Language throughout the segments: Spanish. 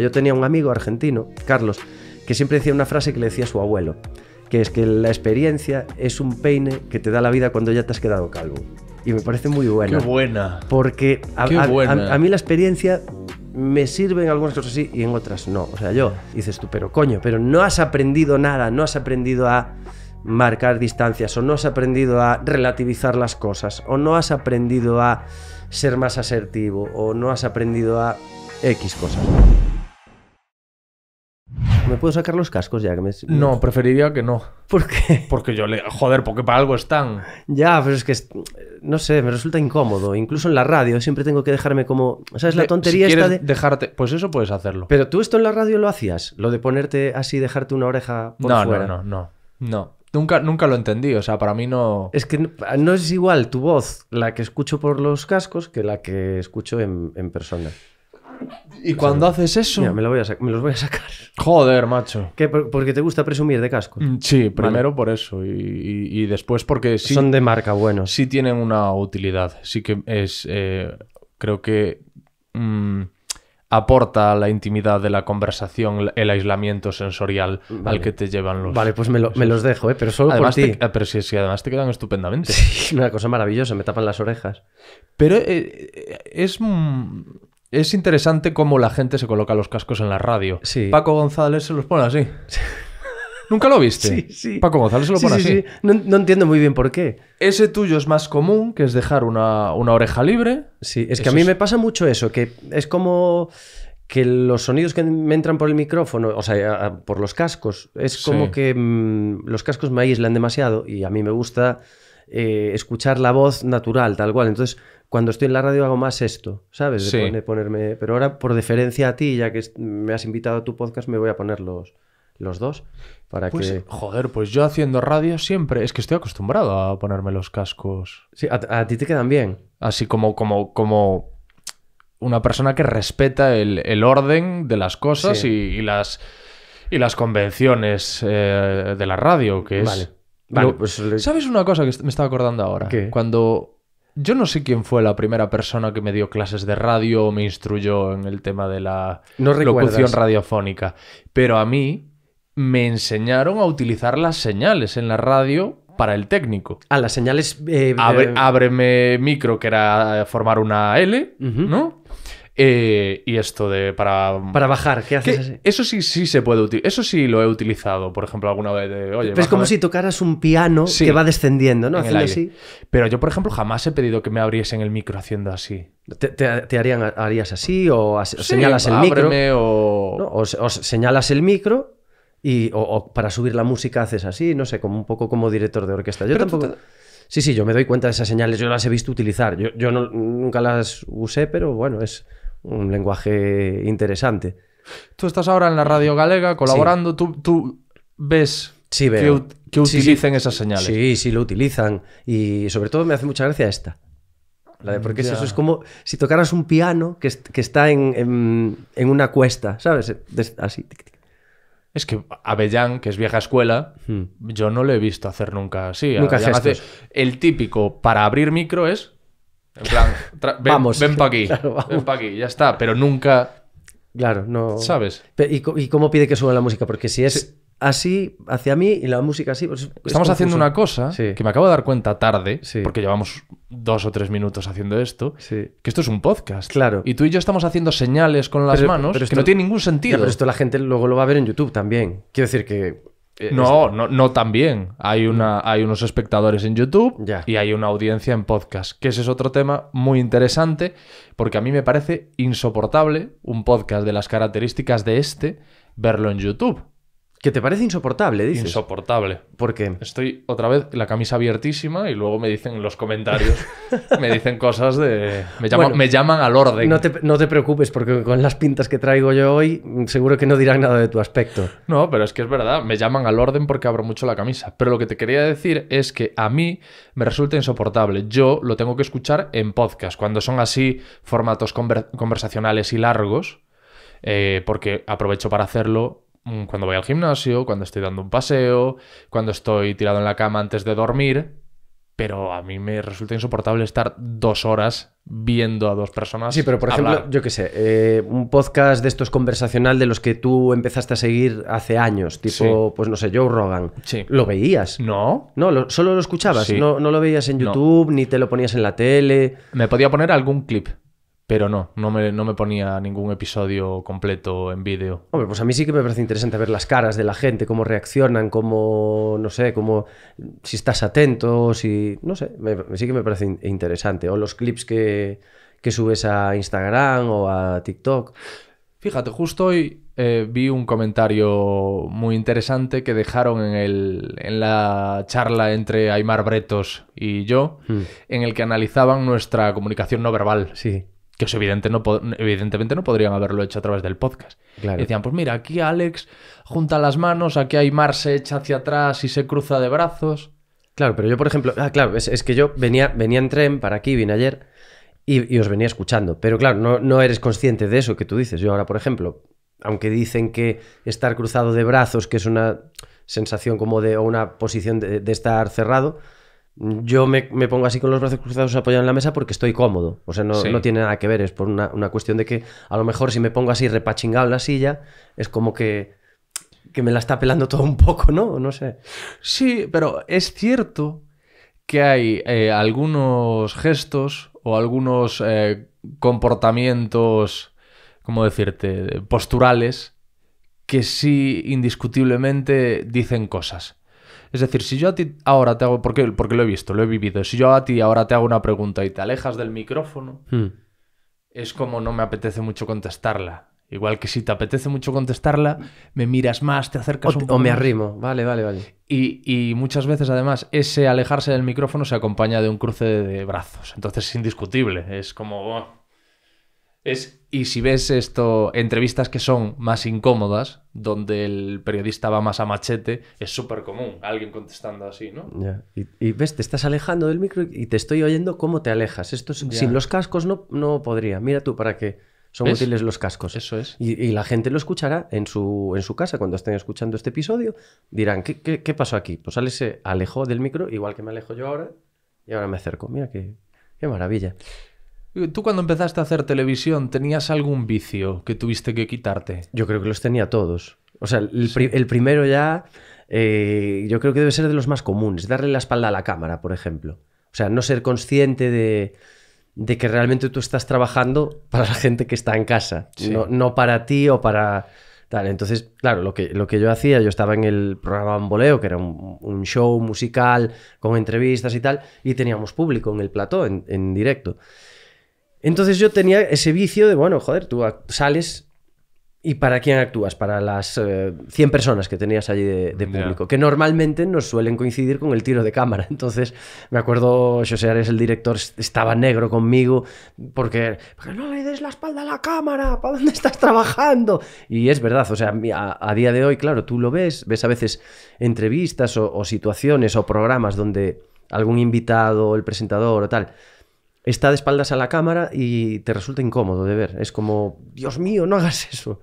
yo tenía un amigo argentino, Carlos, que siempre decía una frase que le decía a su abuelo, que es que la experiencia es un peine que te da la vida cuando ya te has quedado calvo. Y me parece muy buena. Qué buena. Porque a, mí la experiencia me sirve en algunas cosas sí y en otras no. O sea, yo dices tú, pero coño, pero no has aprendido nada, no has aprendido a marcar distancias o no has aprendido a relativizar las cosas o no has aprendido a ser más asertivo o no has aprendido a X cosas. ¿Me puedo sacar los cascos ya que me... No, preferiría que no. ¿Por qué? Porque yo le... Joder, porque para algo están. Ya, pero es que... No sé, me resulta incómodo. Incluso en la radio siempre tengo que dejarme como... es la tontería esta de...? dejarte... Pues eso puedes hacerlo. Pero tú esto en la radio lo hacías. Lo de ponerte así, dejarte una oreja no, No, no, no, no. Nunca, nunca lo entendí, o sea, para mí no... Es que no, es igual tu voz, la que escucho por los cascos, que la que escucho en persona. ¿Y pues cuando haces eso? me, los voy a sacar. Joder, macho. por, ¿Porque te gusta presumir de casco? Mm, sí, primero por eso. Y, después porque sí. Son de marca, bueno. Sí tienen una utilidad. Sí que es. Eh, creo que. Mm, aporta la intimidad de la conversación el aislamiento sensorial al que te llevan los... Vale, pues me, los dejo, ¿eh? pero solo por ti. pero sí, sí, además te quedan estupendamente. Sí, una cosa maravillosa, me tapan las orejas. Pero eh, eh, es... Mm, es interesante cómo la gente se coloca los cascos en la radio. Paco González se los pone así. ¿Nunca lo viste? Sí, sí. Paco González se lo pone así. No, entiendo muy bien por qué. Ese tuyo es más común, que es dejar una, oreja libre. Sí, es que a mí me pasa mucho eso, que es como que los sonidos que me entran por el micrófono, o sea, por los cascos, es como que mm, los cascos me aíslan demasiado y a mí me gusta eh, escuchar la voz natural, tal cual. Entonces cuando estoy en la radio hago más esto, ¿sabes? De ponerme, pero ahora, por deferencia a ti, ya que me has invitado a tu podcast, me voy a poner los, los dos. Para pues, que... Joder, pues yo haciendo radio siempre. Es que estoy acostumbrado a ponerme los cascos. Sí, a, ti te quedan bien. Así como, como, como una persona que respeta el, orden de las cosas y, las, y las convenciones eh, de la radio, que es. Vale. Pues ¿Sabes una cosa que me estaba acordando ahora? ¿Qué? Cuando yo no sé quién fue la primera persona que me dio clases de radio o me instruyó en el tema de la locución radiofónica, pero a mí me enseñaron a utilizar las señales en la radio para el técnico. A ah, las señales... Eh, eh, ábreme micro, que era formar una L, ¿no? Eh, y esto de para. Para bajar, ¿qué haces así? Eso sí, sí se puede utilizar. Eso sí lo he utilizado, por ejemplo, alguna vez. es como si tocaras un piano que va descendiendo, ¿no? Haciendo así. Pero yo, por ejemplo, jamás he pedido que me abriesen el micro haciendo así. ¿Te, harían, harías así o, señalas el micro? O... O, señalas el micro y o, para subir la música haces así, no sé, como un poco como director de orquesta. Yo tampoco. Sí, sí, yo me doy cuenta de esas señales, yo las he visto utilizar. Yo, yo nunca las usé, pero bueno, es, un lenguaje interesante. Tú estás ahora en la radio galega colaborando, tú, ves que, utilicen esas señales. Sí, sí, lo utilizan. Y sobre todo me hace mucha gracia esta. porque eso es como si tocaras un piano que, está en, una cuesta, ¿sabes? Así. Es que Avellán, que es vieja escuela, hmm. yo no lo he visto hacer nunca así. Nunca hace, el típico para abrir micro es en plan, ven, vamos. Ven para aquí. Ven para aquí, ya está. Pero nunca. Claro, no. ¿Sabes? ¿Y, cómo pide que suba la música? Porque si es. Así, hacia mí y la música así. Pues estamos haciendo una cosa que me acabo de dar cuenta tarde, porque llevamos dos o tres minutos haciendo esto, que esto es un podcast. Claro. Y tú y yo estamos haciendo señales con las manos pero que no tiene ningún sentido. pero esto la gente luego lo va a ver en YouTube también. Quiero decir que eh, no, no, no tan Hay, una, mm. hay unos espectadores en YouTube y hay una audiencia en podcast, que ese es otro tema muy interesante, porque a mí me parece insoportable un podcast de las características de este verlo en YouTube. Que te parece insoportable, dices. Insoportable. ¿Por qué? Estoy otra vez la camisa abiertísima y luego me dicen en los comentarios, me dicen cosas de... Me, llaman al orden. No te, preocupes porque con las pintas que traigo yo hoy seguro que no dirán nada de tu aspecto. No, pero es que es verdad, me llaman al orden porque abro mucho la camisa. Pero lo que te quería decir es que a mí me resulta insoportable. Yo lo tengo que escuchar en podcast, cuando son así formatos conversacionales y largos. Eh, porque aprovecho para hacerlo Mm, cuando voy al gimnasio, cuando estoy dando un paseo, cuando estoy tirado en la cama antes de dormir, pero a mí me resulta insoportable estar dos horas viendo a dos personas. Sí, pero por ejemplo, yo qué sé, eh, un podcast de estos conversacional de los que tú empezaste a seguir hace años, tipo, pues no sé, Joe Rogan. Sí. ¿Lo veías? No. No, solo lo escuchabas. No, lo veías en YouTube, ni te lo ponías en la tele. Me podía poner algún clip. Pero no, no me, no me ponía ningún episodio completo en vídeo. Hombre, pues a mí sí que me parece interesante ver las caras de la gente, cómo reaccionan, cómo, no sé, cómo, si estás atento, si, no sé, sí que me parece interesante. O los clips que, subes a Instagram o a TikTok. Fíjate, justo hoy eh, vi un comentario muy interesante que dejaron en, la charla entre Aymar Bretos y yo, hmm. en el que analizaban nuestra comunicación no verbal. Sí que no evidentemente no podrían haberlo hecho a través del podcast. decían, pues mira, aquí Alex junta las manos, aquí Aymar se echa hacia atrás y se cruza de brazos. Claro, pero yo, por ejemplo, ah, claro, es, que yo venía, venía en tren para aquí, vine ayer y, os venía escuchando. Pero claro, no, no eres consciente de eso que tú dices. Yo ahora, por ejemplo, aunque dicen que estar cruzado de brazos, que es una sensación como de, o una posición de estar cerrado, yo me, pongo así con los brazos cruzados apoyado en la mesa porque estoy cómodo. O sea, no, tiene nada que ver, es por una, cuestión de que a lo mejor si me pongo así repachingado en la silla, es como que, que me la está pelando todo un poco, ¿no? No sé. Sí, pero es cierto que hay eh, algunos gestos o algunos eh, comportamientos, ¿cómo decirte?, posturales que sí indiscutiblemente dicen cosas. Es decir, si yo a ti ahora te hago, porque, porque lo he visto, lo he vivido, si yo a ti ahora te hago una pregunta y te alejas del micrófono, hmm. es como no me apetece mucho contestarla. Igual que si te apetece mucho contestarla, me miras más, te acercas un poco. O me arrimo, vale, vale, vale. Y, muchas veces, además, ese alejarse del micrófono se acompaña de un cruce de, brazos. Entonces es indiscutible. Es como. Oh, es y si ves esto, entrevistas que son más incómodas, donde el periodista va más a machete, es súper común, alguien contestando así, ¿no? Y, ves, te estás alejando del micro y te estoy oyendo cómo te alejas. Esto sin los cascos no, no podría. Mira tú, para qué son útiles los cascos. Eso es. Y, la gente lo escuchará en su, en su casa cuando estén escuchando este episodio. Dirán, ¿qué, qué, pasó aquí? Pues sale se alejó del micro, igual que me alejo yo ahora, y ahora me acerco. Mira qué, qué maravilla. Tú cuando empezaste a hacer televisión, ¿tenías algún vicio que tuviste que quitarte? Yo creo que los tenía todos. O sea, el, primero ya, eh, yo creo que debe ser de los más comunes, darle la espalda a la cámara, por ejemplo. O sea, no ser consciente de, que realmente tú estás trabajando para la gente que está en casa, no, para ti o para... Tal. Entonces, claro, lo que, lo que yo hacía, yo estaba en el programa Bamboleo, que era un, show musical con entrevistas y tal, y teníamos público en el plató, en, en directo. Entonces yo tenía ese vicio de, bueno, joder, tú sales ¿Y para quién actúas? Para las 100 eh, personas que tenías allí de, público, que normalmente no suelen coincidir con el tiro de cámara. Entonces, me acuerdo, José Ares, el director, estaba negro conmigo porque, no le des la espalda a la cámara, ¿para dónde estás trabajando? Y es verdad, o sea, a, día de hoy, claro, tú lo ves, ves a veces entrevistas o situaciones o programas donde algún invitado, el presentador o tal, está de espaldas a la cámara y te resulta incómodo de ver. Es como, Dios mío, no hagas eso.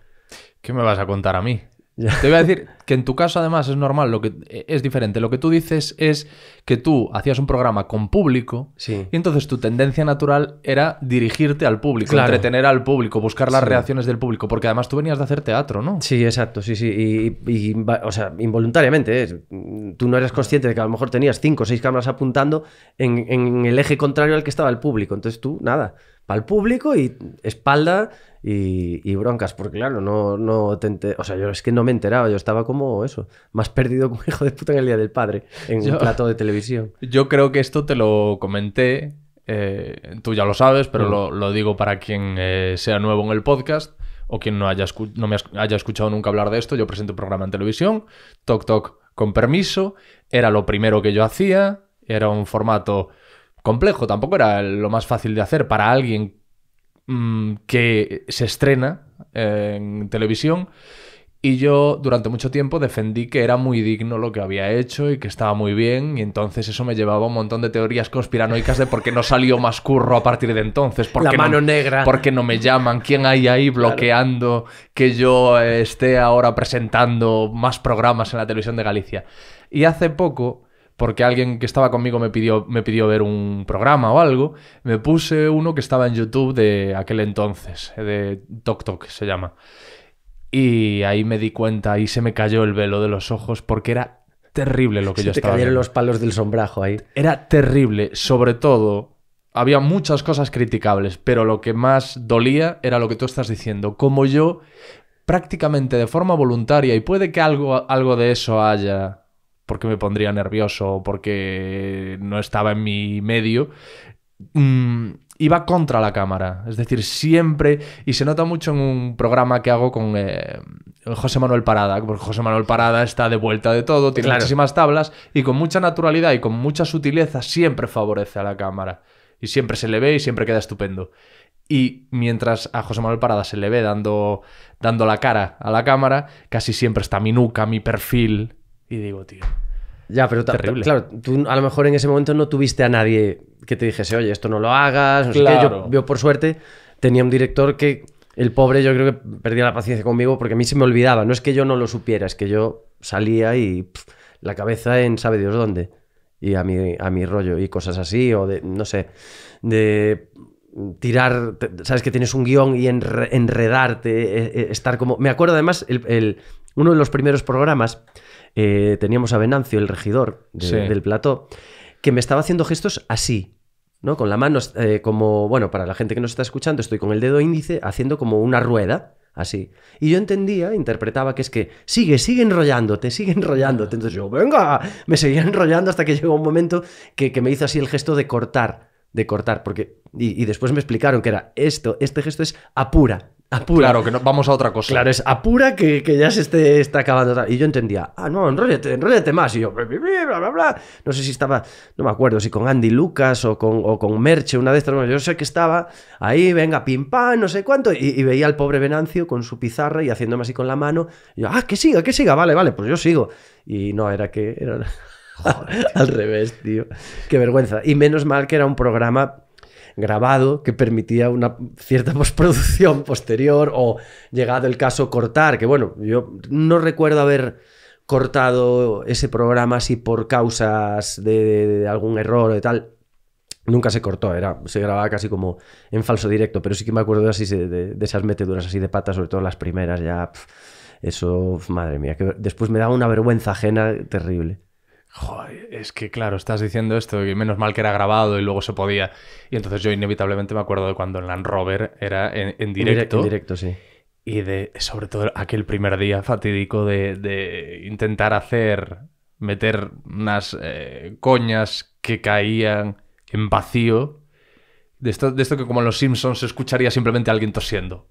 ¿Qué me vas a contar a mí? Te voy a decir que en tu caso además es normal, lo que eh, es diferente. Lo que tú dices es que tú hacías un programa con público y entonces tu tendencia natural era dirigirte al público, entretener al público, buscar las reacciones del público, porque además tú venías de hacer teatro, ¿no? Sí, exacto, sí, sí. Y, o sea, involuntariamente, ¿eh? tú no eras consciente de que a lo mejor tenías cinco o seis cámaras apuntando en, en el eje contrario al que estaba el público. Entonces tú, nada, para el público y espalda y, broncas, porque claro, no, no te O sea, yo es que no me enteraba, yo estaba como eso, más perdido como hijo de puta en el Día del Padre, en un plato de televisión. Yo creo que esto te lo comenté, eh, tú ya lo sabes, pero mm. lo, digo para quien eh, sea nuevo en el podcast o quien no, haya me haya escuchado nunca hablar de esto, yo presento un programa en televisión, Toc Toc con permiso, era lo primero que yo hacía, era un formato complejo, tampoco era lo más fácil de hacer para alguien Mm, que se estrena en televisión. Y yo durante mucho tiempo defendí que era muy digno lo que había hecho y que estaba muy bien. Y entonces eso me llevaba a un montón de teorías conspiranoicas de por qué no salió más curro a partir de entonces. Por La qué mano no, negra. porque no me llaman? ¿Quién hay ahí bloqueando que yo eh, esté ahora presentando más programas en la televisión de Galicia? Y hace poco porque alguien que estaba conmigo me pidió, me pidió ver un programa o algo, me puse uno que estaba en YouTube de aquel entonces, de Tok Tok se llama. Y ahí me di cuenta, ahí se me cayó el velo de los ojos porque era terrible lo que yo estaba. Te cayeron los palos del sombrajo ahí. Era terrible, sobre todo había muchas cosas criticables, pero lo que más dolía era lo que tú estás diciendo. Como yo, prácticamente de forma voluntaria, y puede que algo, algo de eso haya porque me pondría nervioso, porque no estaba en mi medio, mm, iba contra la cámara. Es decir, siempre, y se nota mucho en un programa que hago con eh, José Manuel Parada, porque José Manuel Parada está de vuelta de todo, tiene muchísimas tablas, y con mucha naturalidad y con mucha sutileza siempre favorece a la cámara. Y siempre se le ve y siempre queda estupendo. Y mientras a José Manuel Parada se le ve dando, dando la cara a la cámara, casi siempre está mi nuca, mi perfil, y digo, tío. Ya, pero claro, tú a lo mejor en ese momento no tuviste a nadie que te dijese, oye, esto no lo hagas. No Yo, por suerte, tenía un director que el pobre yo creo que perdía la paciencia conmigo porque a mí se me olvidaba. No es que yo no lo supiera, es que yo salía y la cabeza en sabe Dios dónde. Y a mi, a mi rollo y cosas así, o de, no sé, de tirar, sabes que tienes un guión y enredarte, e, e, estar como... Me acuerdo además, el, el, uno de los primeros programas eh, teníamos a Venancio, el regidor del plató, que me estaba haciendo gestos así, ¿no? Con la mano, eh, como, bueno, para la gente que nos está escuchando, estoy con el dedo índice haciendo como una rueda, así. Y yo entendía, interpretaba que es que sigue, sigue enrollándote, sigue enrollándote. Entonces yo, venga, me seguía enrollando hasta que llegó un momento que, que me hizo así el gesto de cortar, de cortar, porque, y, y después me explicaron que era esto, este gesto es apura, Apura. Claro, que no, vamos a otra cosa. Claro, es apura que, ya se esté, está acabando. Y yo entendía, ah, no, enróllate, enróllate más. Y yo, bla, bla, bla. No sé si estaba, no me acuerdo, si con Andy Lucas o con, o con Merche, una de estas. yo sé que estaba ahí, venga, pim pam, no sé cuánto. Y, veía al pobre Venancio con su pizarra y haciéndome así con la mano. Y yo, ah, que siga, que siga, vale, vale, pues yo sigo. Y no, era que. Era... Al revés, tío. Qué vergüenza. Y menos mal que era un programa grabado que permitía una cierta postproducción posterior o llegado el caso cortar, que bueno, yo no recuerdo haber cortado ese programa así por causas de, algún error o de tal. Nunca se cortó, era, se grababa casi como en falso directo, pero sí que me acuerdo así de, esas meteduras así de patas, sobre todo las primeras, ya. eso, madre mía, que después me daba una vergüenza ajena terrible. Joder, es que claro, estás diciendo esto y menos mal que era grabado y luego se podía. Y entonces yo inevitablemente me acuerdo de cuando en Land Rover era en, directo. directo, sí. Y de, sobre todo, aquel primer día fatídico de, intentar hacer, meter unas eh, coñas que caían en vacío de esto, que como en los Simpsons se escucharía simplemente a alguien tosiendo.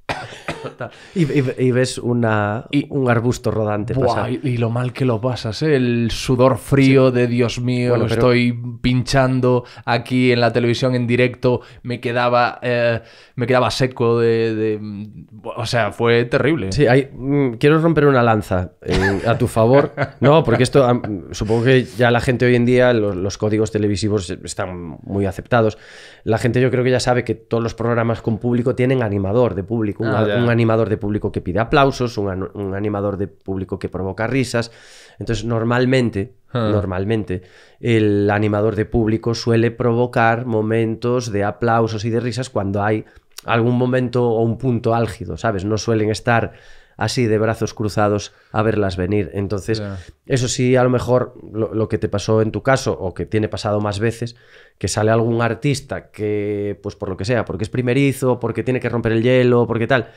y, ves una, un arbusto rodante Y, lo mal que lo pasas, ¿eh? el sudor frío de Dios mío, lo estoy pinchando aquí en la televisión en directo, me quedaba, eh, me quedaba seco de, O sea, fue terrible. Sí, mm, quiero romper una lanza eh, a tu favor. no, porque esto, supongo que ya la gente hoy en día, los, códigos televisivos están muy aceptados. La gente yo creo que ya sabe que todos los programas con público tienen animador de público, un, ah, animador de público que pide aplausos, un, animador de público que provoca risas. Entonces, normalmente, ah. normalmente, el animador de público suele provocar momentos de aplausos y de risas cuando hay algún momento o un punto álgido, ¿sabes? No suelen estar así de brazos cruzados a verlas venir. Entonces, eso sí, a lo mejor lo, que te pasó en tu caso o que tiene pasado más veces, que sale algún artista que, pues por lo que sea, porque es primerizo, porque tiene que romper el hielo, porque tal,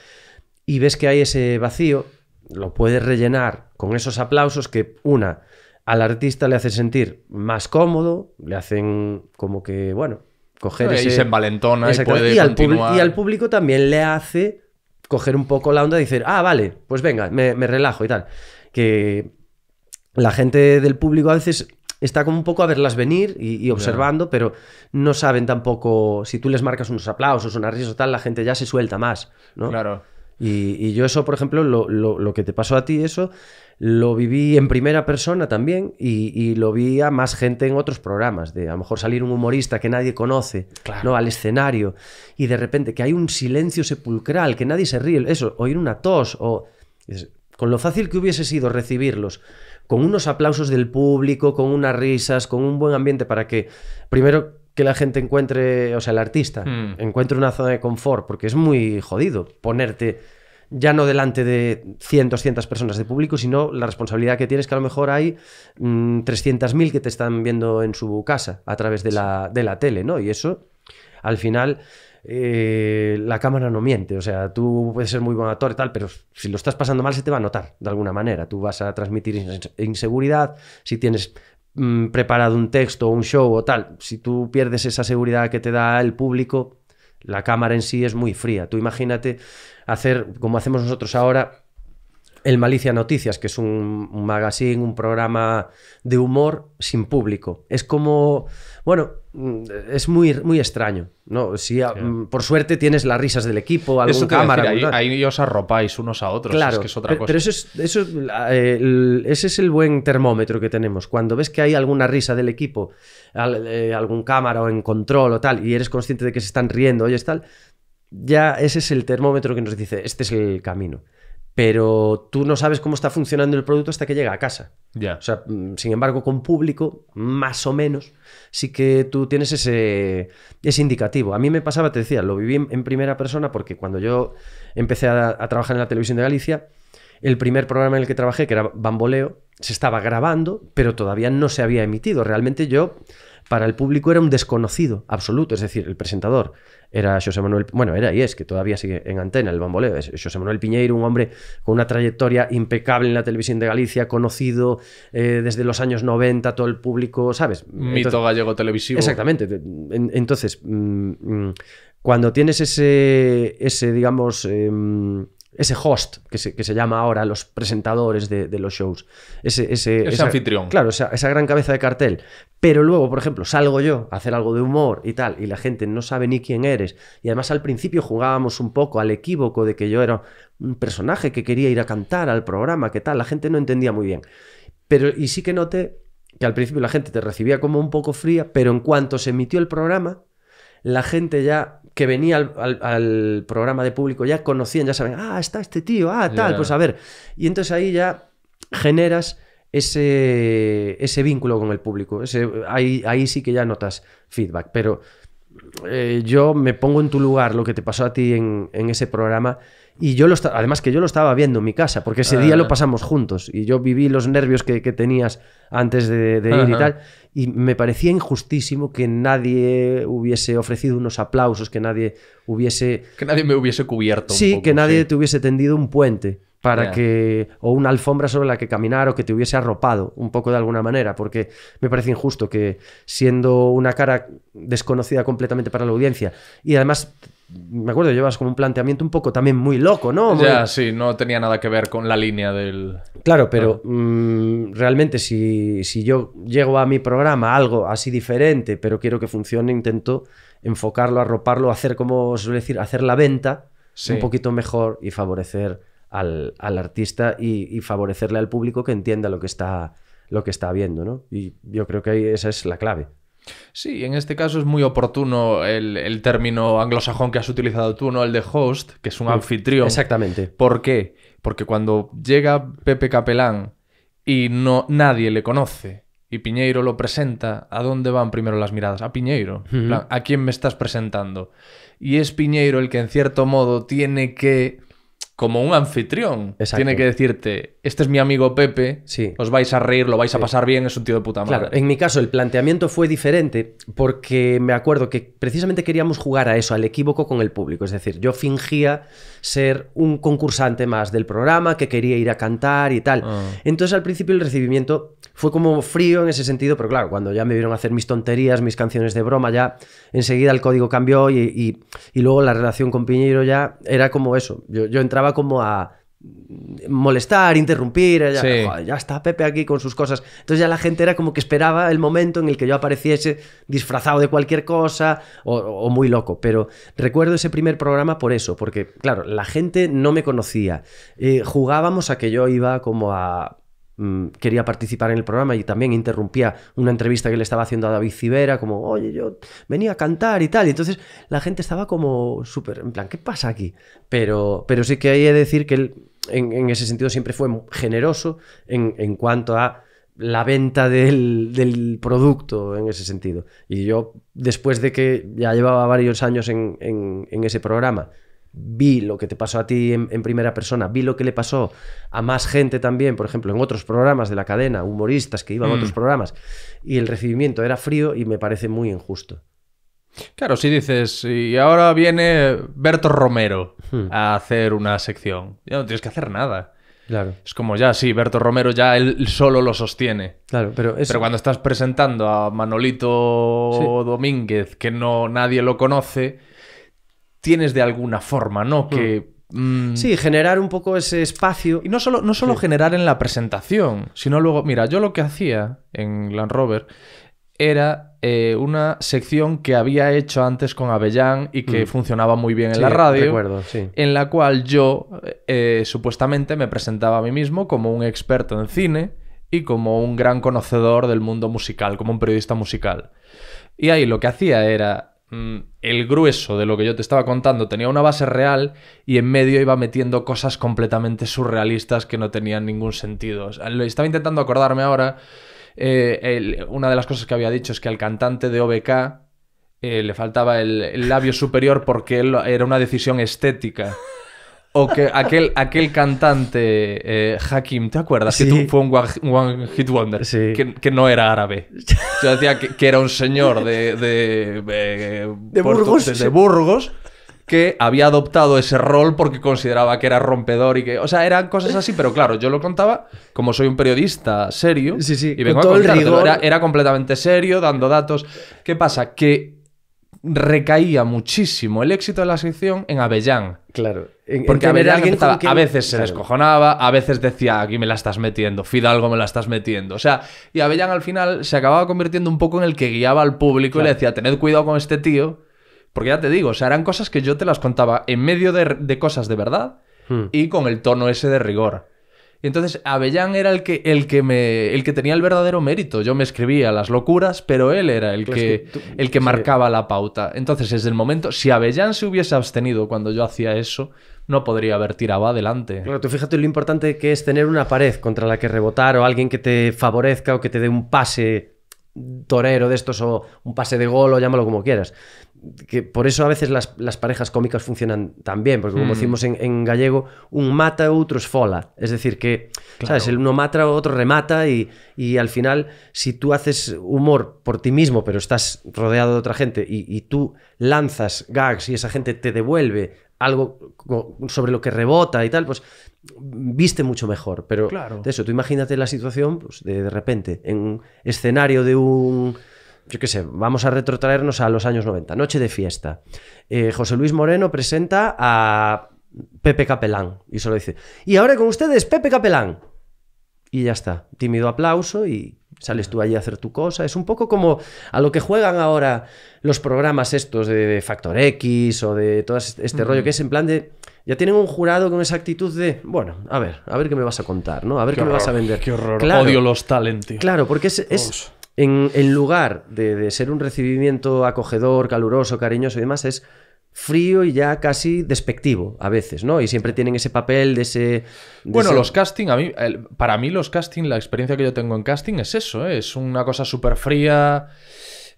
y ves que hay ese vacío, lo puedes rellenar con esos aplausos que, una, al artista le hace sentir más cómodo, le hacen como que, bueno, coger ese... Y se envalentona y puede y al público también le hace coger un poco la onda y decir, ah, vale, pues venga, me, relajo y tal. Que la gente del público a veces está como un poco a verlas venir y, observando, pero no saben tampoco, si tú les marcas unos aplausos, una risa o tal, la gente ya se suelta más, ¿no? Claro. Y, y yo eso, por ejemplo, lo, lo, lo, que te pasó a ti, eso, lo viví en primera persona también y, lo vi a más gente en otros programas, de a lo mejor salir un humorista que nadie conoce al escenario y de repente que hay un silencio sepulcral, que nadie se ríe, eso, oír una tos o... Con lo fácil que hubiese sido recibirlos, con unos aplausos del público, con unas risas, con un buen ambiente para que, primero, que la gente encuentre, o sea, el artista, mm. encuentre una zona de confort, porque es muy jodido ponerte ya no delante de cientos cientos personas de público, sino la responsabilidad que tienes que a lo mejor hay 300.000 mm, que te están viendo en su casa a través de la, de la tele, ¿no? Y eso, al final... Eh, la cámara no miente. O sea, tú puedes ser muy buen actor y tal, pero si lo estás pasando mal se te va a notar de alguna manera. Tú vas a transmitir inseguridad, si tienes mm, preparado un texto o un show o tal, si tú pierdes esa seguridad que te da el público, la cámara en sí es muy fría. Tú imagínate hacer, como hacemos nosotros ahora, el Malicia Noticias, que es un, magazine, un programa de humor sin público. Es como, bueno, mm, es muy, muy extraño. ¿no? Si, mm, Por suerte tienes las risas del equipo, algún cámara. y ahí, ahí, os arropáis unos a otros. Claro, que es otra pero, cosa. pero eso es, eso, ese es el buen termómetro que tenemos. Cuando ves que hay alguna risa del equipo, eh, algún cámara o en control o tal, y eres consciente de que se están riendo, es tal, ya ese es el termómetro que nos dice, este es el camino. Pero tú no sabes cómo está funcionando el producto hasta que llega a casa. O sea, mm, sin embargo, con público, más o menos, sí que tú tienes ese, ese indicativo. A mí me pasaba, te decía, lo viví en, primera persona porque cuando yo empecé a trabajar en la televisión de Galicia, el primer programa en el que trabajé, que era Bamboleo, se estaba grabando, pero todavía no se había emitido. Realmente yo para el público era un desconocido absoluto. Es decir, el presentador era José Manuel, bueno, era y es que todavía sigue en antena el bamboleo. José Manuel Piñeiro, un hombre con una trayectoria impecable en la televisión de Galicia, conocido eh, desde los años 90, todo el público, ¿sabes? Mito gallego televisivo. Exactamente. entonces, mm, mm, cuando tienes ese, ese digamos. Em, ese host que se, que se, llama ahora los presentadores de, los shows, ese, ese, anfitrión. Claro, esa, gran cabeza de cartel pero luego, por ejemplo, salgo yo a hacer algo de humor y tal, y la gente no sabe ni quién eres. Y además al principio jugábamos un poco al equívoco de que yo era un personaje que quería ir a cantar al programa, que tal, la gente no entendía muy bien. Pero, y sí que noté que al principio la gente te recibía como un poco fría, pero en cuanto se emitió el programa, la gente ya que venía al, programa de público ya conocían, ya saben, ah, está este tío, ah, tal, pues a ver. Y entonces ahí ya generas ese, ese vínculo con el público. Ese, ahí, sí que ya notas feedback, pero eh, yo me pongo en tu lugar lo que te pasó a ti en, ese programa. Y yo lo además que yo lo estaba viendo en mi casa, porque ese ah, día lo ah. pasamos juntos y yo viví los nervios que, tenías antes de, ir y tal. Y me parecía injustísimo que nadie hubiese ofrecido unos aplausos, que nadie hubiese... Que nadie me hubiese cubierto. Sí, que nadie te hubiese tendido un puente para que o una alfombra sobre la que caminar o que te hubiese arropado un poco de alguna manera, porque me parece injusto que siendo una cara desconocida completamente para la audiencia y además me acuerdo llevas como un planteamiento un poco también muy loco, ¿no? Ya, sí, no tenía nada que ver con la línea del Claro, pero mm, realmente si, yo llego a mi programa algo así diferente, pero quiero que funcione, intento enfocarlo, arroparlo, hacer como suele decir, hacer la venta un poquito mejor y favorecer al, artista y, favorecerle al público que entienda lo que está, lo que está viendo, ¿no? Y yo creo que ahí esa es la clave. Sí, en este caso es muy oportuno el, término anglosajón que has utilizado tú, ¿no? El de host, que es un mm, anfitrión. Exactamente. ¿Por qué? Porque cuando llega Pepe Capelán y no, nadie le conoce y Piñeiro lo presenta, ¿a dónde van primero las miradas? A Piñeiro. ¿A quién me estás presentando? Y es Piñeiro el que en cierto modo tiene que como un anfitrión, tiene que decirte, este es mi amigo Pepe, sí. os vais a reír, lo vais a pasar bien, es un tío de puta madre. Claro, en mi caso el planteamiento fue diferente porque me acuerdo que precisamente queríamos jugar a eso, al equívoco con el público. Es decir, yo fingía ser un concursante más del programa que quería ir a cantar y tal. Ah. Entonces al principio el recibimiento fue como frío en ese sentido, pero claro, cuando ya me vieron hacer mis tonterías, mis canciones de broma, ya enseguida el código cambió y, luego la relación con Piñero ya era como eso. yo entraba como a molestar, interrumpir, ya, está Pepe aquí con sus cosas. Entonces ya la gente era como que esperaba el momento en el que yo apareciese disfrazado de cualquier cosa o, muy loco. Pero recuerdo ese primer programa por eso, porque claro, la gente no me conocía. Eh, jugábamos a que yo iba como a mm, quería participar en el programa y también interrumpía una entrevista que le estaba haciendo a David Civera, como, oye, yo venía a cantar y tal. Y entonces la gente estaba como súper, en plan, ¿qué pasa aquí? Pero, pero sí que hay que decir que el, en, ese sentido siempre fue generoso en, cuanto a la venta del, producto en ese sentido. Y yo, después de que ya llevaba varios años en, ese programa, vi lo que te pasó a ti en, primera persona, vi lo que le pasó a más gente también, por ejemplo, en otros programas de la cadena, humoristas que iban a mm. otros programas, y el recibimiento era frío y me parece muy injusto. Claro, si dices, y ahora viene Berto Romero. Hmm. a hacer una sección. Ya no tienes que hacer nada. Claro. Es como ya, sí, Berto Romero ya él solo lo sostiene. Claro, pero cuando estás presentando a Manolito Domínguez, que no nadie lo conoce, tienes de alguna forma, ¿no? Hmm. Que. Mm, sí, generar un poco ese espacio. Y no solo, no solo generar en la presentación, sino luego. Mira, yo lo que hacía en Land Rover era eh, una sección que había hecho antes con Avellán y que mm. funcionaba muy bien en la radio, recuerdo, sí. en la cual yo eh, eh, supuestamente me presentaba a mí mismo como un experto en cine y como un gran conocedor del mundo musical, como un periodista musical. Y ahí lo que hacía era mm, el grueso de lo que yo te estaba contando tenía una base real y en medio iba metiendo cosas completamente surrealistas que no tenían ningún sentido. lo estaba intentando acordarme ahora eh, una de las cosas que había dicho es que al cantante de OBK eh, le faltaba el, labio superior porque era una decisión estética. O que aquel, aquel cantante, eh, Hakim, ¿te acuerdas? Que tú, fue un one, Hit Wonder. Que, no era árabe. Yo decía que, era un señor de. de, de Burgos. De, Burgos que había adoptado ese rol porque consideraba que era rompedor y que, o sea, eran cosas así, pero claro, yo lo contaba como soy un periodista serio sí, sí, y vengo a Era, completamente serio, dando datos. ¿Qué pasa? Que recaía muchísimo el éxito de la sección en Avellán. Claro. porque a veces se descojonaba, a veces decía, aquí me la estás metiendo, Fidalgo me la estás metiendo. O sea, y Avellán al final se acababa convirtiendo un poco en el que guiaba al público y le decía, tened cuidado con este tío, porque ya te digo, se eran cosas que yo te las contaba en medio de, cosas de verdad hmm. y con el tono ese de rigor. entonces Avellán era el que, el que me, el que tenía el verdadero mérito. Yo me escribía las locuras, pero él era el pues que, el que marcaba la pauta. Entonces, desde el momento, si Avellán se hubiese abstenido cuando yo hacía eso, no podría haber tirado adelante. Pero tú fíjate lo importante que es tener una pared contra la que rebotar o alguien que te favorezca o que te dé un pase torero de estos o un pase de gol llámalo como quieras. Que por eso a veces las, parejas cómicas funcionan tan bien, porque como hmm. decimos en, gallego, un mata, otro es fola, Es decir, que, ¿sabes? El uno mata, otro remata y, y, al final, si tú haces humor por ti mismo, pero estás rodeado de otra gente y, y tú lanzas gags y esa gente te devuelve algo sobre lo que rebota y tal, pues viste mucho mejor. Pero de eso, tú imagínate la situación pues, de, repente en un escenario de un yo qué sé, vamos a retrotraernos a los años 90, Noche de Fiesta. Eh, José Luis Moreno presenta a Pepe Capelán y solo dice, y ahora con ustedes Pepe Capelán y ya está. Tímido aplauso y sales tú allí a hacer tu cosa. Es un poco como a lo que juegan ahora los programas estos de Factor X o de todo este rollo, que es en plan de. Ya tienen un jurado con esa actitud de, bueno, a ver, a ver qué me vas a contar, ¿no? A ver qué, me vas a vender. Qué horror. Claro, Odio los talentos. Claro, porque es, en, lugar de ser un recibimiento acogedor, caluroso, cariñoso y demás, es frío y ya casi despectivo a veces, ¿no? Y siempre tienen ese papel de ese... bueno, los casting, a mí, para mí los casting, la experiencia que yo tengo en casting es eso, ¿eh? es una cosa súper fría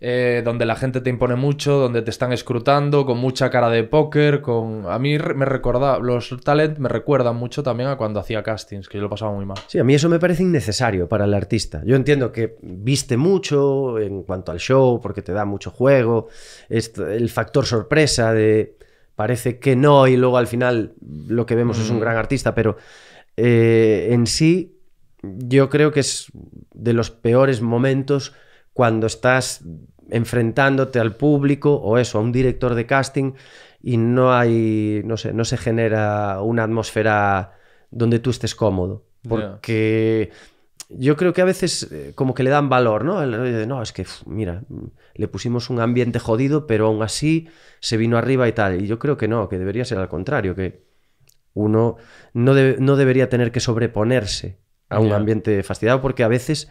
eh, donde la gente te impone mucho, donde te están escrutando, con mucha cara de póker, con... A mí me recuerda, los talent me recuerdan mucho también a cuando hacía castings, que yo lo pasaba muy mal. Sí, a mí eso me parece innecesario para el artista. Yo entiendo que viste mucho en cuanto al show, porque te da mucho juego, el factor sorpresa de parece que no y luego al final lo que vemos es un mm. gran artista, pero eh, en sí yo creo que es de los peores momentos cuando estás enfrentándote al público o eso, a un director de casting y no hay, no sé, no se genera una atmósfera donde tú estés cómodo. Porque yo creo que a veces eh, como que le dan valor, ¿no? no, es que, mira, le pusimos un ambiente jodido, pero aún así se vino arriba y tal. Y yo creo que no, que debería ser al contrario, que uno no, no debería tener que sobreponerse a un ambiente fastidiado porque a veces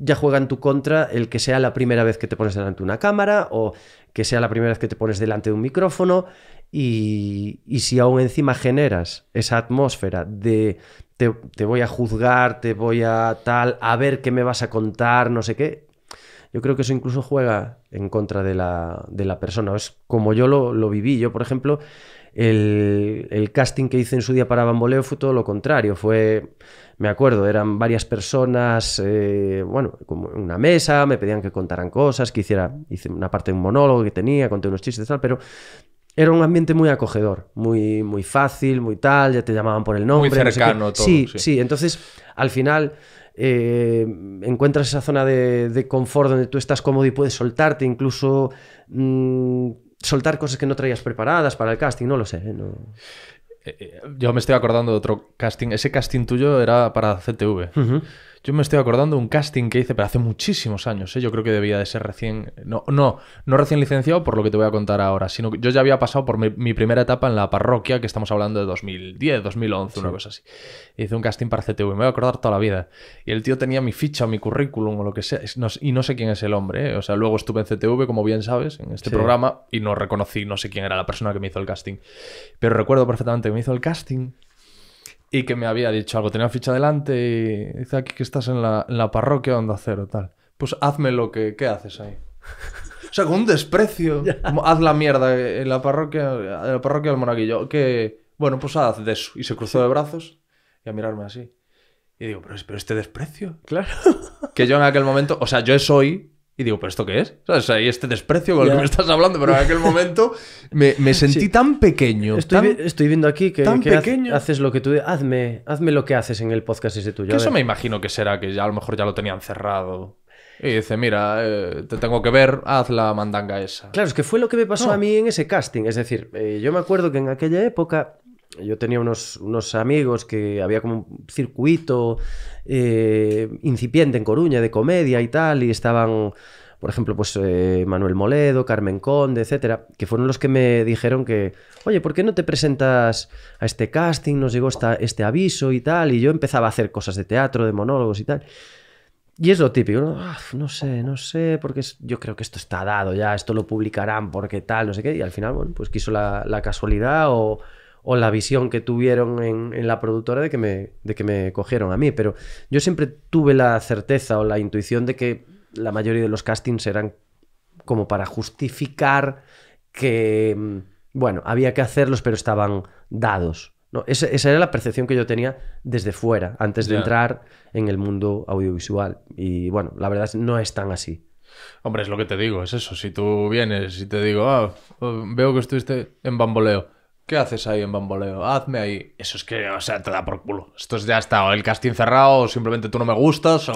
ya juega en tu contra el que sea la primera vez que te pones delante de una cámara o que sea la primera vez que te pones delante de un micrófono y, y si aún encima generas esa atmósfera de te, voy a juzgar, te voy a tal, a ver qué me vas a contar, no sé qué, yo creo que eso incluso juega en contra de la, persona. Es como yo lo, lo viví. Yo, por ejemplo, el, el, casting que hice en su día para Bamboleo fue todo lo contrario. Fue me acuerdo, eran varias personas, eh, bueno, como una mesa, me pedían que contaran cosas, que hiciera, hice una parte de un monólogo que tenía, conté unos chistes y tal, pero era un ambiente muy acogedor, muy, muy fácil, muy tal, ya te llamaban por el nombre. cercano Sí, sí, entonces al final... Eh, encuentras esa zona de, confort donde tú estás cómodo y puedes soltarte, incluso mm, soltar cosas que no traías preparadas para el casting, no lo sé. ¿eh? No... Eh, eh, yo me estoy acordando de otro casting. Ese casting tuyo era para CTV. Yo me estoy acordando de un casting que hice, pero hace muchísimos años, ¿eh? yo creo que debía de ser recién, no, no, no recién licenciado por lo que te voy a contar ahora, sino yo ya había pasado por mi, primera etapa en la parroquia, que estamos hablando de 2010, 2011, una cosa así. Hice un casting para CTV, me voy a acordar toda la vida. Y el tío tenía mi ficha o mi currículum o lo que sea, y no sé quién es el hombre, ¿eh? o sea, luego estuve en CTV, como bien sabes, en este programa, y no reconocí, no sé quién era la persona que me hizo el casting. Pero recuerdo perfectamente que me hizo el casting y que me había dicho algo. Tenía ficha delante y dice aquí que estás en la, la parroquia Onda Cero, tal. Pues hazme lo que... ¿Qué haces ahí? O sea, con un desprecio. haz la mierda en la parroquia, en la parroquia del monaguillo. Que, bueno, pues haz de eso. Y se cruzó de brazos y a mirarme así. Y digo, pero, pero este desprecio. Claro. Que yo en aquel momento, o sea, yo soy... Y digo, ¿pero esto qué es? ¿Sabes? Hay este desprecio con el que me estás hablando, pero en aquel momento me, sentí tan pequeño. Estoy, viendo aquí que, haces lo que tú... Hazme, hazme lo que haces en el podcast ese tuyo. eso me imagino que será, que ya a lo mejor ya lo tenían cerrado. Y dice, mira, eh, te tengo que ver, haz la mandanga esa. Claro, es que fue lo que me pasó a mí en ese casting. Es decir, eh, yo me acuerdo que en aquella época yo tenía unos, unos, amigos que había como un circuito eh, incipiente en Coruña de comedia y tal, y estaban, por ejemplo, pues eh, Manuel Moledo, Carmen Conde, etcétera, que fueron los que me dijeron que, oye, ¿por qué no te presentas a este casting? Nos llegó esta, este aviso y tal, y yo empezaba a hacer cosas de teatro, de monólogos y tal. Y es lo típico, ¿no? Ah, sé, no sé, porque es, yo creo que esto está dado ya, esto lo publicarán porque tal, no sé qué, y al final, bueno, pues quiso la casualidad o o la visión que tuvieron en, la productora de que, me, de que me cogieron a mí. Pero yo siempre tuve la certeza o la intuición de que la mayoría de los castings eran como para justificar que, mm, bueno, había que hacerlos, pero estaban dados. ¿no? Esa, era la percepción que yo tenía desde fuera, antes de entrar en el mundo audiovisual. Y bueno, la verdad no es tan así. Hombre, es lo que te digo, es eso. Si tú vienes y te digo, ah, veo que estuviste en bamboleo ¿Qué haces ahí en bamboleo? Hazme ahí. Eso es que, o sea, te da por culo. Esto ya está, o el casting cerrado, o simplemente tú no me gustas, o,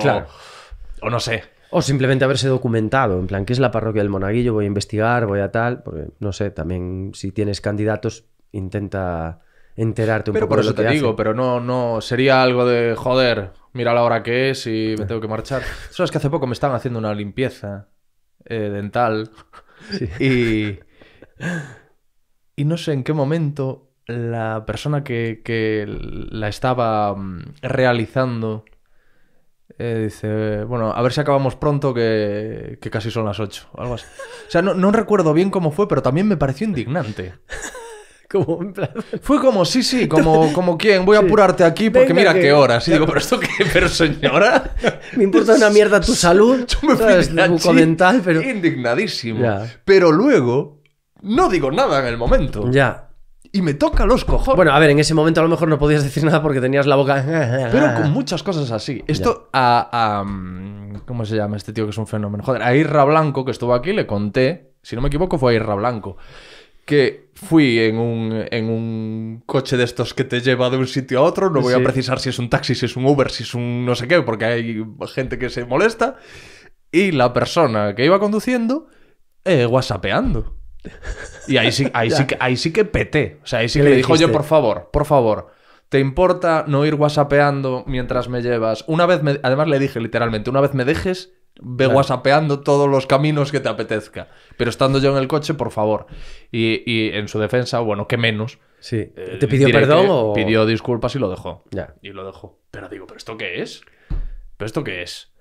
o no sé. O simplemente haberse documentado, en plan, ¿qué es la parroquia del monaguillo? Voy a investigar, voy a tal, porque no sé, también si tienes candidatos, intenta enterarte un pero por eso te digo, pero no, no, sería algo de, joder, mira la hora que es y me tengo que marchar. Sabes que hace poco me estaban haciendo una limpieza eh, dental y... y no sé en qué momento la persona que, la estaba mm, realizando eh, dice, bueno, a ver si acabamos pronto que, casi son las 8 o algo así. O sea, no, recuerdo bien cómo fue, pero también me pareció indignante. Como Fue como, sí, sí, como, como quién, voy a apurarte aquí porque mira qué hora. Sí, digo, pero esto qué, pero señora. me importa una mierda tu salud. Yo me fui de pero... indignadísimo. Pero luego no digo nada en el momento. Ya. Y me toca los cojones. Bueno, a ver, en ese momento a lo mejor no podías decir nada porque tenías la boca. Pero con muchas cosas así. Esto a, mm, ¿Cómo se llama este tío que es un fenómeno? Joder, a Irra Blanco, que estuvo aquí, le conté, si no me equivoco, fue a Irra Blanco que fui en un, coche de estos que te lleva de un sitio a otro. No voy a precisar si es un taxi, si es un Uber, si es un no sé qué, porque hay gente que se molesta. Y la persona que iba conduciendo, eh, whatsappeando. Y ahí sí, ahí sí, que, ahí sí que pete O sea, ahí sí que le, dijo yo, por favor, por favor, ¿te importa no ir guasapeando mientras me llevas? Una vez Además le dije literalmente, una vez me dejes, ve guasapeando todos los caminos que te apetezca. Pero estando yo en el coche, por favor. Y, y en su defensa, bueno, que menos. Sí. Eh, ¿Te pidió perdón o...? Pidió disculpas y lo dejó. Ya. Y lo dejó. Pero digo, ¿pero esto qué es? ¿Pero esto qué es?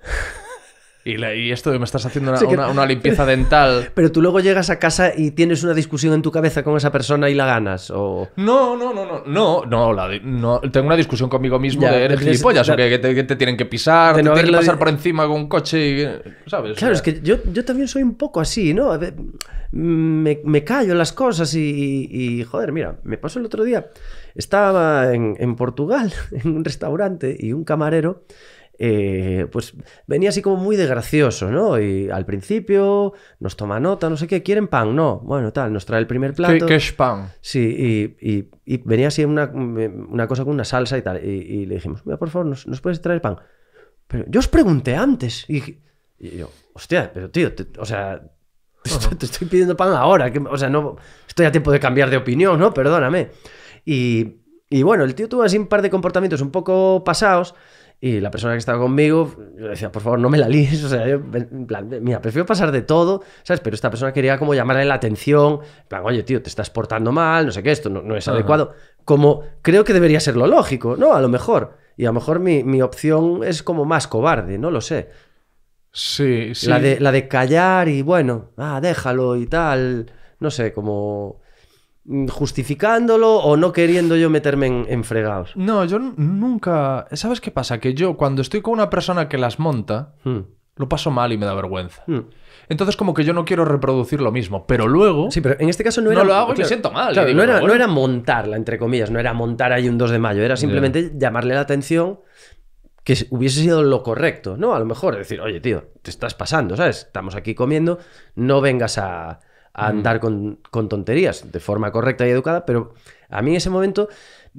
Y, esto me estás haciendo una, limpieza dental. Pero tú luego llegas a casa y tienes una discusión en tu cabeza con esa persona y la ganas. O... No, no, no, no. No, no, no tengo una discusión conmigo mismo de eres gilipollas o que, te, tienen que pisar, te tienen que pasar por encima con un coche. Claro, es que yo, también soy un poco así, ¿no? me, callo las cosas y, Joder, mira, me pasó el otro día. Estaba en, en Portugal, en un restaurante, y un camarero eh, pues venía así como muy de gracioso, ¿no? Y al principio nos toma nota, no sé qué, ¿quieren pan? No, bueno, tal, nos trae el primer plato. ¿Qué, es pan? Sí, y, venía así una, una, cosa con una salsa y tal, y, le dijimos, mira, por favor, ¿nos, puedes traer pan? Pero yo os pregunté antes, y, yo, hostia, pero tío, o sea, te estoy, pidiendo pan ahora, que, o sea, no, estoy a tiempo de cambiar de opinión, ¿no? Perdóname. Y, y bueno, el tío tuvo así un par de comportamientos un poco pasados y la persona que estaba conmigo, yo decía, por favor, no me la líes. O sea, yo, en plan, mira, prefiero pasar de todo, ¿sabes? Pero esta persona quería como llamarle la atención. En plan, oye, tío, te estás portando mal, no sé qué, esto no, es adecuado. Como creo que debería ser lo lógico, ¿no? A lo mejor. Y a lo mejor mi, opción es como más cobarde, no lo sé. Sí, sí. La de, la de callar y bueno, ah, déjalo y tal. No sé, como Mm, justificándolo o no queriendo yo meterme en, fregados. No, yo nunca... ¿Sabes qué pasa? Que yo cuando estoy con una persona que las monta, hmm. lo paso mal y me da vergüenza. Hmm. Entonces como que yo no quiero reproducir lo mismo, pero luego... Sí, pero en este caso no era... lo hago y me siento mal. no, era, montarla, entre comillas, no era montar ahí un 2 de mayo, era simplemente llamarle la atención que hubiese sido lo correcto, ¿no? A lo mejor decir, oye, tío, te estás pasando, ¿sabes? Estamos aquí comiendo, no vengas a andar con, tonterías de forma correcta y educada, pero a mí en ese momento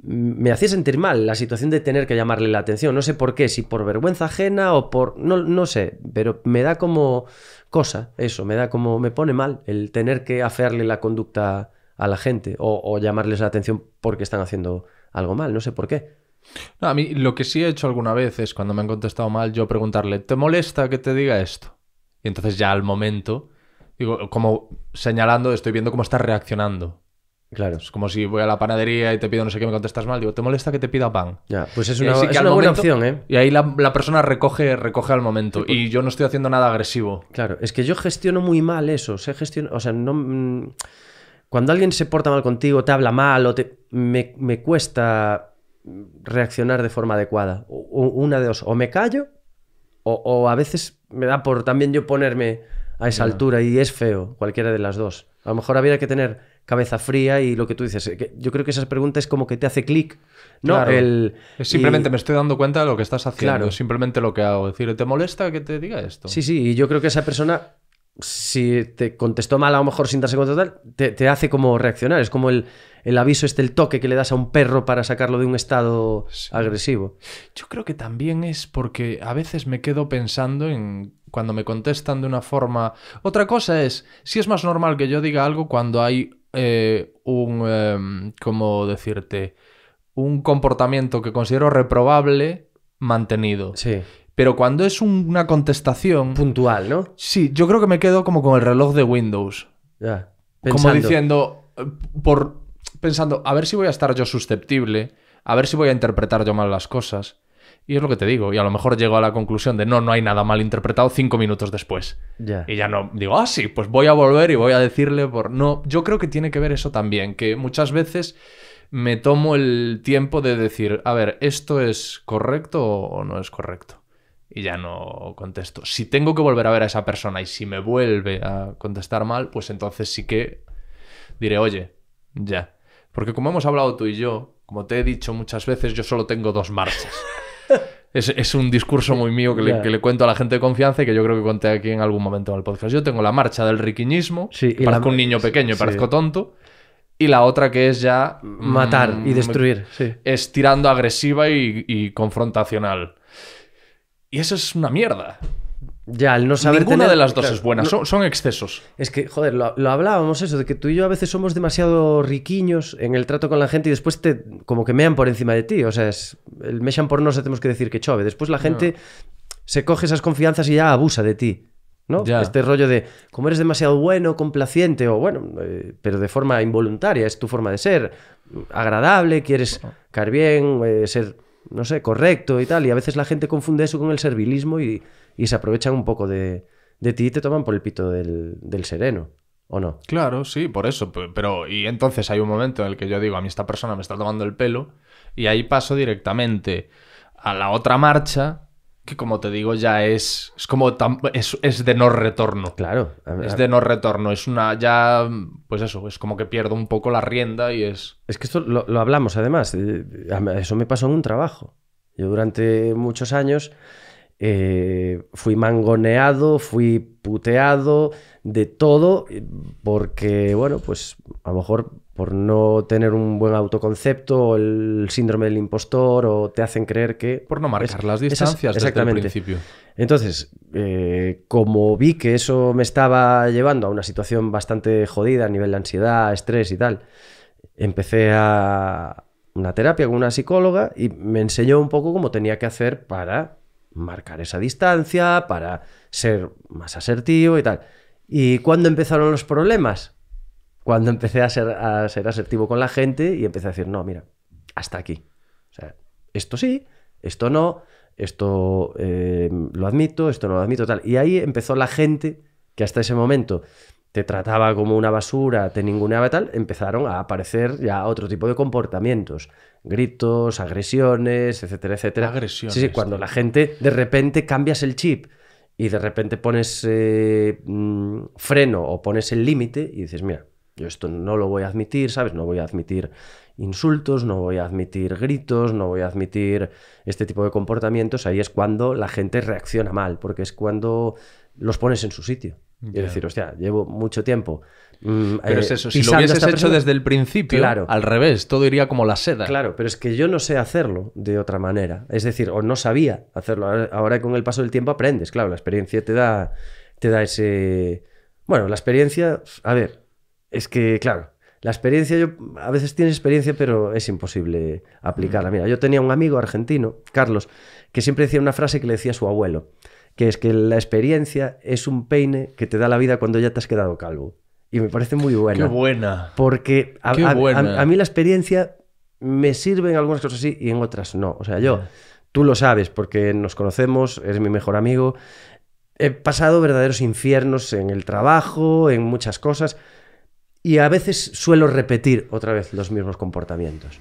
me hacía sentir mal la situación de tener que llamarle la atención. No sé por qué, si por vergüenza ajena o por... No, no sé, pero me da como cosa eso, me da como... me pone mal el tener que afearle la conducta a la gente o, llamarles la atención porque están haciendo algo mal, no sé por qué. a mí lo que sí he hecho alguna vez es cuando me han contestado mal yo preguntarle, ¿te molesta que te diga esto? Y entonces ya al momento Digo, como señalando, estoy viendo cómo estás reaccionando. Claro. Es como si voy a la panadería y te pido no sé qué, me contestas mal. Digo, ¿te molesta que te pida pan? Ya, pues es eh, una, es buena opción, ¿eh? Y ahí la, persona recoge, recoge al momento. Pues y yo no estoy haciendo nada agresivo. Claro, es que yo gestiono muy mal eso. Sé gestiono, o sea, no. Mm, cuando alguien se porta mal contigo, te habla mal o te. Me, cuesta reaccionar de forma adecuada. una de dos. O me callo, o a veces me da por también yo ponerme a esa altura y es feo, cualquiera de las dos. A lo mejor habría que tener cabeza fría y lo que tú dices. Eh, yo creo que esas preguntas es como que te hace clic. No, simplemente me estoy dando cuenta de lo que estás haciendo, claro. simplemente lo que hago. Es decir, ¿te molesta que te diga esto? Sí, sí, y yo creo que esa persona, si te contestó mal, a lo mejor sin darse cuenta, te, hace como reaccionar. Es como el, el, aviso, este, el toque que le das a un perro para sacarlo de un estado agresivo. Yo creo que también es porque a veces me quedo pensando en cuando me contestan de una forma. Otra cosa es, si es más normal que yo diga algo cuando hay eh, un, em, decirte? Un comportamiento que considero reprobable mantenido. Sí. Pero cuando es una contestación... Puntual, ¿no? Sí, yo creo que me quedo como con el reloj de Windows. Como diciendo, eh, por, pensando, a ver si voy a estar yo susceptible, a ver si voy a interpretar yo mal las cosas. Y es lo que te digo. Y a lo mejor llego a la conclusión de no, no hay nada mal interpretado cinco minutos después. Y ya no digo, ah, sí, pues voy a volver y voy a decirle por. No, yo creo que tiene que ver eso también, que muchas veces me tomo el tiempo de decir, a ver, ¿esto es correcto o no es correcto? Y ya no contesto. Si tengo que volver a ver a esa persona y si me vuelve a contestar mal, pues entonces sí que diré, oye, ya. Porque como hemos hablado tú y yo, como te he dicho muchas veces, yo solo tengo dos marchas. Es, un discurso muy mío que le, cuento a la gente de confianza y que yo creo que conté aquí en algún momento en el podcast. Yo tengo la marcha del riquiñismo, sí, parezco un niño pequeño, y parezco tonto, y la otra que es ya... Mm, Matar y destruir, Es tirando agresiva y confrontacional. Y eso es una mierda. Ya, el no saber Ninguna de las dos es buena, son, excesos. Es que, joder, lo, hablábamos eso, de que tú y yo a veces somos demasiado riquiños en el trato con la gente y después te como que mean por encima de ti. O sea, es, el mechan por no se tenemos que decir que chove. Después la gente se coge esas confianzas y ya abusa de ti. ¿no? Este rollo de, como eres demasiado bueno, complaciente, o bueno, eh, pero de forma involuntaria, es tu forma de ser, agradable, quieres ah. caer bien, eh, ser, no sé, correcto y tal, y a veces la gente confunde eso con el servilismo y y se aprovechan un poco de, ti y te toman por el pito del, sereno. ¿O no? Claro, sí, por eso. Pero, y entonces hay un momento en el que yo digo, a mí esta persona me está tomando el pelo, y ahí paso directamente a la otra marcha, que como te digo, ya es. como es, es, de no retorno. Claro. es de no retorno. Es una. ya. Pues eso, es como que pierdo un poco la rienda y es. Es que esto lo, lo hablamos, además. Eso me pasó en un trabajo. Yo durante muchos años eh, fui mangoneado, fui puteado, de todo, porque, bueno, pues a lo mejor por no tener un buen autoconcepto, o el síndrome del impostor, o te hacen creer que... Por no marcar las distancias desde el principio. Entonces, eh, como vi que eso me estaba llevando a una situación bastante jodida a nivel de ansiedad, estrés y tal, empecé a una terapia con una psicóloga y me enseñó un poco cómo tenía que hacer para marcar esa distancia, para ser más asertivo y tal. ¿Y cuándo empezaron los problemas? Cuando empecé a ser, a ser asertivo con la gente y empecé a decir, no, mira, hasta aquí. O sea, esto sí, esto no, esto eh, lo admito, esto no lo admito, tal. Y ahí empezó la gente que hasta ese momento te trataba como una basura, te ninguneaba y tal, empezaron a aparecer ya otro tipo de comportamientos. Gritos, agresiones, etcétera, etcétera. Agresiones. Sí, sí, cuando la gente de repente cambias el chip y de repente pones eh, mm, freno o pones el límite y dices, mira, yo esto no lo voy a admitir, ¿sabes? No voy a admitir insultos, no voy a admitir gritos, no voy a admitir este tipo de comportamientos. Ahí es cuando la gente reacciona mal, porque es cuando los pones en su sitio es decir, hostia, llevo mucho tiempo. Mm, pero es eh, eso, si lo hubieses hecho desde el principio, al revés, todo iría como la seda. Claro, pero es que yo no sé hacerlo de otra manera. Es decir, o no sabía hacerlo. Ahora con el paso del tiempo aprendes, claro, la experiencia te da, te da ese. Bueno, la experiencia, a ver, es que, claro, la experiencia, yo, a veces tienes experiencia, pero es imposible aplicarla. Mm. Mira, yo tenía un amigo argentino, Carlos, que siempre decía una frase que le decía a su abuelo que es que la experiencia es un peine que te da la vida cuando ya te has quedado calvo. Y me parece muy buena. ¡Qué buena! Porque a, mí la experiencia me sirve en algunas cosas sí y en otras no. O sea, yo, tú lo sabes porque nos conocemos, eres mi mejor amigo. He pasado verdaderos infiernos en el trabajo, en muchas cosas. Y a veces suelo repetir otra vez los mismos comportamientos.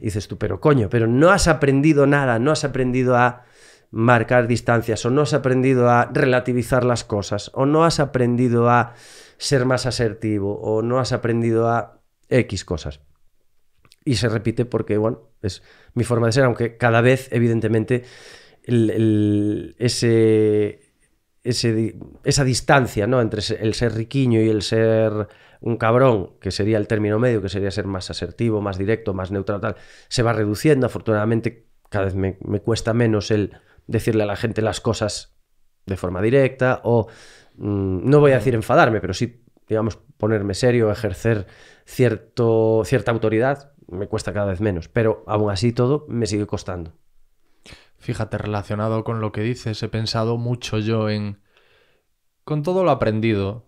dices tú, pero coño, pero no has aprendido nada, no has aprendido a marcar distancias o no has aprendido a relativizar las cosas o no has aprendido a ser más asertivo o no has aprendido a X cosas. Y se repite porque, bueno, es mi forma de ser, aunque cada vez, evidentemente, ese, ese, esa distancia ¿no? entre el ser riquiño y el ser un cabrón, que sería el término medio, que sería ser más asertivo, más directo, más neutral, tal, se va reduciendo. Afortunadamente, cada vez me cuesta menos el decirle a la gente las cosas de forma directa o mm, no voy a decir enfadarme, pero sí, digamos, ponerme serio, ejercer cierto, cierta autoridad, me cuesta cada vez menos, pero aún así todo me sigue costando. Fíjate, relacionado con lo que dices, he pensado mucho yo en... Con todo lo aprendido,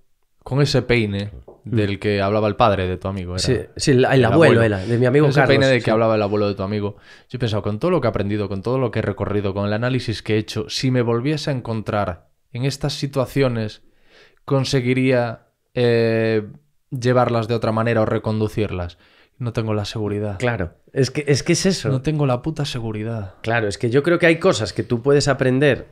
con ese peine mm. del que hablaba el padre de tu amigo. sí, el, abuelo, de mi amigo ese peine del que hablaba el abuelo de tu amigo. Yo he pensado, con todo lo que he aprendido, con todo lo que he recorrido, con el análisis que he hecho, si me volviese a encontrar en estas situaciones, conseguiría eh, llevarlas de otra manera o reconducirlas. No tengo la seguridad. Claro, es que, es que es eso. No tengo la puta seguridad. Claro, es que yo creo que hay cosas que tú puedes aprender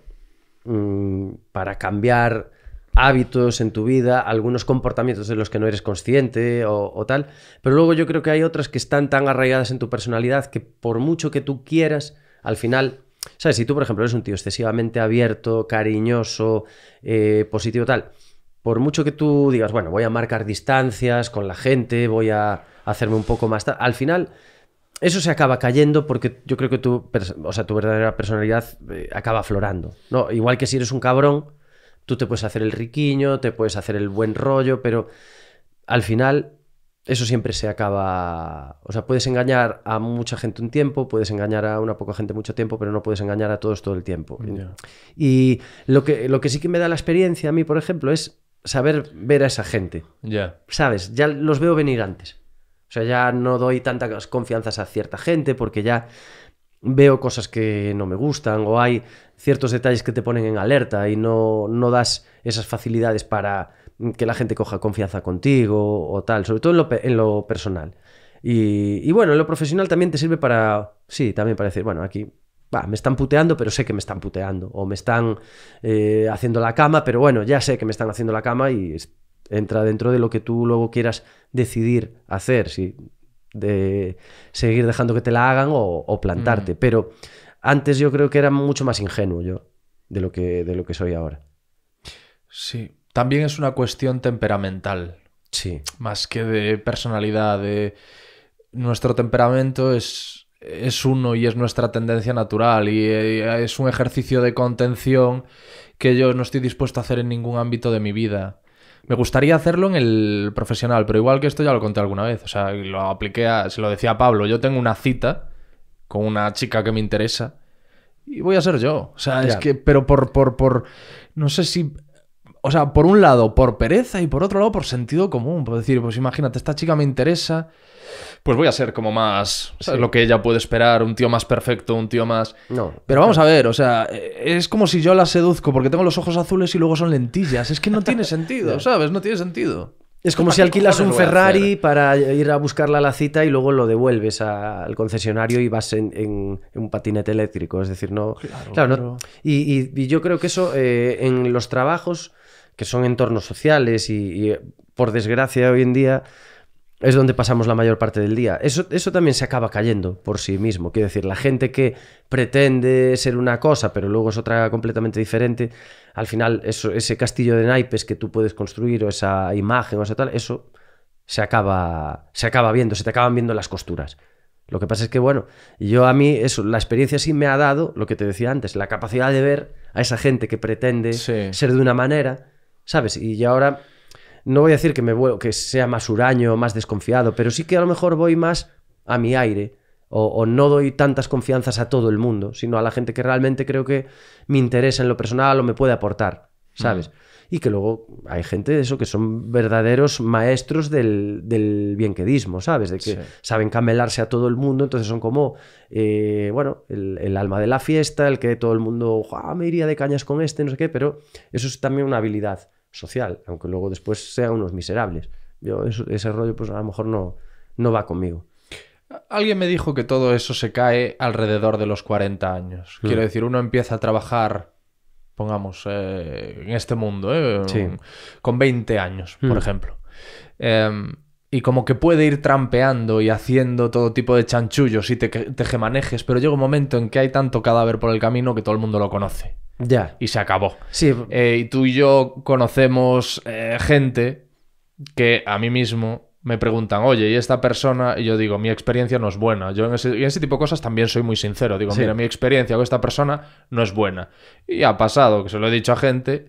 mm, para cambiar hábitos en tu vida, algunos comportamientos de los que no eres consciente o, tal, pero luego yo creo que hay otras que están tan arraigadas en tu personalidad que por mucho que tú quieras, al final, ¿sabes? Si tú, por ejemplo, eres un tío excesivamente abierto, cariñoso, eh, positivo, tal, por mucho que tú digas, bueno, voy a marcar distancias con la gente, voy a hacerme un poco más, al final... Eso se acaba cayendo porque yo creo que tu, o sea, tu verdadera personalidad eh, acaba aflorando. ¿no? Igual que si eres un cabrón, Tú te puedes hacer el riquiño, te puedes hacer el buen rollo, pero al final eso siempre se acaba... O sea, puedes engañar a mucha gente un tiempo, puedes engañar a una poca gente mucho tiempo, pero no puedes engañar a todos todo el tiempo. Y lo que, lo que sí que me da la experiencia a mí, por ejemplo, es saber ver a esa gente. Ya. ¿Sabes? Ya los veo venir antes. O sea, ya no doy tantas confianzas a cierta gente porque ya veo cosas que no me gustan o hay ciertos detalles que te ponen en alerta y no, no das esas facilidades para que la gente coja confianza contigo o tal, sobre todo en lo, personal. Y, bueno, en lo profesional también te sirve para, sí, también para decir, bueno, aquí me están puteando, pero sé que me están puteando, o me están eh, haciendo la cama, pero bueno, ya sé que me están haciendo la cama y entra dentro de lo que tú luego quieras decidir hacer. Si de seguir dejando que te la hagan o, plantarte. Mm. Pero antes yo creo que era mucho más ingenuo yo de lo que, de lo que soy ahora. Sí, también es una cuestión temperamental. Sí. Más que de personalidad, de nuestro temperamento es, es uno y es nuestra tendencia natural y eh, es un ejercicio de contención que yo no estoy dispuesto a hacer en ningún ámbito de mi vida. Me gustaría hacerlo en el profesional, pero igual que esto ya lo conté alguna vez. O sea, lo apliqué a, se lo decía a Pablo, yo tengo una cita con una chica que me interesa y voy a ser yo. O sea, es que, pero por, por, por, no sé si o sea, por un lado por pereza y por otro lado por sentido común. Por decir, pues imagínate, esta chica me interesa, pues voy a ser como más, Lo que ella puede esperar, un tío más perfecto, un tío más... No. Pero vamos a ver, o sea, eh, es como si yo la seduzco porque tengo los ojos azules y luego son lentillas. Es que no tiene sentido, ¿sabes? No tiene sentido. Es como si alquilas un Ferrari para ir a buscarla a la cita y luego lo devuelves al concesionario y vas en, un patinete eléctrico. Es decir, no. Claro, Y, yo creo que eso eh, en los trabajos que son entornos sociales y, eh, por desgracia hoy en día es donde pasamos la mayor parte del día. Eso, eso también se acaba cayendo por sí mismo. Quiero decir, la gente que pretende ser una cosa, pero luego es otra completamente diferente, al final ese castillo de naipes que tú puedes construir o esa imagen o esa tal, eso se acaba, se acaba viendo, se te acaban viendo las costuras. Lo que pasa es que, bueno, yo a mí, eso, la experiencia sí me ha dado, lo que te decía antes, la capacidad de ver a esa gente que pretende ser de una manera ¿sabes? Y ya ahora no voy a decir que, me que sea más huraño, más desconfiado, pero sí que a lo mejor voy más a mi aire. O, no doy tantas confianzas a todo el mundo, sino a la gente que realmente creo que me interesa en lo personal o me puede aportar, ¿sabes? Y que luego hay gente de eso que son verdaderos maestros del, del bienquedismo, ¿sabes? De que saben camelarse a todo el mundo, entonces son como, eh, bueno, el, alma de la fiesta, el que todo el mundo, me iría de cañas con este, no sé qué, pero eso es también una habilidad social, aunque luego después sean unos miserables. Yo ese rollo pues a lo mejor no, no va conmigo. Alguien me dijo que todo eso se cae alrededor de los 40 años. Mm. Quiero decir, uno empieza a trabajar, pongamos, eh, en este mundo, eh, con 20 años, por mm. ejemplo. Em, y como que puede ir trampeando y haciendo todo tipo de chanchullos y te, manejes, pero llega un momento en que hay tanto cadáver por el camino que todo el mundo lo conoce. Ya. Y se acabó. Sí. Eh, y tú y yo conocemos eh, gente que a mí mismo me preguntan, oye, ¿y esta persona? Y yo digo, mi experiencia no es buena. Yo en ese, tipo de cosas también soy muy sincero. Digo, mira, mi experiencia con esta persona no es buena. Y ha pasado que se lo he dicho a gente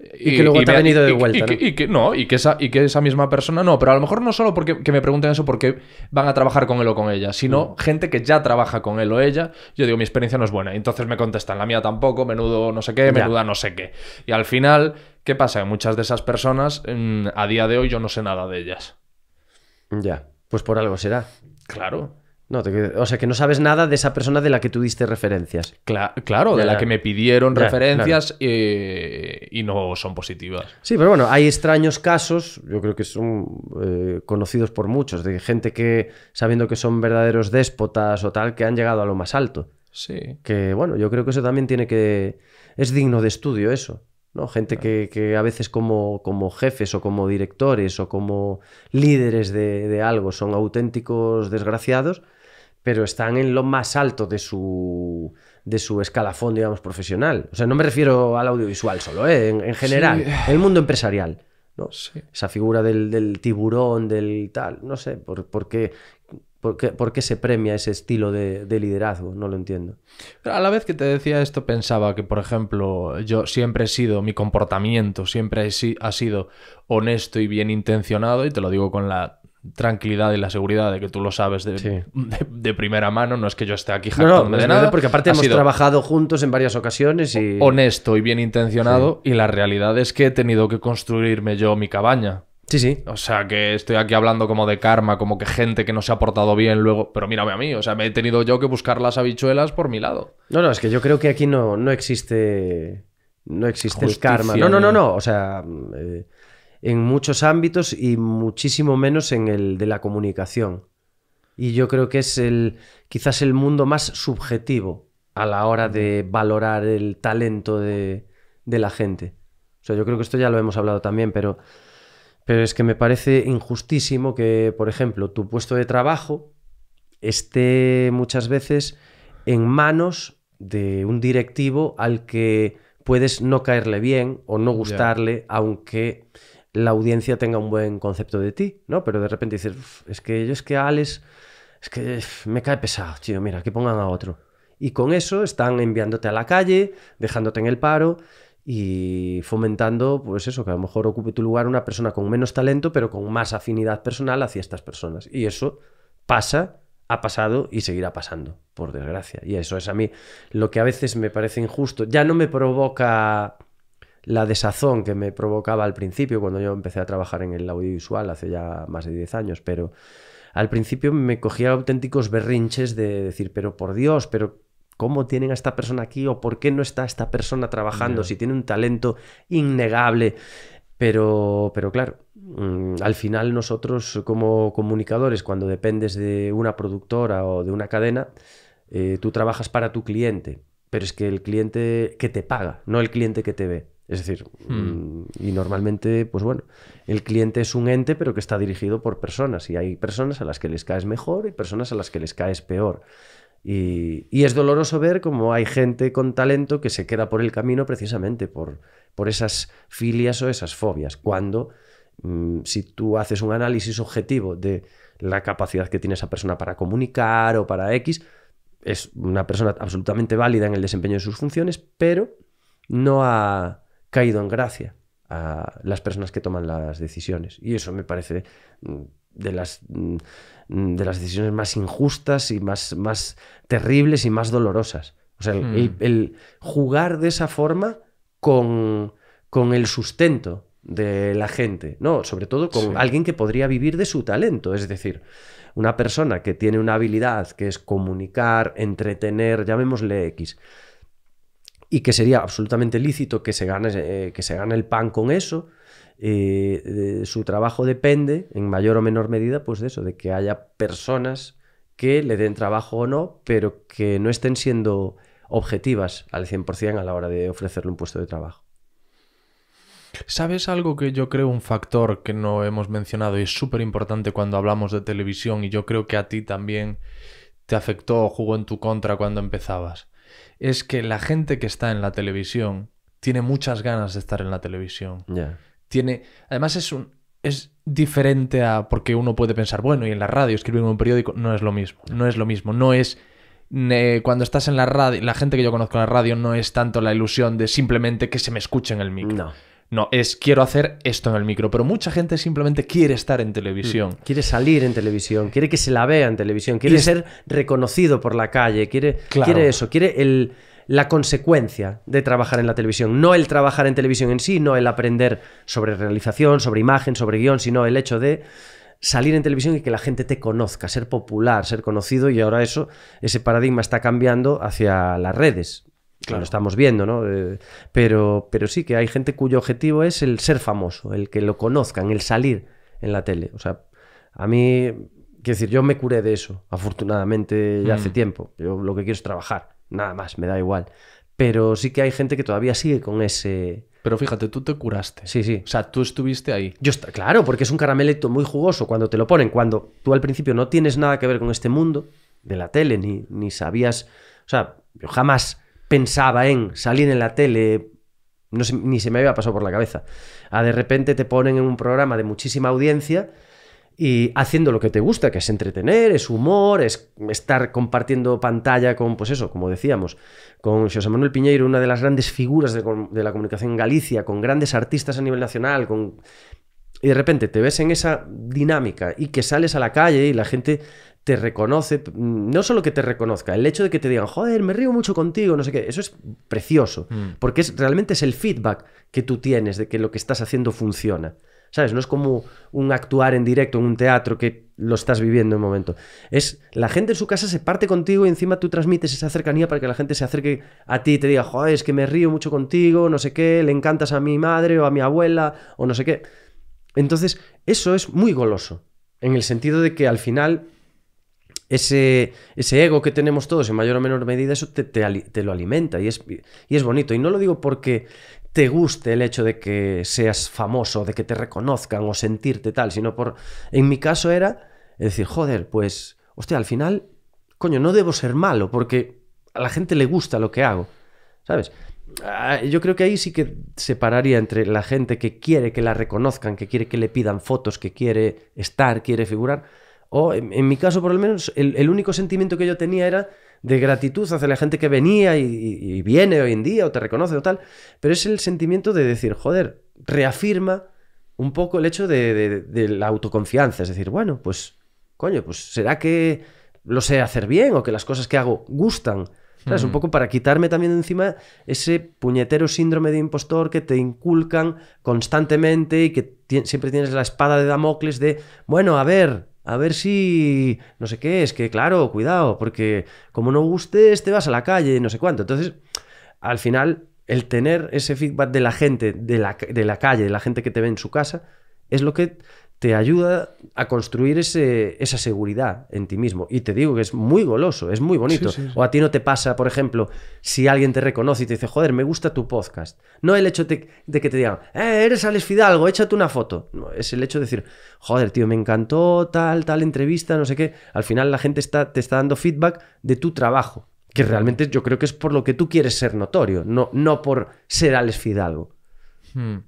y, que luego te ha venido de vuelta. Y, que, no, y que, esa, y que esa misma persona. No, pero a lo mejor no solo porque que me pregunten eso porque van a trabajar con él o con ella, sino mm. gente que ya trabaja con él o ella. Yo digo, mi experiencia no es buena. entonces me contestan, la mía tampoco, menudo no sé qué, menuda no sé qué. Y al final, ¿qué pasa? Muchas de esas personas, mm, a día de hoy, yo no sé nada de ellas. Ya, pues por algo será. Claro. No, o sea, que no sabes nada de esa persona de la que tú diste referencias. claro, de la que me pidieron referencias eh, y no son positivas. Sí, pero bueno, hay extraños casos, yo creo que son eh, conocidos por muchos, de gente que, sabiendo que son verdaderos déspotas o tal, que han llegado a lo más alto. Sí. Que bueno, yo creo que eso también tiene que... Es digno de estudio eso. ¿no? Gente que, a veces como, como jefes o como directores o como líderes de, algo son auténticos desgraciados, pero están en lo más alto de su, de su escalafón, digamos, profesional. O sea, no me refiero al audiovisual solo, ¿eh? en, general, el mundo empresarial. ¿no? Esa figura del, del, tiburón, del tal, no sé, por, porque ¿Por qué, se premia ese estilo de, liderazgo? No lo entiendo. a la vez que te decía esto, pensaba que, por ejemplo, yo siempre he sido, mi comportamiento siempre ha sido honesto y bien intencionado, y te lo digo con la tranquilidad y la seguridad de que tú lo sabes de, primera mano, no es que yo esté aquí jactándome de nada. Porque aparte hemos trabajado juntos en varias ocasiones y... Honesto y bien intencionado, y la realidad es que he tenido que construirme yo mi cabaña Sí, sí. O sea, que estoy aquí hablando como de karma, como que gente que no se ha portado bien luego. Pero mírame a mí, o sea, me he tenido yo que buscar las habichuelas por mi lado. No, no, es que yo creo que aquí no, no existe. No existe el karma. No, no, no, no. O sea, eh, en muchos ámbitos y muchísimo menos en el de la comunicación. Y yo creo que es el quizás el mundo más subjetivo a la hora de valorar el talento de, de la gente. O sea, yo creo que esto ya lo hemos hablado también, pero pero es que me parece injustísimo que, por ejemplo, tu puesto de trabajo esté muchas veces en manos de un directivo al que puedes no caerle bien o no gustarle, aunque la audiencia tenga un buen concepto de ti, ¿no? Pero de repente dices, es que yo es que Alex, es que me cae pesado, tío, mira, que pongan a otro. Y con eso están enviándote a la calle, dejándote en el paro y fomentando, pues eso, que a lo mejor ocupe tu lugar una persona con menos talento, pero con más afinidad personal hacia estas personas. Y eso pasa, ha pasado y seguirá pasando, por desgracia. Y eso es a mí lo que a veces me parece injusto. Ya no me provoca la desazón que me provocaba al principio cuando yo empecé a trabajar en el audiovisual hace ya más de 10 años, pero al principio me cogía auténticos berrinches de decir, pero por Dios, pero ¿Cómo tienen a esta persona aquí? ¿O por qué no está esta persona trabajando si tiene un talento innegable? Pero, pero claro, mm, al final nosotros como comunicadores, cuando dependes de una productora o de una cadena, eh, tú trabajas para tu cliente, pero es que el cliente que te paga, no el cliente que te ve. Es decir, hmm. mm, y normalmente, pues bueno, el cliente es un ente, pero que está dirigido por personas, y hay personas a las que les caes mejor y personas a las que les caes peor. Y, es doloroso ver cómo hay gente con talento que se queda por el camino precisamente por, por esas filias o esas fobias. Cuando, mm, si tú haces un análisis objetivo de la capacidad que tiene esa persona para comunicar o para X, es una persona absolutamente válida en el desempeño de sus funciones, pero no ha caído en gracia a las personas que toman las decisiones. Y eso me parece mm, de las mm, Mm, de las decisiones más injustas y más, más terribles y más dolorosas. O sea, el, hmm. jugar de esa forma con, el sustento de la gente, no, sobre todo con alguien que podría vivir de su talento, es decir, una persona que tiene una habilidad que es comunicar, entretener, llamémosle X, y que sería absolutamente lícito que se eh, que se gane el pan con eso, eh, eh, su trabajo depende, en mayor o menor medida, pues de eso, de que haya personas que le den trabajo o no, pero que no estén siendo objetivas al 100% a la hora de ofrecerle un puesto de trabajo. ¿Sabes algo que yo creo un factor que no hemos mencionado y es súper importante cuando hablamos de televisión y yo creo que a ti también te afectó o jugó en tu contra cuando empezabas? Es que la gente que está en la televisión tiene muchas ganas de estar en la televisión. ya tiene. Además, es un. Es diferente a. Porque uno puede pensar, bueno, y en la radio, escribir un periódico, no es lo mismo. No es lo mismo. No es. cuando estás en la radio. La gente que yo conozco en la radio no es tanto la ilusión de simplemente que se me escuche en el micro. No. No, es quiero hacer esto en el micro, pero mucha gente simplemente quiere estar en televisión. Mm. Quiere salir en televisión, quiere que se la vea en televisión, quiere ser reconocido por la calle, quiere, quiere eso, quiere el, la consecuencia de trabajar en la televisión. No el trabajar en televisión en sí, no el aprender sobre realización, sobre imagen, sobre guión, sino el hecho de salir en televisión y que la gente te conozca, ser popular, ser conocido y ahora eso, ese paradigma está cambiando hacia las redes. Lo estamos viendo, ¿no? Eh, pero, pero sí que hay gente cuyo objetivo es el ser famoso, el que lo conozcan, el salir en la tele. O sea, a mí, quiero decir, yo me curé de eso, afortunadamente, ya hace mm. tiempo. Yo lo que quiero es trabajar nada más, me da igual. Pero sí que hay gente que todavía sigue con ese... Pero fíjate, tú te curaste. Sí, sí. O sea, tú estuviste ahí. Yo está, claro, porque es un caramelito muy jugoso cuando te lo ponen, cuando tú al principio no tienes nada que ver con este mundo de la tele, ni, ni sabías, o sea, yo jamás pensaba en salir en la tele, ni se me había pasado por la cabeza. A ah, de repente te ponen en un programa de muchísima audiencia y haciendo lo que te gusta, que es entretener, es humor, es estar compartiendo pantalla con, pues eso, como decíamos, con José Manuel Piñeiro, una de las grandes figuras de, la comunicación en Galicia, con grandes artistas a nivel nacional, con... Y de repente te ves en esa dinámica y que sales a la calle y la gente te reconoce, no solo que te reconozca, el hecho de que te digan, joder, me río mucho contigo, no sé qué, eso es precioso, mm. porque es, realmente es el feedback que tú tienes de que lo que estás haciendo funciona. ¿sabes? No es como un actuar en directo en un teatro que lo estás viviendo en un momento. Es la gente en su casa se parte contigo y encima tú transmites esa cercanía para que la gente se acerque a ti y te diga, joder, es que me río mucho contigo, no sé qué, le encantas a mi madre o a mi abuela o no sé qué. Entonces, eso es muy goloso, en el sentido de que al final ese, ese ego que tenemos todos en mayor o menor medida, eso te, lo alimenta y es, y es bonito. Y no lo digo porque te guste el hecho de que seas famoso, de que te reconozcan o sentirte tal, sino por... En mi caso era decir, joder, pues, hostia, al final, coño, no debo ser malo porque a la gente le gusta lo que hago, ¿sabes? Ah, yo creo que ahí sí que separaría entre la gente que quiere que la reconozcan, que quiere que le pidan fotos, que quiere estar, quiere figurar, o en, mi caso por lo menos el único sentimiento que yo tenía era de gratitud hacia la gente que venía y, viene hoy en día o te reconoce o tal, pero es el sentimiento de decir, joder, reafirma un poco el hecho de, la autoconfianza, es decir, bueno, pues, coño, pues será que lo sé hacer bien o que las cosas que hago gustan. es Un mm. poco para quitarme también de encima ese puñetero síndrome de impostor que te inculcan constantemente y que siempre tienes la espada de Damocles de, bueno, a ver, a ver si no sé qué, es que claro, cuidado, porque como no gustes te vas a la calle, no sé cuánto. Entonces, al final, el tener ese feedback de la gente, de la, de la calle, de la gente que te ve en su casa, es lo que te ayuda a construir esa seguridad en ti mismo. Y te digo que es muy goloso, es muy bonito. O a ti no te pasa, por ejemplo, si alguien te reconoce y te dice, joder, me gusta tu podcast. No el hecho de, que te digan, eh, eres Alex Fidalgo, échate una foto. No, es el hecho de decir, joder, tío, me encantó tal, tal entrevista, no sé qué. Al final la gente está, te está dando feedback de tu trabajo, que realmente yo creo que es por lo que tú quieres ser notorio, no, no por ser Alex Fidalgo. Hmm.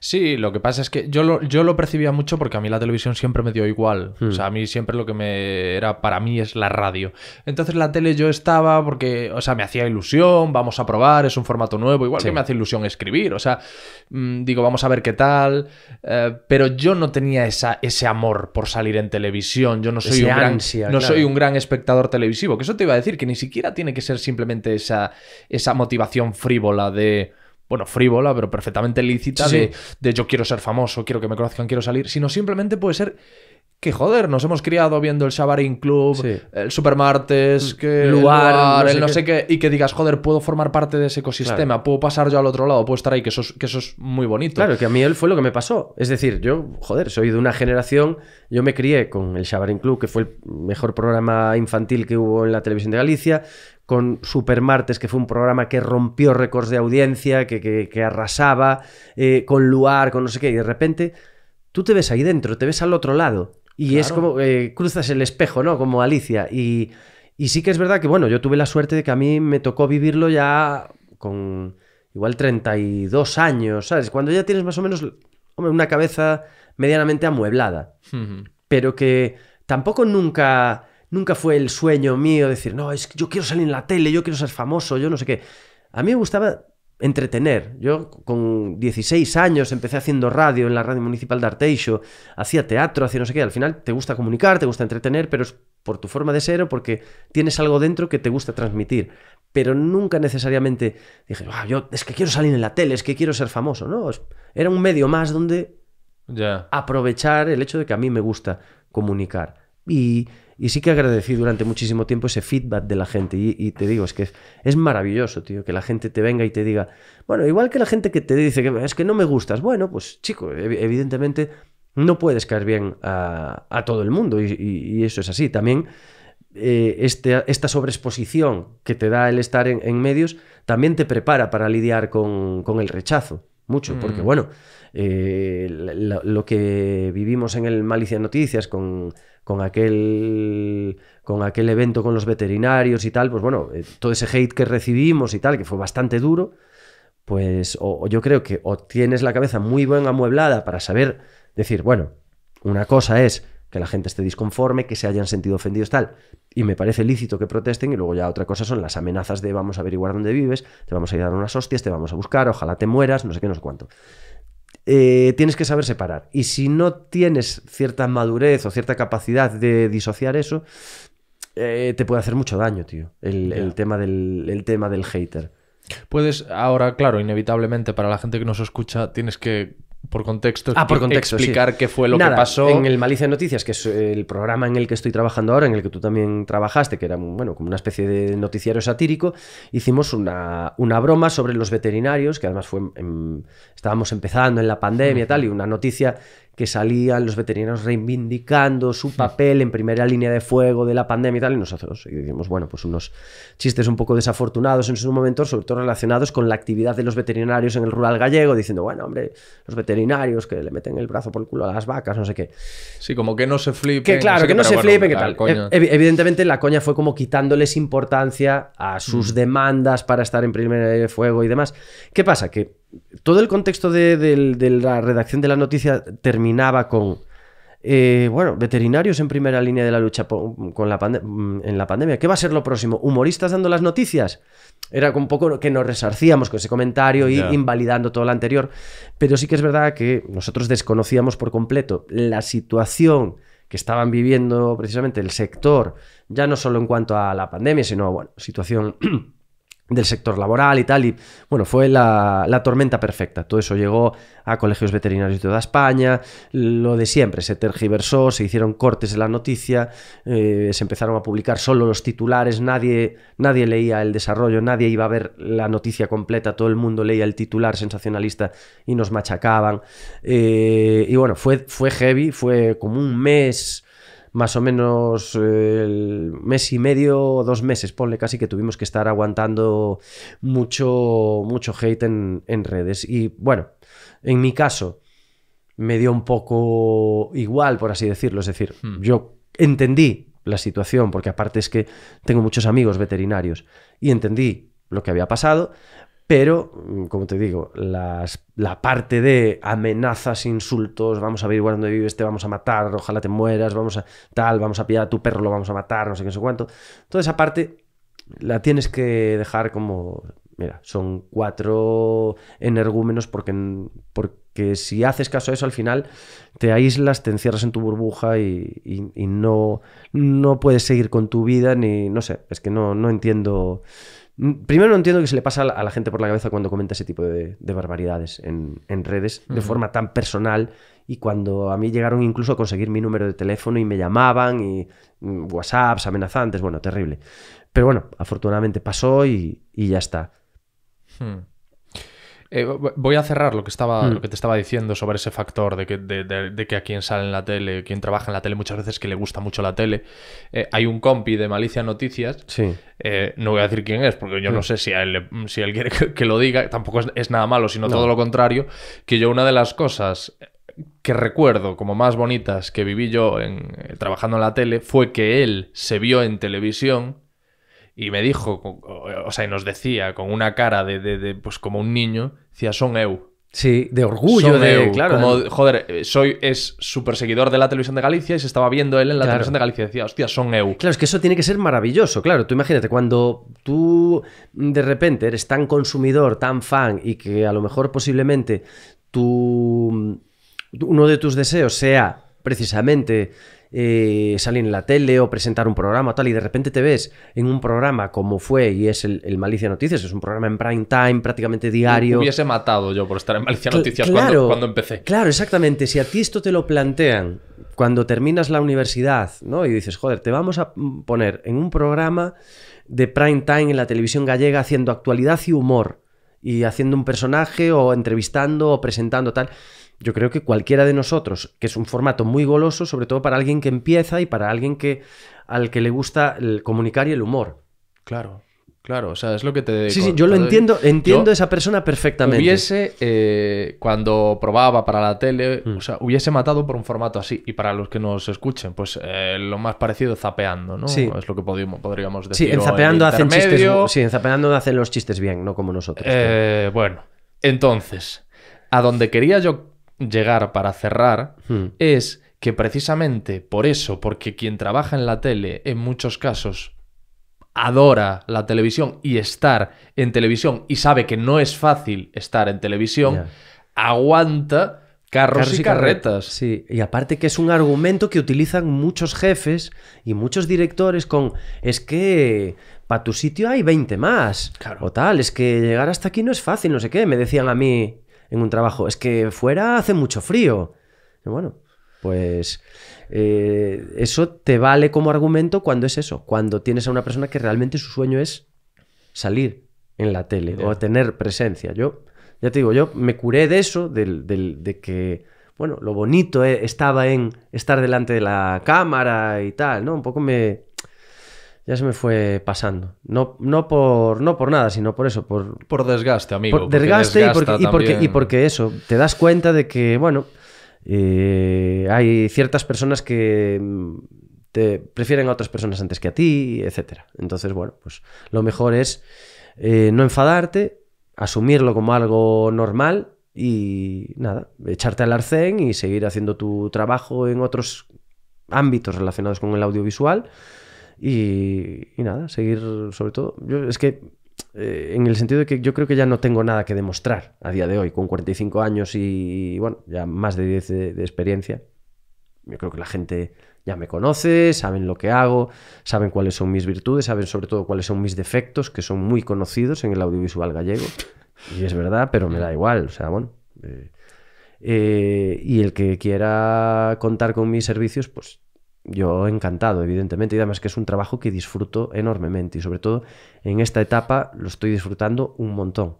Sí, lo que pasa es que yo lo, yo lo percibía mucho porque a mí la televisión siempre me dio igual. O hmm. sea, a mí siempre lo que me era para mí es la radio. Entonces la tele yo estaba porque, o sea, me hacía ilusión, vamos a probar, es un formato nuevo, igual que me hace ilusión escribir. O sea, mm, digo, vamos a ver qué tal. Eh, pero yo no tenía esa, ese amor por salir en televisión. Yo no soy, un gran, no soy un gran espectador televisivo. Que eso te iba a decir, que ni siquiera tiene que ser simplemente esa, esa motivación frívola de bueno, frívola, pero perfectamente lícita de, de, yo quiero ser famoso, quiero que me conozcan, quiero salir, sino simplemente puede ser que joder, nos hemos criado viendo el Shabarin Club, el Supermartes, mm, que lugar, el, no sé qué. y que digas, joder, puedo formar parte de ese ecosistema, puedo pasar yo al otro lado, puedo estar ahí, que eso, es, que eso es muy bonito. Claro, que a mí él fue lo que me pasó. Es decir, yo, joder, soy de una generación, yo me crié con el Shabarin Club, que fue el mejor programa infantil que hubo en la televisión de Galicia, con Supermartes, que fue un programa que rompió récords de audiencia, que, arrasaba, eh, con Luar, con no sé qué, y de repente tú te ves ahí dentro, te ves al otro lado. Y es como que eh, cruzas el espejo, ¿no? Como Alicia. Y, sí que es verdad que, bueno, yo tuve la suerte de que a mí me tocó vivirlo ya con igual 32 años, ¿sabes? Cuando ya tienes más o menos hombre, una cabeza medianamente amueblada. Pero que tampoco nunca, nunca fue el sueño mío decir, no, es que yo quiero salir en la tele, yo quiero ser famoso, yo no sé qué. A mí me gustaba entretener. Yo con 16 años empecé haciendo radio en la radio municipal de Arteixo, hacía teatro, hacía no sé qué. Al final te gusta comunicar, te gusta entretener, pero es por tu forma de ser o porque tienes algo dentro que te gusta transmitir. Pero nunca necesariamente dije, ah, yo es que quiero salir en la tele, es que quiero ser famoso. No, era un medio más donde aprovechar el hecho de que a mí me gusta comunicar. Y y sí que agradecí durante muchísimo tiempo ese feedback de la gente. Y, te digo, es que es, maravilloso, tío, que la gente te venga y te diga, bueno, igual que la gente que te dice que es que no me gustas. Bueno, pues chico, evidentemente no puedes caer bien a, todo el mundo. Y, eso es así. También eh, este, esta sobreexposición que te da el estar en, medios también te prepara para lidiar con, el rechazo. Mucho, porque mm. bueno eh, lo, que vivimos en el Malicia Noticias con, con, aquel, con aquel evento con los veterinarios y tal, pues bueno, eh, todo ese hate que recibimos y tal, que fue bastante duro, pues yo creo que o tienes la cabeza muy bien amueblada para saber decir, bueno, una cosa es que la gente esté disconforme, que se hayan sentido ofendidos, tal. Y me parece lícito que protesten y luego ya otra cosa son las amenazas de vamos a averiguar dónde vives, te vamos a ir a dar unas hostias, te vamos a buscar, ojalá te mueras, no sé qué, no sé cuánto. Eh, tienes que saber separar. Y si no tienes cierta madurez o cierta capacidad de disociar eso, eh, te puede hacer mucho daño, tío, el, tema, del, el tema del hater. Puedes, ahora, claro, inevitablemente para la gente que nos escucha, tienes que por contexto, ah, por contexto explicar qué fue lo que pasó. En el malice de Noticias, que es el programa en el que estoy trabajando ahora, en el que tú también trabajaste, que era bueno, como una especie de noticiario satírico, hicimos una, broma sobre los veterinarios, que además fue estábamos empezando en la pandemia y tal, y una noticia que salían los veterinarios reivindicando su papel en primera línea de fuego de la pandemia y tal, y nosotros y bueno, pues unos chistes un poco desafortunados en su momento, sobre todo relacionados con la actividad de los veterinarios en el rural gallego, diciendo, bueno, hombre, los veterinarios que le meten el brazo por el culo a las vacas, no sé qué. Sí, como que no se flipen. Que claro, que, no se flipen, que tal. evidentemente la coña fue como quitándoles importancia a sus mm. demandas para estar en primera línea de fuego y demás. ¿Qué pasa? Que todo el contexto de, la redacción de la noticia terminaba con, eh, bueno, veterinarios en primera línea de la lucha con la mm, en la pandemia. ¿Qué va a ser lo próximo? ¿Humoristas dando las noticias? Era un poco que nos resarcíamos con ese comentario y invalidando todo lo anterior. Pero sí que es verdad que nosotros desconocíamos por completo la situación que estaban viviendo precisamente el sector, ya no solo en cuanto a la pandemia, sino, bueno, situación del sector laboral y tal, y bueno, fue la, tormenta perfecta. Todo eso llegó a colegios veterinarios de toda España, lo de siempre, se tergiversó, se hicieron cortes de la noticia, eh, se empezaron a publicar solo los titulares, nadie, nadie leía el desarrollo, nadie iba a ver la noticia completa, todo el mundo leía el titular sensacionalista y nos machacaban. Eh, y bueno, fue, fue heavy, fue como un mes más o menos eh, el mes y medio o dos meses, ponle casi que tuvimos que estar aguantando mucho, mucho hate en, redes. Y bueno, en mi caso me dio un poco igual, por así decirlo. Es decir, hmm. yo entendí la situación, porque aparte es que tengo muchos amigos veterinarios y entendí lo que había pasado, pero, mm, como te digo, las, la parte de amenazas, insultos, vamos a ver dónde vives, te vamos a matar, ojalá te mueras, vamos a tal, vamos a pillar a tu perro, lo vamos a matar, no sé qué, no sé cuánto. Toda esa parte la tienes que dejar como, mira, son cuatro energúmenos porque, porque si haces caso a eso al final te aíslas, te encierras en tu burbuja y, y no, no puedes seguir con tu vida ni, no sé, es que no, no entiendo Mm, primero no entiendo que se le pasa a la gente por la cabeza cuando comenta ese tipo de, barbaridades en, redes de forma tan personal y cuando a mí llegaron incluso a conseguir mi número de teléfono y me llamaban y mm, WhatsApps amenazantes, bueno, terrible. Pero bueno, afortunadamente pasó y, ya está. Hmm. Eh, voy a cerrar lo que, estaba, hmm. lo que te estaba diciendo sobre ese factor de que, de, que, a quien sale en la tele, quien trabaja en la tele muchas veces que le gusta mucho la tele. Eh, hay un compi de Malicia Noticias. Eh, no voy a decir quién es, porque yo no hmm. sé si, él, si él quiere que, lo diga. Tampoco es, nada malo, sino todo lo contrario. Que yo una de las cosas que recuerdo como más bonitas que viví yo en, trabajando en la tele fue que él se vio en televisión y me dijo, o sea, y nos decía con una cara de, pues como un niño, decía, son eu. Sí, de orgullo, de, eu, claro. Como, joder, eh, soy, es su perseguidor de la televisión de Galicia y se estaba viendo él en la televisión de Galicia y decía, hostia, son eu. Claro, es que eso tiene que ser maravilloso, claro. Tú imagínate, cuando tú mm, de repente eres tan consumidor, tan fan y que a lo mejor posiblemente tú, mm, uno de tus deseos sea precisamente eh, salir en la tele o presentar un programa tal, y de repente te ves en un programa como fue y es el, Malicia Noticias, es un programa en prime time, prácticamente diario. Me hubiese matado yo por estar en Malicia Noticias cuando, cuando, empecé. Claro, exactamente. Si a ti esto te lo plantean cuando terminas la universidad, ¿no? Y dices, joder, te vamos a poner en un programa de prime time en la televisión gallega haciendo actualidad y humor y haciendo un personaje o entrevistando o presentando tal. Yo creo que cualquiera de nosotros, que es un formato muy goloso, sobre todo para alguien que empieza y para alguien que al que le gusta el comunicar y el humor. Claro. Claro, o sea, es lo que te... Sí, sí, yo lo entiendo, entiendo esa persona perfectamente. Hubiese, eh, cuando probaba para la tele, mm. o sea, hubiese matado por un formato así. Y para los que nos escuchen, pues eh, lo más parecido zapeando, ¿no? Sí. Es lo que podríamos, podríamos decir. Sí, en zapeando hacen chistes... Sí, en zapeando hacen los chistes bien, no como nosotros. Eh, bueno, entonces, a donde quería yo llegar para cerrar hmm. es que precisamente por eso, porque quien trabaja en la tele en muchos casos adora la televisión y estar en televisión y sabe que no es fácil estar en televisión, aguanta carros, y, carretas. Sí, y aparte que es un argumento que utilizan muchos jefes y muchos directores con es que para tu sitio hay 20 más claro. o tal, es que llegar hasta aquí no es fácil, no sé qué, me decían a mí en un trabajo, es que fuera hace mucho frío. bueno, pues eh, eso te vale como argumento cuando es eso, cuando tienes a una persona que realmente su sueño es salir en la tele o tener presencia. Yo, ya te digo, yo me curé de eso, de que, bueno, lo bonito eh, estaba en estar delante de la cámara y tal, ¿no? Un poco me, ya se me fue pasando. No, no, por, no por nada, sino por eso. Por, por desgaste, amigo. Por desgaste y porque, y, porque, eso, te das cuenta de que, bueno, eh, hay ciertas personas que mm, te prefieren a otras personas antes que a ti, etc. Entonces, bueno, pues lo mejor es eh, no enfadarte, asumirlo como algo normal y nada, echarte al arcén y seguir haciendo tu trabajo en otros ámbitos relacionados con el audiovisual y, nada, seguir sobre todo. Yo, es que eh, en el sentido de que yo creo que ya no tengo nada que demostrar a día de hoy, con 45 años y, bueno, ya más de 10 de, experiencia. Yo creo que la gente ya me conoce, saben lo que hago, saben cuáles son mis virtudes, saben sobre todo cuáles son mis defectos, que son muy conocidos en el audiovisual gallego. Y es verdad, pero me da igual, o sea, bueno. Eh, eh, y el que quiera contar con mis servicios, pues yo encantado, evidentemente, y además que es un trabajo que disfruto enormemente y sobre todo en esta etapa lo estoy disfrutando un montón.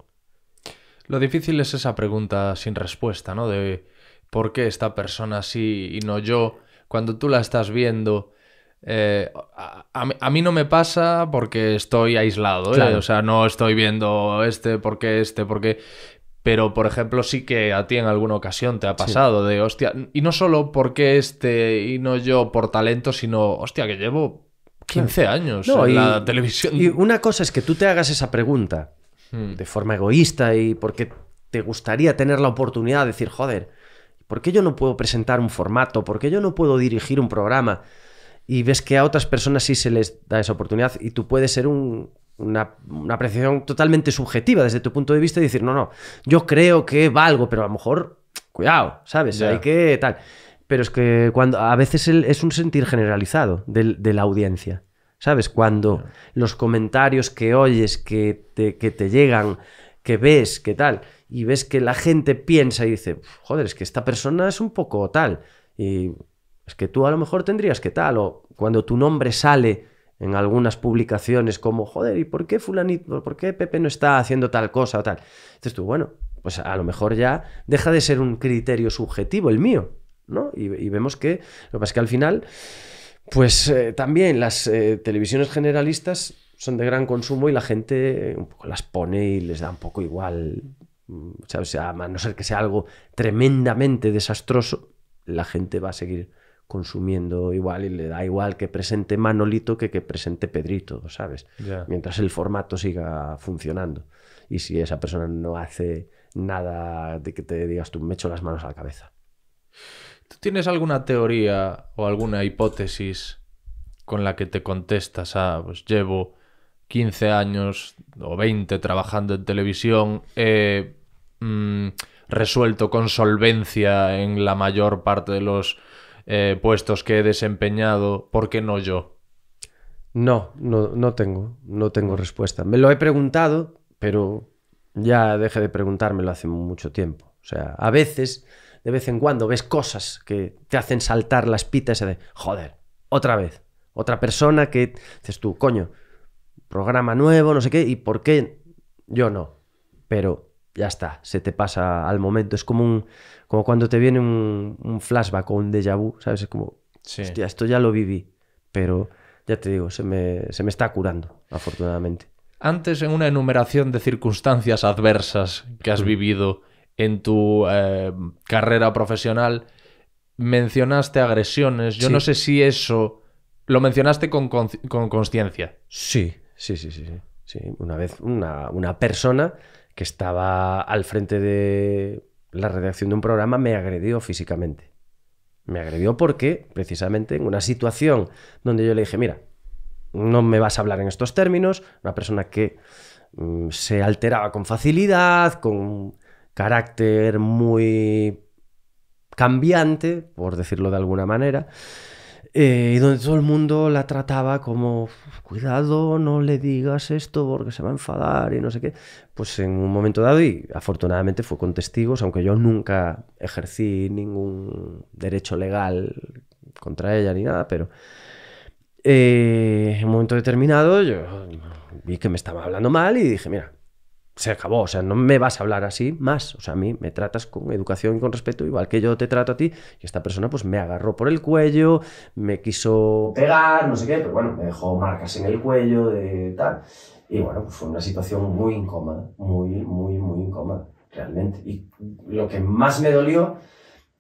Lo difícil es esa pregunta sin respuesta, ¿no? De por qué esta persona sí y no yo, cuando tú la estás viendo. Eh, a, mí no me pasa porque estoy aislado, ¿eh? o sea, no estoy viendo este, porque este, porque... Pero, por ejemplo, sí que a ti en alguna ocasión te ha pasado de, hostia, y no solo porque este y no yo por talento, sino, hostia, que llevo 15 años en la televisión. Y una cosa es que tú te hagas esa pregunta hmm. de forma egoísta y porque te gustaría tener la oportunidad de decir, joder, ¿por qué yo no puedo presentar un formato? ¿Por qué yo no puedo dirigir un programa? Y ves que a otras personas sí se les da esa oportunidad y tú puedes ser un, una, apreciación totalmente subjetiva desde tu punto de vista y decir, no, no, yo creo que valgo, pero a lo mejor, cuidado, ¿sabes? Hay que tal. Pero es que cuando a veces es un sentir generalizado de la audiencia. ¿Sabes? Cuando los comentarios que oyes, que te, que te llegan, que ves, que tal, y ves que la gente piensa y dice, joder, es que esta persona es un poco tal. Y es que tú a lo mejor tendrías que tal, o cuando tu nombre sale en algunas publicaciones como, joder, ¿y por qué fulanito, por qué Pepe no está haciendo tal cosa o tal? Entonces tú, bueno, pues a lo mejor ya deja de ser un criterio subjetivo el mío, ¿no? Y, vemos que, lo que pasa es que al final, pues eh, también las eh, televisiones generalistas son de gran consumo y la gente un poco las pone y les da un poco igual, mm, O sea, a no ser que sea algo tremendamente desastroso, la gente va a seguir consumiendo igual y le da igual que presente Manolito que que presente Pedrito, ¿sabes? Mientras el formato siga funcionando. Y si esa persona no hace nada de que te digas tú, me echo las manos a la cabeza. ¿Tú tienes alguna teoría o alguna hipótesis con la que te contestas a, pues llevo 15 años o 20 trabajando en televisión, he mm, resuelto con solvencia en la mayor parte de los eh, puestos que he desempeñado, ¿por qué no yo? No, no, tengo, no tengo respuesta. Me lo he preguntado, pero ya dejé de preguntármelo hace mucho tiempo. O sea, a veces, de vez en cuando, ves cosas que te hacen saltar las pitas de, joder, otra vez, otra persona que dices tú, coño, programa nuevo, no sé qué, y por qué yo no. Pero ya está, se te pasa al momento, es como un, como cuando te viene un, flashback o un déjà vu, ¿sabes? Es como, sí. hostia, esto ya lo viví, pero ya te digo, se me, está curando, afortunadamente. Antes, en una enumeración de circunstancias adversas que has mm. vivido en tu eh, carrera profesional, mencionaste agresiones. Yo no sé si eso lo mencionaste con conciencia. sí, sí, sí, sí, sí, Una vez una, una persona que estaba al frente de la redacción de un programa me agredió físicamente. Me agredió porque, precisamente, en una situación donde yo le dije, mira, no me vas a hablar en estos términos, una persona que mm, se alteraba con facilidad, con carácter muy cambiante, por decirlo de alguna manera, eh, y donde todo el mundo la trataba como, cuidado, no le digas esto porque se va a enfadar y no sé qué. Pues en un momento dado, y afortunadamente fue con testigos, aunque yo nunca ejercí ningún derecho legal contra ella ni nada, pero eh, en un momento determinado yo vi que me estaba hablando mal y dije, mira, se acabó, o sea, no me vas a hablar así más, o sea, a mí me tratas con educación y con respeto, igual que yo te trato a ti, y esta persona pues me agarró por el cuello, me quiso pegar, no sé qué, pero bueno, me dejó marcas en el cuello, de tal, y bueno, pues fue una situación muy incómoda, muy, muy, muy incómoda, realmente, y lo que más me dolió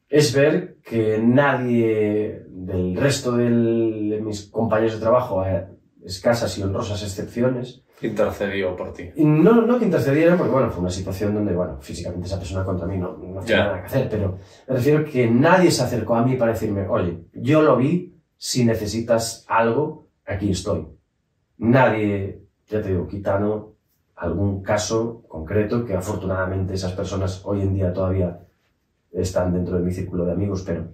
es ver que nadie del resto de mis compañeros de trabajo, eh, escasas y honrosas excepciones, Intercedió por ti. No, no que intercediera, porque bueno, fue una situación donde, bueno, físicamente esa persona contra mí no, no tenía nada que hacer, pero me refiero que nadie se acercó a mí para decirme, oye, yo lo vi, si necesitas algo, aquí estoy. Nadie, ya te digo, quitando algún caso concreto, que afortunadamente esas personas hoy en día todavía están dentro de mi círculo de amigos, pero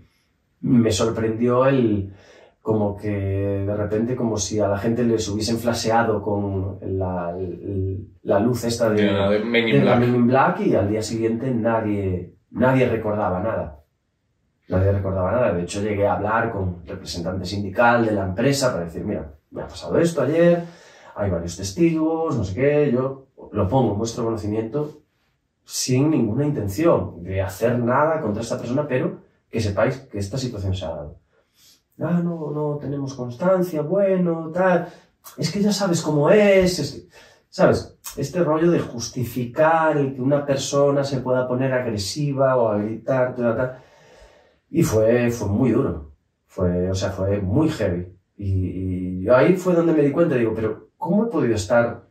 me sorprendió el, como que de repente como si a la gente les hubiesen flaseado con la, la luz esta de, Men in Black. y al día siguiente nadie, nadie recordaba nada. Nadie recordaba nada. De hecho llegué a hablar con representante sindical de la empresa para decir, mira, me ha pasado esto ayer, hay varios testigos, no sé qué, yo lo pongo en vuestro conocimiento sin ninguna intención de hacer nada contra esta persona, pero que sepáis que esta situación se ha dado ah, no, no tenemos constancia, bueno, tal, es que ya sabes cómo es, ¿sabes? Este rollo de justificar el que una persona se pueda poner agresiva o a gritar, tal, tal. Y fue, fue muy duro, fue, o sea, fue muy heavy. Y, y ahí fue donde me di cuenta, digo, pero ¿cómo he podido estar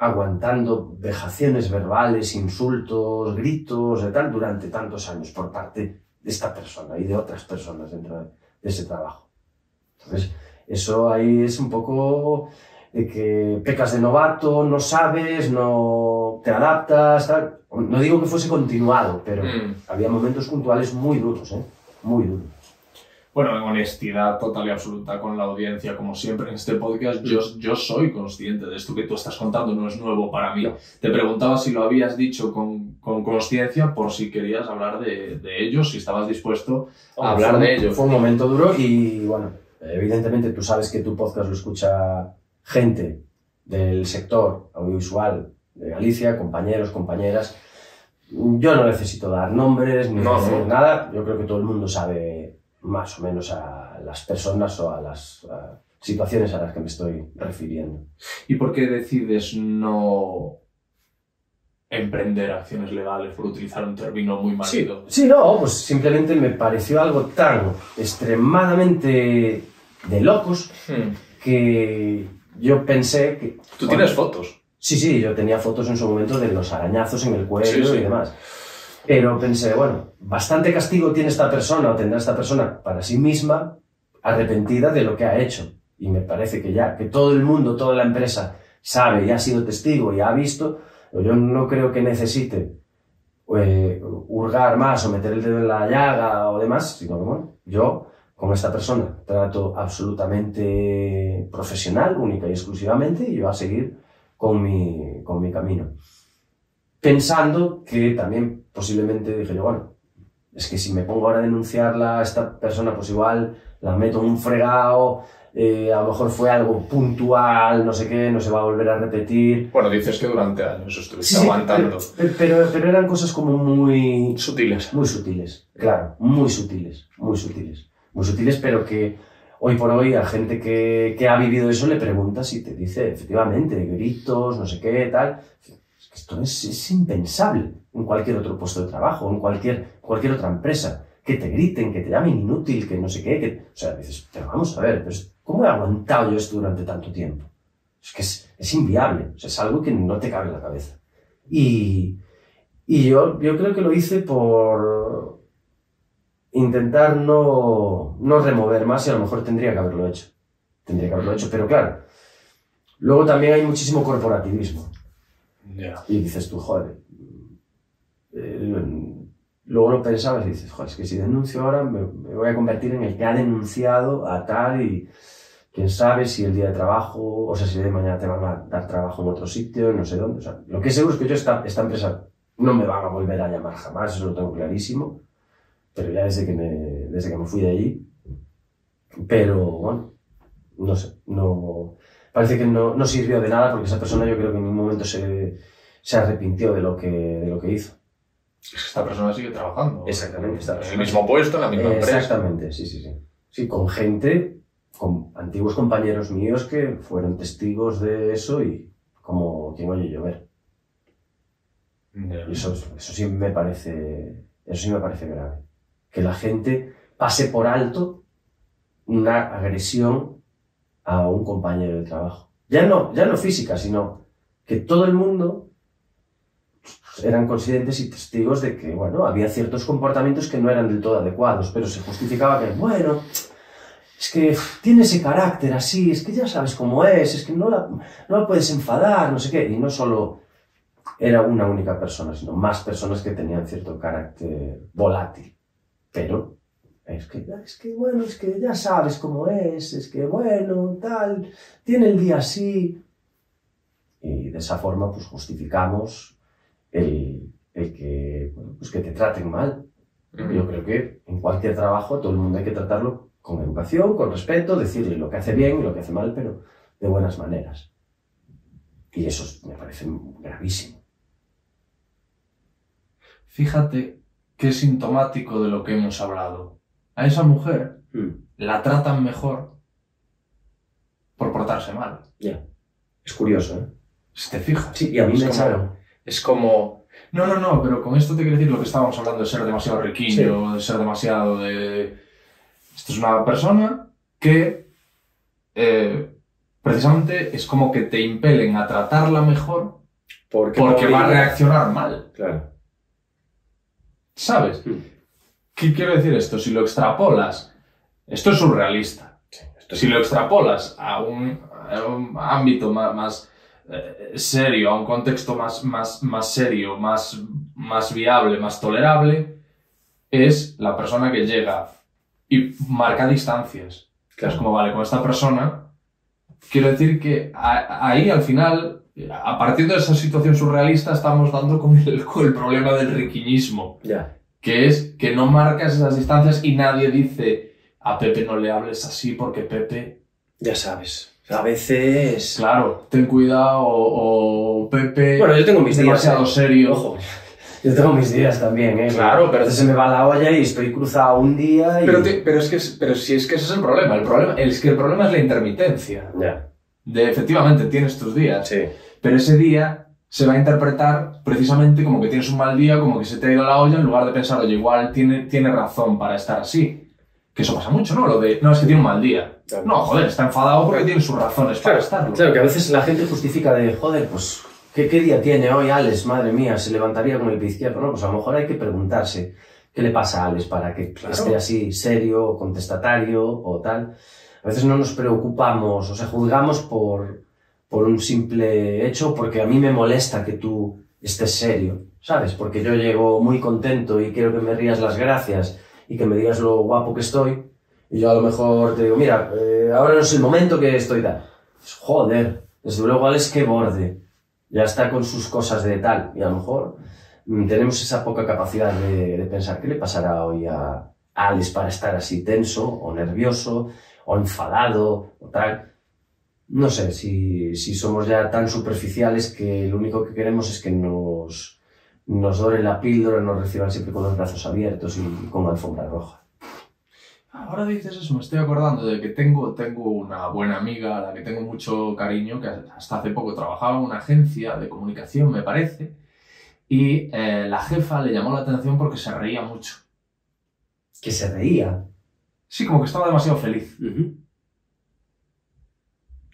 aguantando vejaciones verbales, insultos, gritos, de tal, durante tantos años por parte de esta persona y de otras personas dentro de ese trabajo. Entonces, eso ahí es un poco de que pecas de novato, no sabes, no te adaptas, No digo que fuese continuado, pero mm. había momentos puntuales muy duros, ¿eh? Muy duros. Bueno, en honestidad total y absoluta con la audiencia, como siempre en este podcast, yo soy consciente de esto que tú estás contando, no es nuevo para mí. Te preguntaba si lo habías dicho con con conciencia por si querías hablar de, ellos, si estabas dispuesto a hablar de ellos. Fue un momento duro y bueno, evidentemente tú sabes que tu podcast lo escucha gente del sector audiovisual de Galicia, compañeros, compañeras. Yo no necesito dar nombres ni decir nada, yo creo que todo el mundo sabe más o menos a las personas o a las situaciones a las que me estoy refiriendo. ¿Y por qué decides no emprender acciones legales por utilizar un término muy malo. Sí, sí, no, pues simplemente me pareció algo tan extremadamente de locos hmm. que yo pensé que... Tú tienes fotos. Sí, sí, yo tenía fotos en su momento de los arañazos en el cuello y demás. Pero pensé, bueno, bastante castigo tiene esta persona o tendrá esta persona para sí misma arrepentida de lo que ha hecho. Y me parece que ya, que todo el mundo, toda la empresa sabe y ha sido testigo y ha visto, pues yo no creo que necesite eh, hurgar más o meter el dedo en la llaga o demás, sino que bueno, yo con esta persona trato absolutamente profesional, única y exclusivamente, y yo a seguir con mi, con mi camino. Pensando que también posiblemente dije yo, bueno, es que si me pongo ahora a denunciarla a esta persona, pues igual la meto en un fregado, eh, a lo mejor fue algo puntual, no sé qué, no se va a volver a repetir. Bueno, dices que durante años estuviste aguantando. Pero, pero, eran cosas como muy... Sutiles. Muy sutiles, claro, muy sutiles, muy sutiles. Muy sutiles, pero que hoy por hoy a gente que, ha vivido eso le pregunta si te dice, efectivamente, gritos, no sé qué, tal. esto es, impensable en cualquier otro puesto de trabajo, en cualquier, cualquier otra empresa que te griten, que te llamen inútil, que no sé qué, que... O sea, dices, pero vamos a ver, pues, ¿Cómo he aguantado yo esto durante tanto tiempo? Es que es, inviable, es algo que no te cabe en la cabeza. Y, yo, creo que lo hice por intentar no, remover más y a lo mejor tendría que haberlo hecho. Tendría que haberlo hecho, pero claro, luego también hay muchísimo corporativismo. Y dices tú, joder, eh, luego lo pensabas y dices, joder, es que si denuncio ahora me, voy a convertir en el que ha denunciado a tal y quién sabe si el día de trabajo, o sea, si el día de mañana te van a dar trabajo en otro sitio, no sé dónde. O sea, lo que es seguro es que yo esta, esta empresa no me van a volver a llamar jamás, eso lo tengo clarísimo. Pero ya desde que me, desde que me fui de allí. Pero bueno, no sé, no. Parece que no, no sirvió de nada porque esa persona yo creo que en ningún momento se, se arrepintió de lo que, de lo que hizo. Esta persona sigue trabajando. Exactamente. en el mismo puesto, en la misma empresa. Exactamente, sí, sí, sí. Sí, con gente con antiguos compañeros míos que fueron testigos de eso y como tengo oye llover. eso, sí me parece, eso me parece grave. Que la gente pase por alto una agresión a un compañero de trabajo. Ya no, ya no física, sino que todo el mundo eran conscientes y testigos de que, bueno, había ciertos comportamientos que no eran del todo adecuados, pero se justificaba que, bueno, es que tiene ese carácter así, es que ya sabes cómo es, es que no la, no puedes enfadar, no sé qué. Y no solo era una única persona, sino más personas que tenían cierto carácter volátil. Pero es que, es que bueno, es que ya sabes cómo es, es que bueno, tal, tiene el día así. Y de esa forma, pues justificamos el, que, pues que te traten mal. Yo creo que en cualquier trabajo todo el mundo hay que tratarlo con educación, con respeto, decirle lo que hace bien y lo que hace mal, pero de buenas maneras. Y eso me parece gravísimo. Fíjate qué sintomático de lo que hemos hablado. A esa mujer hmm. la tratan mejor por portarse mal. Ya. Es curioso, ¿eh? Si te fijas. Sí, y a mí me Es como. No, no, no, pero con esto te quiero decir lo que estábamos hablando de ser demasiado riquillo, de ser demasiado de esto es una persona que eh, precisamente es como que te impelen a tratarla mejor porque, va a reaccionar mal. ¿Sabes? Hmm. ¿Qué quiero decir esto? Si lo extrapolas, esto es surrealista. si lo extrapolas a un, ámbito más, eh, serio, a un contexto más, más, más serio, más, más viable, más tolerable, es la persona que llega y marca distancias. Claro. Es como, vale, con esta persona, quiero decir que ahí al final, a partir de esa situación surrealista, estamos dando con el, problema del riquiñismo. Ya. Que es que no marcas esas distancias y nadie dice, a Pepe no le hables así porque Pepe... Ya sabes. A veces... Claro, ten cuidado o, Pepe... Bueno, yo tengo mis demasiado días, ¿eh? demasiado serio. Ojo. Yo tengo mis días también, ¿eh? Claro, pero... se me va la olla y estoy cruzado un día y... Pero, es, que, pero si es que ese es el problema. El problema es que el problema es la intermitencia. Ya. De, efectivamente, tienes tus días. Sí. Pero ese día se va a interpretar precisamente como que tienes un mal día, como que se te ha ido la olla, en lugar de pensar, oye, igual tiene, tiene razón para estar así. Que eso pasa mucho, ¿no? Lo de, no, es que tiene un mal día. No, joder, está enfadado porque tiene sus razones para estarlo. Claro, que a veces la gente justifica de, joder, pues ¿Qué, ¿Qué día tiene hoy Alex? Madre mía, se levantaría con el pie izquierdo. No, pues a lo mejor hay que preguntarse qué le pasa a Alex para que esté así serio, contestatario o tal. A veces no nos preocupamos, o sea, juzgamos por, por un simple hecho, porque a mí me molesta que tú estés serio, ¿sabes? Porque yo llego muy contento y quiero que me rías las gracias y que me digas lo guapo que estoy, y yo a lo mejor te digo, mira, eh, ahora no es el momento que estoy Joder, desde luego, Alex, qué borde ya está con sus cosas de tal, y a lo mejor mm, tenemos esa poca capacidad de, pensar qué le pasará hoy a, Alice para estar así tenso o nervioso o enfadado o tal. No sé, si, somos ya tan superficiales que lo único que queremos es que nos, nos la píldora, nos reciban siempre con los brazos abiertos y con alfombra roja. Ahora dices eso, me estoy acordando de que tengo, tengo una buena amiga a la que tengo mucho cariño, que hasta hace poco trabajaba en una agencia de comunicación, me parece, y eh, la jefa le llamó la atención porque se reía mucho. ¿Que se reía? Sí, como que estaba demasiado feliz.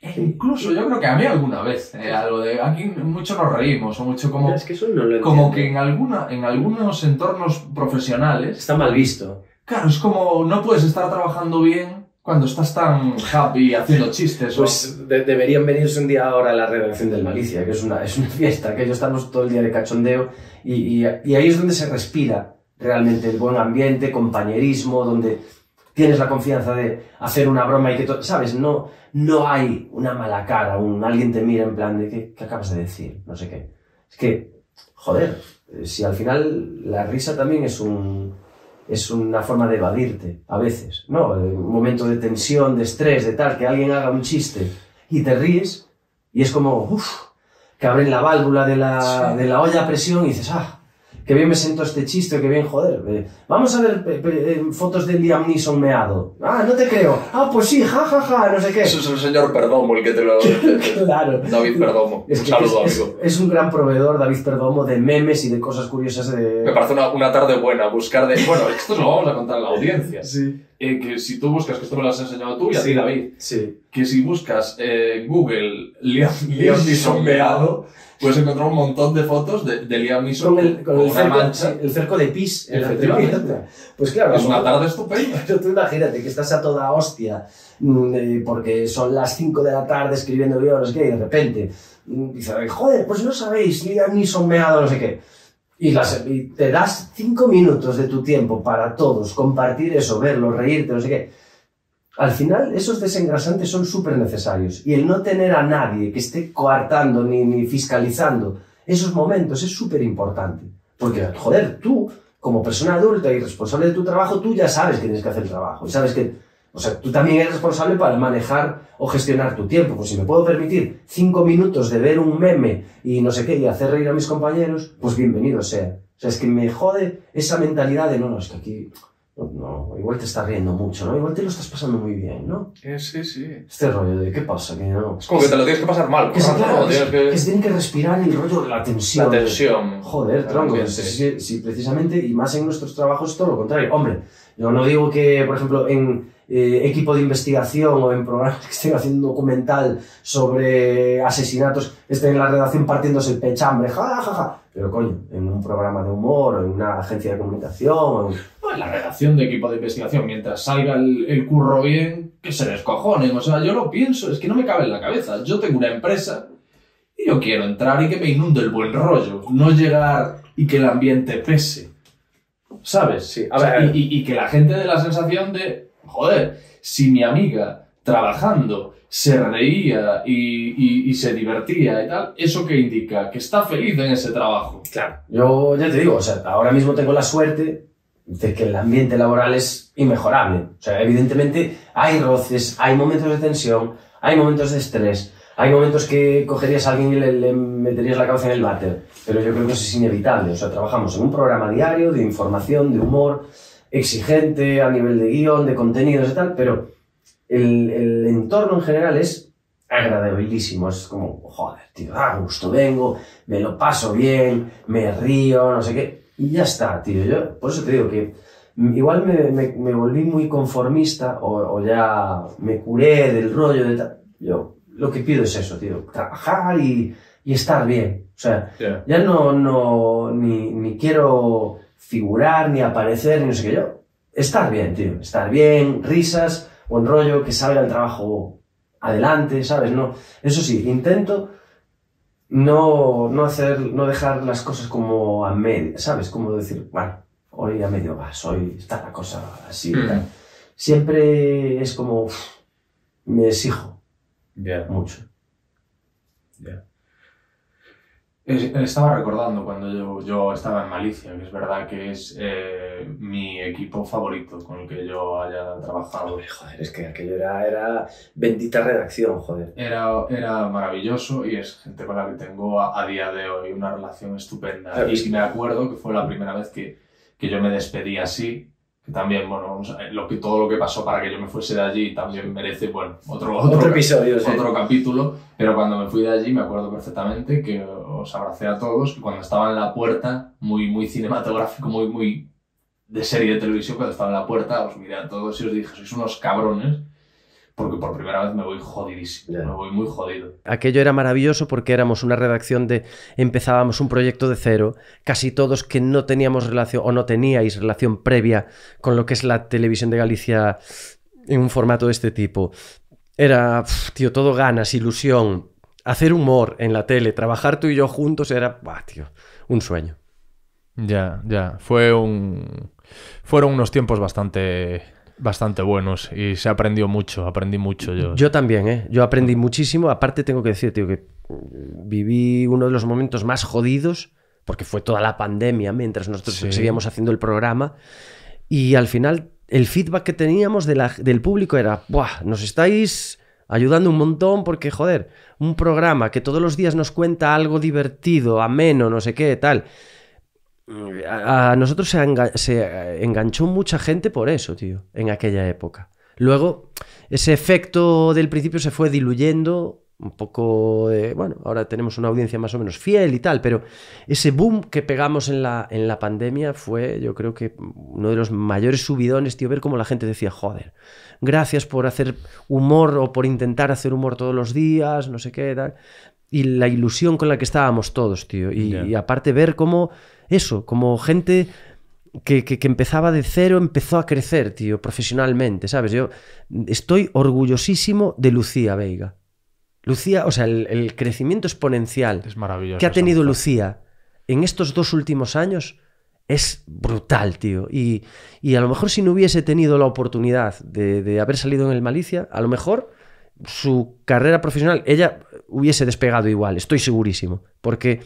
E incluso yo creo que a mí alguna vez, eh, algo de aquí mucho nos reímos, o mucho como. que eso como que en, alguna, en algunos entornos profesionales. Está mal visto Claro, es como no puedes estar trabajando bien cuando estás tan happy haciendo chistes. Pues deberían venirse un día ahora a la redacción del Malicia, que es una, es una fiesta, que ellos estamos todo el día de cachondeo y, y, ahí es donde se respira realmente el buen ambiente, compañerismo, donde tienes la confianza de hacer una broma y que todo, ¿sabes? No, no hay una mala cara, un, alguien te mira en plan de ¿qué, acabas de decir? No sé qué. Es que, joder, eh, si al final la risa también es un, es una forma de evadirte, a veces, ¿no? Un momento de tensión, de estrés, de tal, que alguien haga un chiste y te ríes y es como, uff, que abren la válvula de la, de la olla a presión y dices, ah, que bien me siento este chiste, que bien, joder. Eh, vamos a ver eh, fotos de Liam Neeson meado. Ah, no te creo. Ah, pues sí, ja, ja, ja, no sé qué. Eso es el señor Perdomo el que te lo Claro. David Perdomo. Es un saludo, un gran proveedor, David Perdomo, de memes y de cosas curiosas. De... Me parece una, tarde buena buscar de. Bueno, esto lo vamos a contar a la audiencia. sí. Eh, que si tú buscas, que esto me lo has enseñado tú y a ti, David, sí. que si buscas Google Liam, Liam Neeson meado, pues encontró un montón de fotos de, de Liam Neeson con, el, con el, cerco, mancha. el, cerco, de pis. Pues claro. Es una tarde estupenda. Pero tú imagínate que estás a toda hostia mm, eh, porque son las 5 de la tarde escribiendo vídeos y de repente mm, dices, joder, pues no sabéis, Liam Neeson dado no sé qué. Y, y te das 5 minutos de tu tiempo para todos compartir eso, verlo, reírte, no sé qué al final, esos desengrasantes son súper necesarios. Y el no tener a nadie que esté coartando ni, fiscalizando esos momentos es súper importante. Porque, joder, tú, como persona adulta y responsable de tu trabajo, tú ya sabes que tienes que hacer el trabajo. Y sabes que, o sea, tú también eres responsable para manejar o gestionar tu tiempo. Pues si me puedo permitir cinco minutos de ver un meme y no sé qué y hacer reír a mis compañeros, pues bienvenido sea. O sea, es que me jode esa mentalidad de no, no, es que aquí pues no, igual te estás riendo mucho, ¿no? Igual te lo estás pasando muy bien, ¿no? Eh, sí, sí. Este rollo de ¿qué pasa? Que no. Es como que, te lo tienes que pasar mal. Que, se, claro, que, que... respirar el rollo de la tensión. La tensión. Joder, tronco. Pues, sí, precisamente, y más en nuestros trabajos todo lo contrario. Hombre, yo no digo que, por ejemplo, en eh, equipo de investigación o en programas que estén haciendo un documental sobre asesinatos, estén en la redacción partiéndose el pechambre, jajaja. Pero coño, en un programa de humor, o en una agencia de comunicación. O en... Pues la redacción de equipo de investigación, mientras salga el, curro bien, que se les descojonen. O sea, yo lo pienso, es que no me cabe en la cabeza. Yo tengo una empresa y yo quiero entrar y que me inunde el buen rollo, no llegar y que el ambiente pese. ¿Sabes? Sí, y, y, que la gente dé la sensación de, Joder, si mi amiga trabajando se reía y, y, se divertía y tal, ¿eso qué indica? Que está feliz en ese trabajo. Claro, yo ya te digo, o sea, ahora mismo tengo la suerte de que el ambiente laboral es inmejorable. O sea, evidentemente hay roces, hay momentos de tensión, hay momentos de estrés, hay momentos que cogerías a alguien y le, le, meterías la cabeza en el váter, pero yo creo que eso es inevitable. O sea, trabajamos en un programa diario de información, de humor, exigente a nivel de guión, de contenidos y tal, pero el, entorno en general es agradabilísimo. Es como, joder, tío, a ah, gusto vengo, me lo paso bien, me río, no sé qué. Y ya está, tío. Yo, por eso te digo que igual me, volví muy conformista o, ya me curé del rollo de tal. Yo lo que pido es eso, tío. Trabajar y, estar bien. O sea, ya no, no, ni quiero figurar, ni aparecer, ni no sé qué yo. Estar bien, tío. Estar bien, risas, buen rollo, que salga el trabajo adelante, ¿sabes? No. Eso sí, intento no, no hacer, no dejar las cosas como a medio, ¿sabes? Como decir, bueno, hoy a medio vas, hoy está la cosa así. Mm. Siempre es como, me exijo Ya, mucho. Ya estaba recordando cuando yo, estaba en Malicia, que es verdad que es eh, mi equipo favorito con el que yo haya trabajado. joder, es que aquello era, era bendita redacción, joder. Era, era maravilloso y es gente con la que tengo a, día de hoy una relación estupenda. y si me acuerdo que fue la primera vez que, que yo me despedí así que también, bueno, lo que, todo lo que pasó para que yo me fuese de allí también merece, bueno, otro, otro, episodio, otro capítulo, pero cuando me fui de allí me acuerdo perfectamente que os abracé a todos que cuando estaba en la puerta, muy, muy cinematográfico, muy, muy de serie de televisión, cuando estaba en la puerta os miré a todos y os dije, sois unos cabrones, porque por primera vez me voy jodidísimo, me voy muy jodido. Aquello era maravilloso porque éramos una redacción de empezábamos un proyecto de cero, casi todos que no teníamos relación o no teníais relación previa con lo que es la televisión de Galicia en un formato de este tipo. Era, tío, todo ganas, ilusión, hacer humor en la tele, trabajar tú y yo juntos era, bah, tío, un sueño. Ya, ya, fue un fueron unos tiempos bastante Bastante buenos y se aprendió mucho, aprendí mucho yo. Yo también, ¿eh? Yo aprendí muchísimo. Aparte tengo que decir, tío, que mm, viví uno de los momentos más jodidos, porque fue toda la pandemia mientras nosotros seguíamos haciendo el programa. Y al final el feedback que teníamos de del público era, Buah, nos estáis ayudando un montón porque, joder, un programa que todos los días nos cuenta algo divertido, ameno, no sé qué, tal a, nosotros se, eh, enganchó mucha gente por eso, tío, en aquella época. Luego, ese efecto del principio se fue diluyendo un poco, eh, bueno, ahora tenemos una audiencia más o menos fiel y tal, pero ese boom que pegamos en la, en la pandemia fue, yo creo que uno de los mayores subidones, tío, ver cómo la gente decía, joder, gracias por hacer humor o por intentar hacer humor todos los días, no sé qué, tal. Y la ilusión con la que estábamos todos, tío. y aparte ver cómo eso, como gente que, empezaba de cero, empezó a crecer, tío, profesionalmente, ¿sabes? Yo estoy orgullosísimo de Lucía Veiga. Lucía, o sea, el, crecimiento exponencial es que ha tenido Lucía en estos dos últimos años es brutal, tío. Y, a lo mejor si no hubiese tenido la oportunidad de haber salido en el Malicia, a lo mejor su carrera profesional, ella hubiese despegado igual, estoy segurísimo. Porque,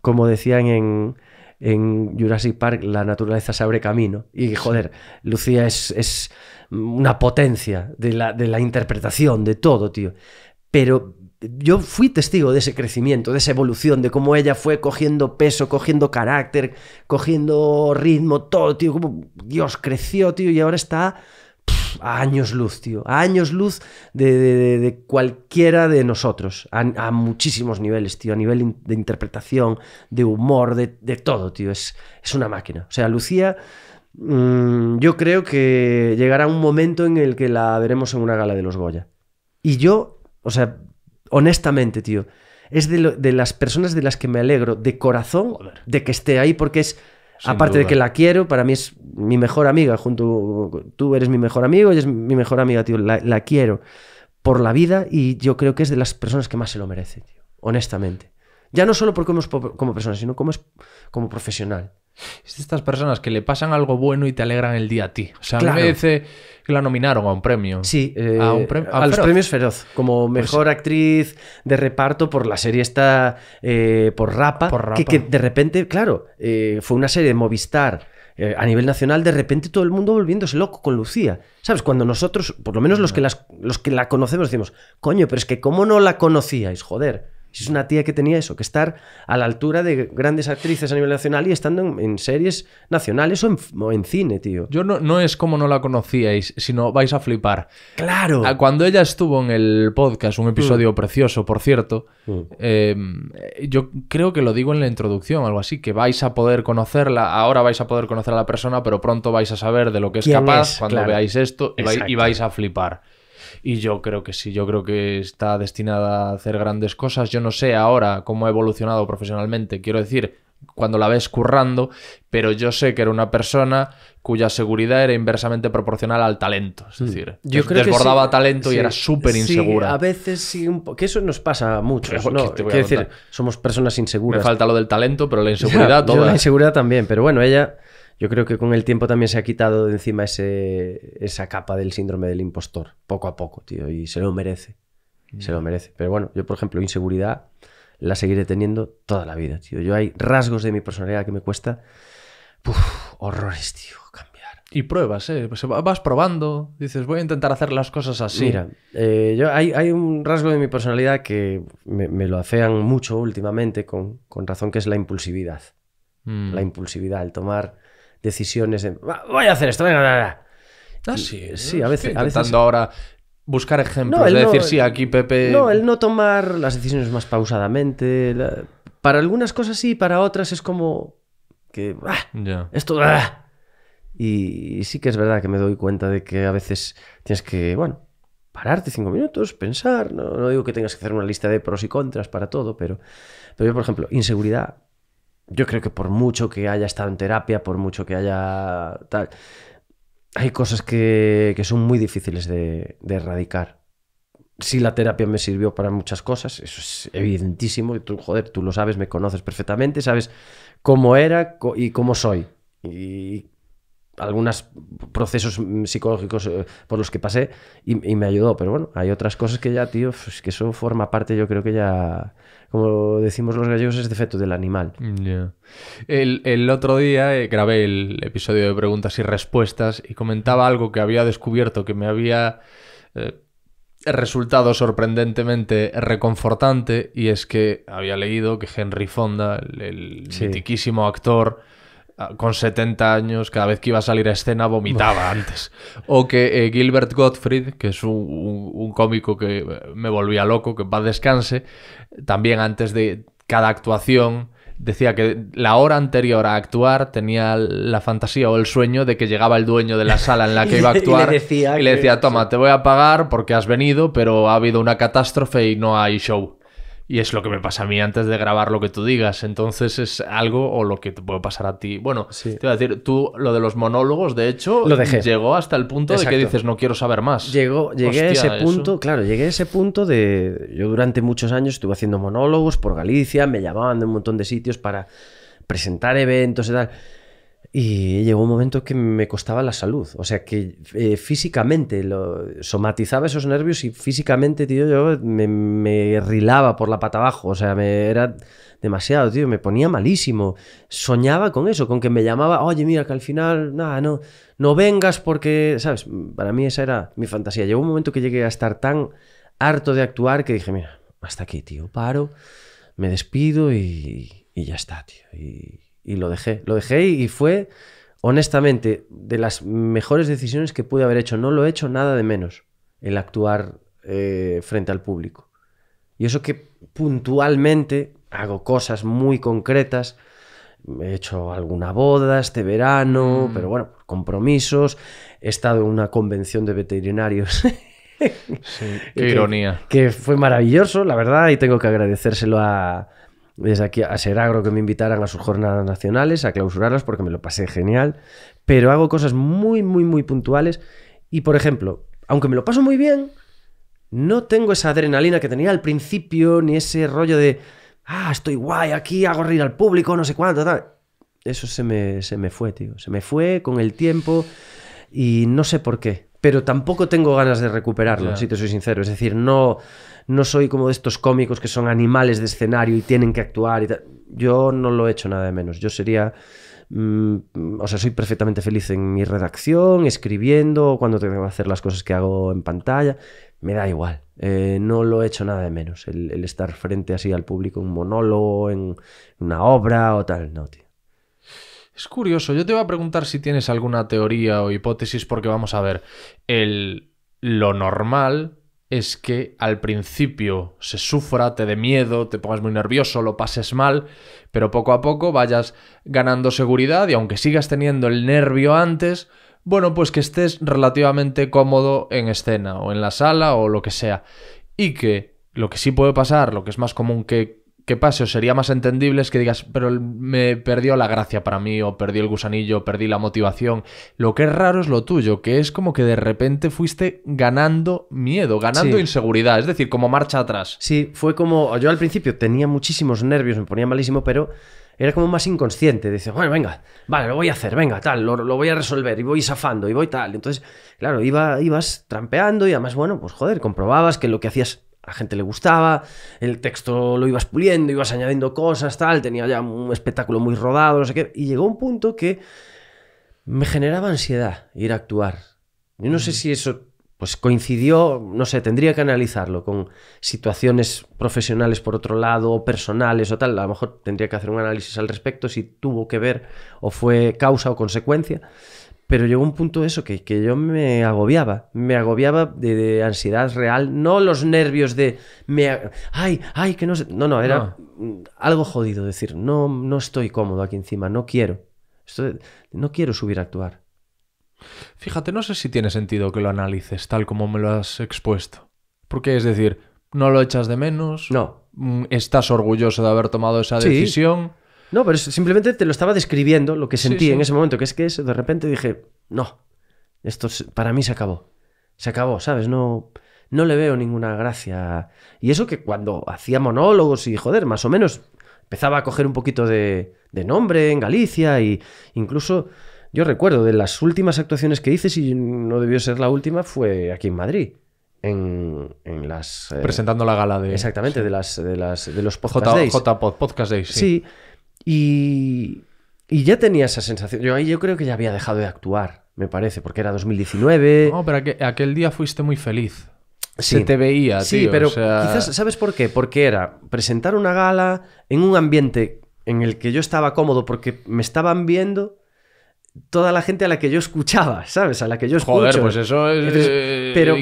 como decían en, en Jurassic Park la naturaleza se abre camino. Y joder, Lucía es, una potencia de la, interpretación, de todo, tío. Pero yo fui testigo de ese crecimiento, de esa evolución, de cómo ella fue cogiendo peso, cogiendo carácter, cogiendo ritmo, todo, tío. Dios creció, tío, y ahora está a años luz, tío. A años luz de, cualquiera de nosotros. A, muchísimos niveles, tío. A nivel de interpretación, de humor, de, todo, tío. Es, es, una máquina. O sea, Lucía, mm, yo creo que llegará un momento en el que la veremos en una gala de los Goya. Y yo, o sea, honestamente, tío, es de, las personas de las que me alegro de corazón de que esté ahí porque es Aparte de que la quiero, para mí es mi mejor amiga. Junto, tú eres mi mejor amigo, y es mi mejor amiga, tío. La, quiero por la vida y yo creo que es de las personas que más se lo merece, tío. Honestamente. Ya no solo porque como persona, sino como como profesional. Es de estas personas que le pasan algo bueno y te alegran el día a ti. O sea, a me dice la nominaron a un premio. Sí, eh, a, los premios Feroz, como pues mejor actriz de reparto por la serie esta, eh, por, Rapa, Que, de repente, claro, eh, fue una serie de Movistar a nivel nacional, de repente todo el mundo volviéndose loco con Lucía. ¿Sabes? Cuando nosotros, por lo menos los que, mm. los que la conocemos, decimos, coño, pero es que ¿cómo no la conocíais? Joder. Es una tía que tenía eso, que estar a la altura de grandes actrices a nivel nacional y estando en, series nacionales o en, cine, tío. Yo no, es como no la conocíais, sino vais a flipar. Claro. Ah, cuando ella estuvo en el podcast, un episodio mm. precioso, por cierto, mm. eh, yo creo que lo digo en la introducción, algo así, que vais a poder conocerla, ahora vais a poder conocer a la persona, pero pronto vais a saber de lo que es capaz cuando veáis esto y vais a flipar y yo creo que sí, yo creo que está destinada a hacer grandes cosas. Yo no sé ahora cómo ha evolucionado profesionalmente, quiero decir, cuando la ves currando, pero yo sé que era una persona cuya seguridad era inversamente proporcional al talento. Es mm. decir, desbordaba talento y era súper insegura. a veces sí, un que eso nos pasa mucho muchos. ¿no? Quiero decir, somos personas inseguras. Me falta lo del talento, pero la inseguridad toda. La inseguridad también, pero bueno, ella yo creo que con el tiempo también se ha quitado de encima ese, esa capa del síndrome del impostor, poco a poco, tío, y se lo merece. Se lo merece. Pero bueno, yo, por ejemplo, inseguridad la seguiré teniendo toda la vida, tío. Yo hay rasgos de mi personalidad que me cuesta. Uf, horrores, tío, cambiar. Y pruebas, ¿eh? Pues, vas probando, dices, voy a intentar hacer las cosas así. Mira, eh, yo, hay, un rasgo de mi personalidad que me, lo afean mucho últimamente, con, razón, que es la impulsividad. Mm. La impulsividad, el tomar decisiones. De, voy a hacer esto, venga, venga, Ah, sí, sí, a veces. A veces intentando ahora buscar ejemplos de decir, sí, aquí Pepe. No, el no tomar las decisiones más pausadamente. Para algunas cosas sí, para otras es como que. Ah, esto. Ah". Y, sí que es verdad que me doy cuenta de que a veces tienes que, bueno, pararte cinco minutos, pensar. No, no digo que tengas que hacer una lista de pros y contras para todo, pero, pero yo, por ejemplo, inseguridad yo creo que por mucho que haya estado en terapia, por mucho que haya tal, hay cosas que, que son muy difíciles de, de, erradicar. Sí, la terapia me sirvió para muchas cosas, eso es evidentísimo. Tú, joder, tú lo sabes, me conoces perfectamente, sabes cómo era y cómo soy. Y algunos procesos psicológicos eh, por los que pasé y, y, me ayudó. Pero bueno, hay otras cosas que ya, tío, es que eso forma parte, yo creo que ya como decimos los gallegos, es defecto del animal. El, otro día eh, grabé el episodio de preguntas y respuestas y comentaba algo que había descubierto que me había eh, resultado sorprendentemente reconfortante y es que había leído que Henry Fonda, el, el actor, Ah, con 70 años, cada vez que iba a salir a escena vomitaba antes. O que eh, Gilbert Gottfried, que es un, cómico que eh, me volvía loco, que paz descanse, también antes de cada actuación decía que la hora anterior a actuar tenía la fantasía o el sueño de que llegaba el dueño de la sala en la que iba a actuar y le decía toma, te voy a pagar porque has venido, pero ha habido una catástrofe y no hay show. Y es lo que me pasa a mí antes de grabar lo que tú digas. Entonces es algo o lo que te puede pasar a ti. Bueno, te iba a decir, tú lo de los monólogos, de hecho, llegó hasta el punto de que dices, no quiero saber más. Llegó, llegué a ese punto, claro, llegué a ese punto de... Yo durante muchos años estuve haciendo monólogos por Galicia, me llamaban de un montón de sitios para presentar eventos y tal. Y llegó un momento que me costaba la salud. O sea, que eh, físicamente lo, somatizaba esos nervios y físicamente, tío, yo me, rilaba por la pata abajo. O sea, me era demasiado, tío. Me ponía malísimo. Soñaba con eso, con que me llamaba, oye, mira, que al final, nada, no, no vengas porque, ¿sabes? Para mí esa era mi fantasía. Llegó un momento que llegué a estar tan harto de actuar que dije, mira, hasta aquí, tío, paro, me despido y, y ya está, tío. Y y lo dejé. Lo dejé y fue, honestamente, de las mejores decisiones que pude haber hecho. No lo he hecho nada de menos, el actuar eh, frente al público. Y eso que puntualmente hago cosas muy concretas. He hecho alguna boda este verano, mm. pero bueno, compromisos. He estado en una convención de veterinarios. qué ironía. Que fue maravilloso, la verdad, y tengo que agradecérselo a, desde aquí a Seragro que me invitaran a sus jornadas nacionales, a clausurarlas porque me lo pasé genial, pero hago cosas muy, muy, muy puntuales y, por ejemplo, aunque me lo paso muy bien, no tengo esa adrenalina que tenía al principio, ni ese rollo de, ah, estoy guay aquí, hago reír al público, no sé cuánto, tal. Eso se me, se me fue, tío, se me fue con el tiempo y no sé por qué pero tampoco tengo ganas de recuperarlo, si te soy sincero. Es decir, no, no soy como de estos cómicos que son animales de escenario y tienen que actuar. Y Yo no lo he hecho nada de menos. Yo sería... Mm, o sea, soy perfectamente feliz en mi redacción, escribiendo, cuando tengo que hacer las cosas que hago en pantalla. Me da igual. Eh, no lo he hecho nada de menos. El, estar frente así al público, en un monólogo, en una obra o tal. No, tío. Es curioso, yo te iba a preguntar si tienes alguna teoría o hipótesis, porque vamos a ver, el, lo normal es que al principio se sufra, te dé miedo, te pongas muy nervioso, lo pases mal, pero poco a poco vayas ganando seguridad y aunque sigas teniendo el nervio antes, bueno, pues que estés relativamente cómodo en escena o en la sala o lo que sea. Y que lo que sí puede pasar, lo que es más común que que pase o sería más entendible es que digas, pero me perdió la gracia para mí o perdí el gusanillo, perdí la motivación. Lo que es raro es lo tuyo, que es como que de repente fuiste ganando miedo, ganando inseguridad, es decir, como marcha atrás. Sí, fue como, yo al principio tenía muchísimos nervios, me ponía malísimo, pero era como más inconsciente. Dice, bueno, venga, vale, lo voy a hacer, venga, tal, lo, voy a resolver y voy zafando y voy tal. Entonces, claro, iba, ibas trampeando y además, bueno, pues joder, comprobabas que lo que hacías la gente le gustaba, el texto lo ibas puliendo, ibas añadiendo cosas, tal, tenía ya un espectáculo muy rodado, no sé qué, y llegó un punto que me generaba ansiedad ir a actuar. Yo no sé mm. si eso pues coincidió, no sé, tendría que analizarlo con situaciones profesionales por otro lado, o personales o tal. A lo mejor tendría que hacer un análisis al respecto si tuvo que ver o fue causa o consecuencia. Pero llegó un punto eso, que, que yo me agobiaba, me agobiaba de, ansiedad real, no los nervios de, me, ay, ay, que no sé, no, no, era mm, algo jodido, decir, no, no estoy cómodo aquí encima, no quiero, no quiero subir a actuar. Fíjate, no sé si tiene sentido que lo analices tal como me lo has expuesto. Porque es decir, no lo echas de menos. No. Mm, estás orgulloso de haber tomado esa decisión. No, pero simplemente te lo estaba describiendo, lo que sentí en ese momento, que es que de repente dije, no, esto para mí se acabó. Se acabó, ¿sabes? No, no le veo ninguna gracia. Y eso que cuando hacía monólogos y, joder, más o menos empezaba a coger un poquito de, de nombre en Galicia y incluso... Yo recuerdo de las últimas actuaciones que hice, si no debió ser la última, fue aquí en Madrid. En, las. Eh, Presentando la gala de. Exactamente, de las de las de los J, podcast days, sí. Y, ya tenía esa sensación. Yo yo creo que ya había dejado de actuar, me parece, porque era 2019. No, pero aquel, aquel día fuiste muy feliz. Se te veía, sí, pero quizás, ¿sabes por qué? Porque era presentar una gala en un ambiente en el que yo estaba cómodo porque me estaban viendo toda la gente a la que yo escuchaba, ¿sabes? A la que yo escucho. Joder, pues eso es... Eh, pero,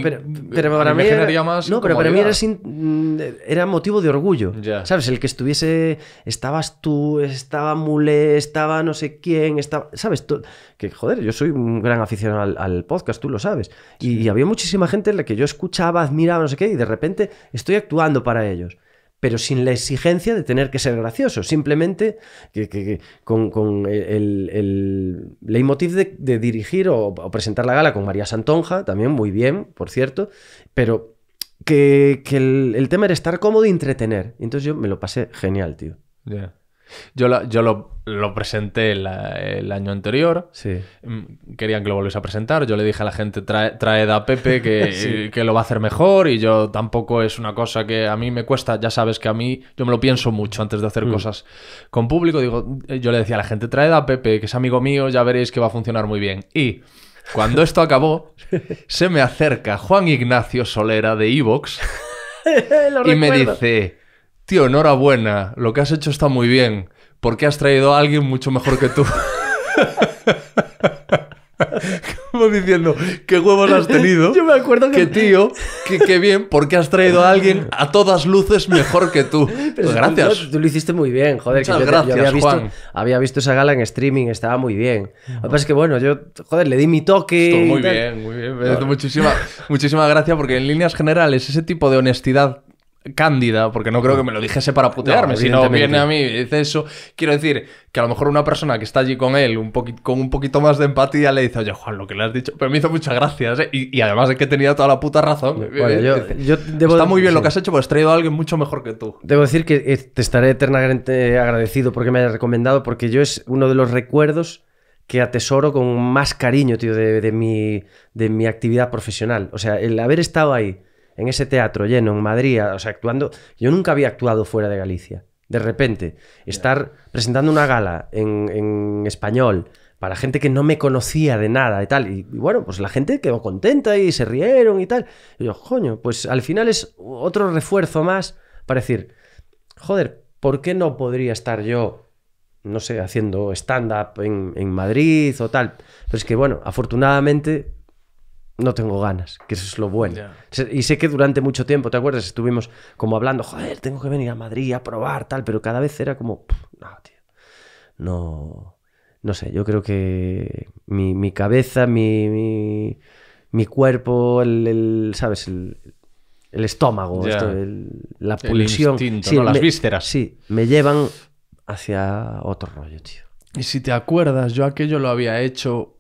pero, para mí... Era, no, pero mm, era, motivo de orgullo. ¿Sabes? El que estuviese... Estabas tú, estaba Mule, estaba no sé quién, estaba... ¿Sabes? que joder, yo soy un gran aficionado al, podcast, tú lo sabes. Y, había muchísima gente a la que yo escuchaba, admiraba, no sé qué, y de repente estoy actuando para ellos pero sin la exigencia de tener que ser gracioso, simplemente que, con, con, el, el leitmotiv de, dirigir o, presentar la gala con María Santonja, también muy bien, por cierto, pero que, que el, tema era estar cómodo y entretener. Entonces yo me lo pasé genial, tío. Yeah. Yo, yo lo, presenté el año anterior. Mm, querían que lo volviese a presentar. Yo le dije a la gente, trae, traed a Pepe que, eh, que, lo va a hacer mejor. Y yo tampoco es una cosa que a mí me cuesta. Ya sabes que a mí yo me lo pienso mucho antes de hacer mm. cosas con público. Digo, eh, yo le decía a la gente, traed a Pepe, que es amigo mío, ya veréis que va a funcionar muy bien. Y cuando esto acabó, se me acerca Juan Ignacio Solera de Evox y me dice tío, enhorabuena, lo que has hecho está muy bien, porque has traído a alguien mucho mejor que tú. Como diciendo, qué huevos has tenido. Yo me acuerdo que. Qué tío, qué, bien, porque has traído a alguien a todas luces mejor que tú. Pues gracias. Tú, lo hiciste muy bien, joder. yo, gracias, había, visto, esa gala en streaming, estaba muy bien. Lo que pasa es que, bueno, yo, joder, le di mi toque. Estuvo muy bien, muy bien. Me porque en líneas generales ese tipo de honestidad cándida, porque no creo que me lo dijese para putearme, sino si no viene a mí y dice eso. Quiero decir que a lo mejor una persona que está allí con él, un con un poquito más de empatía, le dice, oye, Juan, lo que le has dicho, pero me hizo muchas gracias, ¿eh? y, además de que tenía toda la puta razón. yo, eh, está muy bien lo que has hecho, pues has traído a alguien mucho mejor que tú. Debo decir que eh, te estaré eternamente agradecido porque me hayas recomendado, porque yo es uno de los recuerdos que atesoro con más cariño, tío, de, mi, de mi actividad profesional. O sea, el haber estado ahí en ese teatro lleno, en Madrid, o sea, actuando. Yo nunca había actuado fuera de Galicia. De repente, estar presentando una gala en, español para gente que no me conocía de nada y tal. Y, bueno, pues la gente quedó contenta y se rieron y tal. Y yo, coño, pues al final es otro refuerzo más para decir, joder, ¿por qué no podría estar yo, no sé, haciendo stand-up en, Madrid o tal? Pero que bueno, afortunadamente no tengo ganas, que eso es lo bueno. Y sé que durante mucho tiempo, ¿te acuerdas? Estuvimos como hablando, joder, tengo que venir a Madrid a probar, tal, pero cada vez era como, no, tío, no, no sé, yo creo que mi, cabeza, mi, mi, cuerpo, el, el, ¿sabes? El, el estómago, la pulsión. ¿no? Las vísceras. Sí, me llevan hacia otro rollo, tío. Y si te acuerdas, yo aquello lo había hecho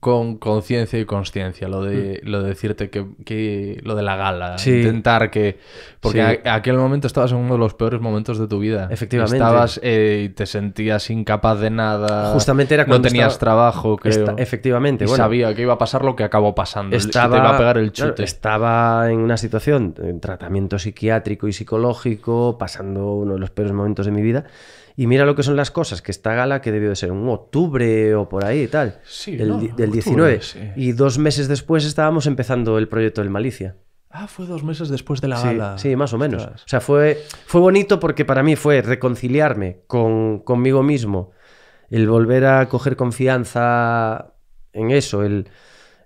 con conciencia y consciencia, lo de, mm. decirte que, lo de la gala, intentar que... Porque aquel momento estabas en uno de los peores momentos de tu vida. Efectivamente. Estabas eh, y te sentías incapaz de nada. Justamente era cuando... No tenías trabajo, que Efectivamente. Y sabía que iba a pasar lo que acabó pasando. Estaba... te iba a pegar el chute. estaba en una situación, en eh, tratamiento psiquiátrico y psicológico, pasando uno de los peores momentos de mi vida. Y mira lo que son las cosas, que esta gala que debió de ser un octubre o por ahí y tal, sí, del, 19. Y dos meses después estábamos empezando el proyecto del Malicia. Ah, fue dos meses después de la gala. Sí, más o menos. O sea, fue, fue bonito porque para mí fue reconciliarme con, conmigo mismo, el volver a coger confianza en eso, el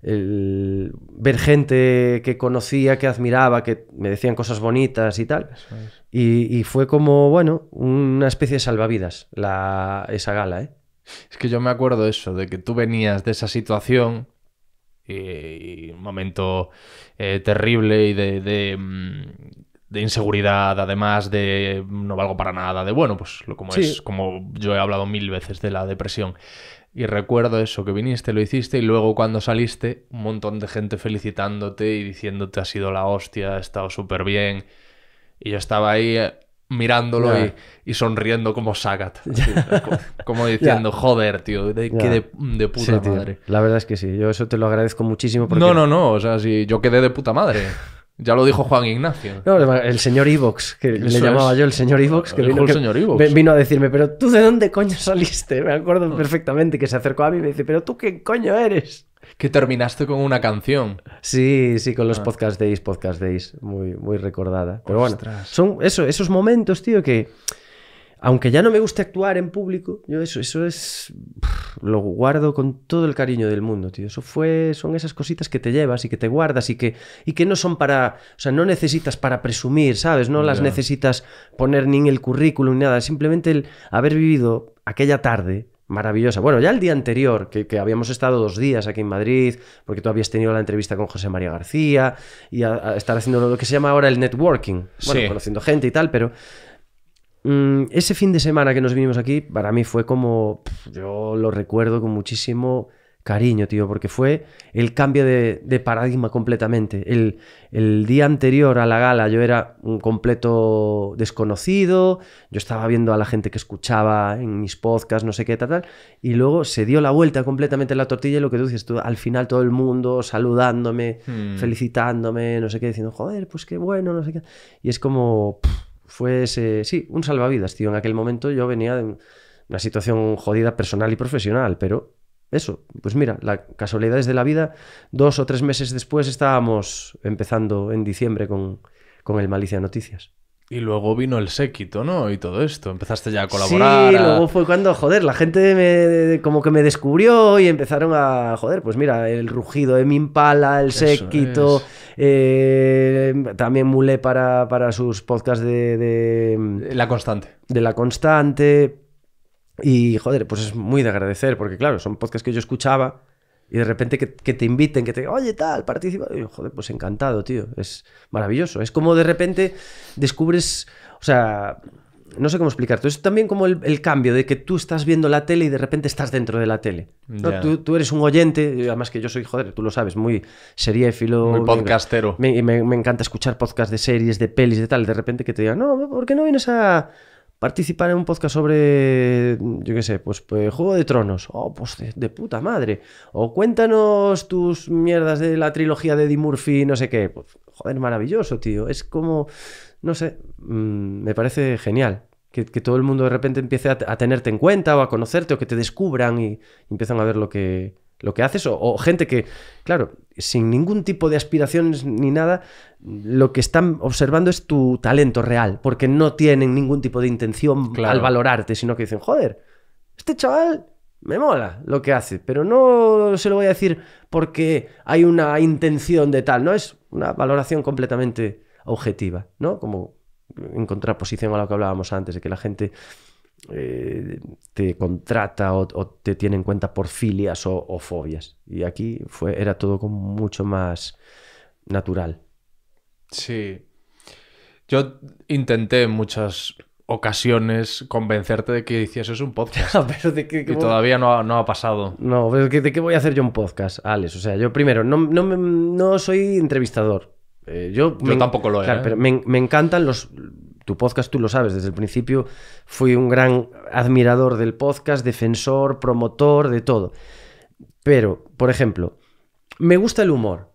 el ver gente que conocía, que admiraba, que me decían cosas bonitas y tal. Y, fue como, bueno, una especie de salvavidas la, esa gala, ¿eh? Es que yo me acuerdo eso, de que tú venías de esa situación y, un momento eh, terrible y mm, de, inseguridad, además de mm, no valgo para nada, de bueno, pues como es, como yo he hablado mil veces de la depresión. Y recuerdo eso, que viniste, lo hiciste y luego cuando saliste, un montón de gente felicitándote y diciéndote ha sido la hostia, ha estado súper bien. Y yo estaba ahí eh, mirándolo y, sonriendo como Sagat. Como, diciendo, joder, tío, de, de, puta madre. La verdad es que sí, yo eso te lo agradezco muchísimo. Porque... No, no, no, o sea, si yo quedé de puta madre. Ya lo dijo Juan Ignacio. No, el señor Ivox, que le llamaba yo el señor Ivox, que, vino, vino a decirme, pero tú de dónde coño saliste? Me acuerdo ah. perfectamente que se acercó a mí y me dice, pero tú qué coño eres. Que terminaste con una canción. Sí, sí, con los ah. podcast days, podcast days, muy, muy recordada. Pero bueno, son esos momentos, tío, que aunque ya no me guste actuar en público, yo eso, eso es. lo guardo con todo el cariño del mundo, tío. Eso fue. Son esas cositas que te llevas y que te guardas y que, y que no son para. O sea, no necesitas para presumir, ¿sabes? No las necesitas poner ni en el currículum ni nada. Simplemente el haber vivido aquella tarde, maravillosa. Bueno, ya el día anterior, que, habíamos estado dos días aquí en Madrid, porque tú habías tenido la entrevista con José María García y estar haciendo lo que se llama ahora el networking. Bueno, conociendo gente y tal, pero Mm, ese fin de semana que nos vinimos aquí, para mí fue como, yo lo recuerdo con muchísimo cariño, tío, porque fue el cambio de, paradigma completamente. El, día anterior a la gala yo era un completo desconocido, yo estaba viendo a la gente que escuchaba en mis podcasts, no sé qué, tal, tal, y luego se dio la vuelta completamente la tortilla y lo que tú dices, tú, al final todo el mundo saludándome, hmm. felicitándome, no sé qué, diciendo, joder, pues qué bueno, no sé qué. Y es como... Fue ese, sí, un salvavidas, tío. En aquel momento yo venía de una situación jodida personal y profesional, pero eso, pues mira, las casualidades de la vida, dos o tres meses después estábamos empezando en diciembre con, con el Malicia Noticias. Y luego vino el séquito, ¿no? Y todo esto. Empezaste ya a colaborar. Sí, luego fue cuando, joder, la gente me, como que me descubrió y empezaron a, joder, pues mira, el rugido de mi impala, el séquito, eh, también mulé para, sus podcasts de... La Constante. De La Constante. Y, joder, pues es muy de agradecer, porque claro, son podcasts que yo escuchaba y de repente que, te inviten, que te digan, oye, tal, participa. Y yo, joder, pues encantado, tío. Es maravilloso. Es como de repente descubres, o sea, no sé cómo explicarte. Es también como el, cambio de que tú estás viendo la tele y de repente estás dentro de la tele. Tú, eres un oyente, además que yo soy, joder, tú lo sabes, muy seriéfilo. Muy podcastero. Y me, me, encanta escuchar podcasts de series, de pelis, de tal. De repente que te digan, no, ¿por qué no vienes a, participar en un podcast sobre, yo qué sé, pues, pues Juego de Tronos. Oh, pues de, puta madre. O cuéntanos tus mierdas de la trilogía de Eddie Murphy, no sé qué. Pues, joder, maravilloso, tío. Es como, no sé, mm, me parece genial. Que, todo el mundo de repente empiece a, tenerte en cuenta o a conocerte o que te descubran y empiezan a ver lo que, lo que haces, o, gente que, claro, sin ningún tipo de aspiraciones ni nada, lo que están observando es tu talento real, porque no tienen ningún tipo de intención al valorarte, sino que dicen, joder, este chaval me mola lo que hace, pero no se lo voy a decir porque hay una intención de tal, no es una valoración completamente objetiva, ¿no? Como en contraposición a lo que hablábamos antes, de que la gente eh, te contrata o, te tiene en cuenta por filias o, fobias. Y aquí fue, era todo como mucho más natural. Sí. Yo intenté en muchas ocasiones convencerte de que hicieses un podcast. pero de que, y todavía no ha, no ha, pasado. No, pero ¿de qué voy a hacer yo un podcast, Alex? O sea, yo primero, no, soy entrevistador. Eh, yo, tampoco lo era. ¿eh? pero me, me encantan los, tu podcast, tú lo sabes, desde el principio fui un gran admirador del podcast, defensor, promotor, de todo. Pero, por ejemplo, me gusta el humor.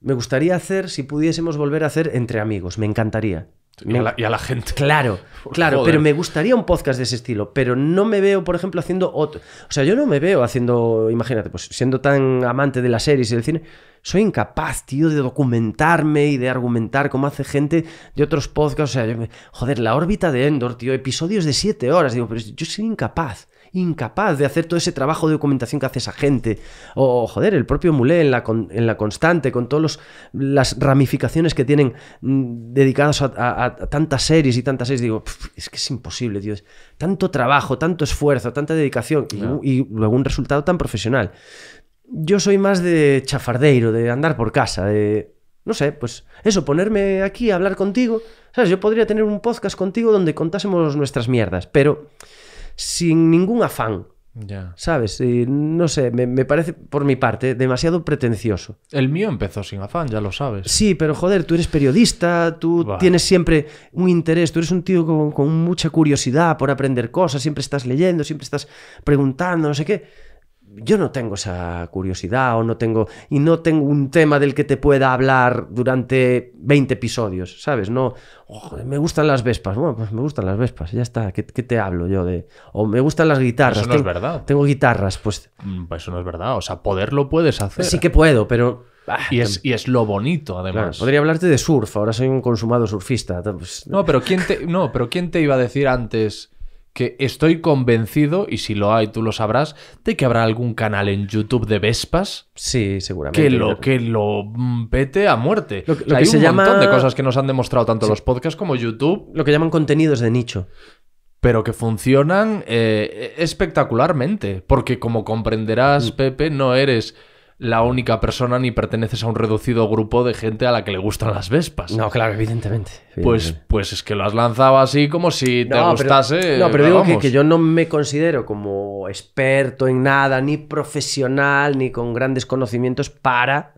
Me gustaría hacer, si pudiésemos volver a hacer, entre amigos, me encantaría. Y a, la, gente. Claro, claro, pero me gustaría un podcast de ese estilo, pero no me veo, por ejemplo, haciendo otro. O sea, yo no me veo haciendo, imagínate, pues siendo tan amante de las series y del cine, soy incapaz, tío, de documentarme y de argumentar como hace gente de otros podcasts. O sea, joder, la órbita de Endor, tío, episodios de siete horas, digo, pero yo soy incapaz incapaz de hacer todo ese trabajo de documentación que hace esa gente. O, joder, el propio Mulé en la, en la constante, con todas las ramificaciones que tienen mm, dedicadas a, tantas series y tantas series. Digo, es que es imposible, tío. tanto trabajo, tanto esfuerzo, tanta dedicación y, luego un resultado tan profesional. Yo soy más de chafardeiro, de andar por casa, de no sé, pues eso, ponerme aquí a hablar contigo. ¿Sabes? Yo podría tener un podcast contigo donde contásemos nuestras mierdas, pero sin ningún afán. ¿Sabes? no sé, me, parece, por mi parte, demasiado pretencioso. El mío empezó sin afán, ya lo sabes. Sí, pero joder, tú eres periodista, tú tienes siempre un interés, tú eres un tío con, mucha curiosidad por aprender cosas, siempre estás leyendo, siempre estás preguntando, no sé qué yo no tengo esa curiosidad o no tengo y no tengo un tema del que te pueda hablar durante 20 episodios, ¿sabes? No, me gustan las Vespas, bueno, pues me gustan las Vespas, ya está, ¿qué, qué te hablo yo de? O me gustan las guitarras. Eso no es verdad. Tengo guitarras, pues... Mm, pues... Eso no es verdad, o sea, poderlo puedes hacer. Sí que puedo, pero... Ah, y, es, y, es, lo bonito, además. podría hablarte de surf, ahora soy un consumado surfista. Pues, no, pero ¿quién te, no, pero ¿quién te iba a decir antes que estoy convencido, y si lo hay tú lo sabrás, de que habrá algún canal en YouTube de Vespas. Sí, seguramente. Que lo, que lo mm, pete a muerte. hay un montón de cosas que nos han demostrado tanto los podcasts como YouTube. Lo que llaman contenidos de nicho. Pero que funcionan eh, espectacularmente. Porque como comprenderás, mm. Pepe, no eres la única persona ni perteneces a un reducido grupo de gente a la que le gustan las Vespas. No, claro, evidentemente. Pues, pues es que lo has lanzado así como si te gustase. no, pero digo que, yo no me considero como experto en nada, ni profesional, ni con grandes conocimientos para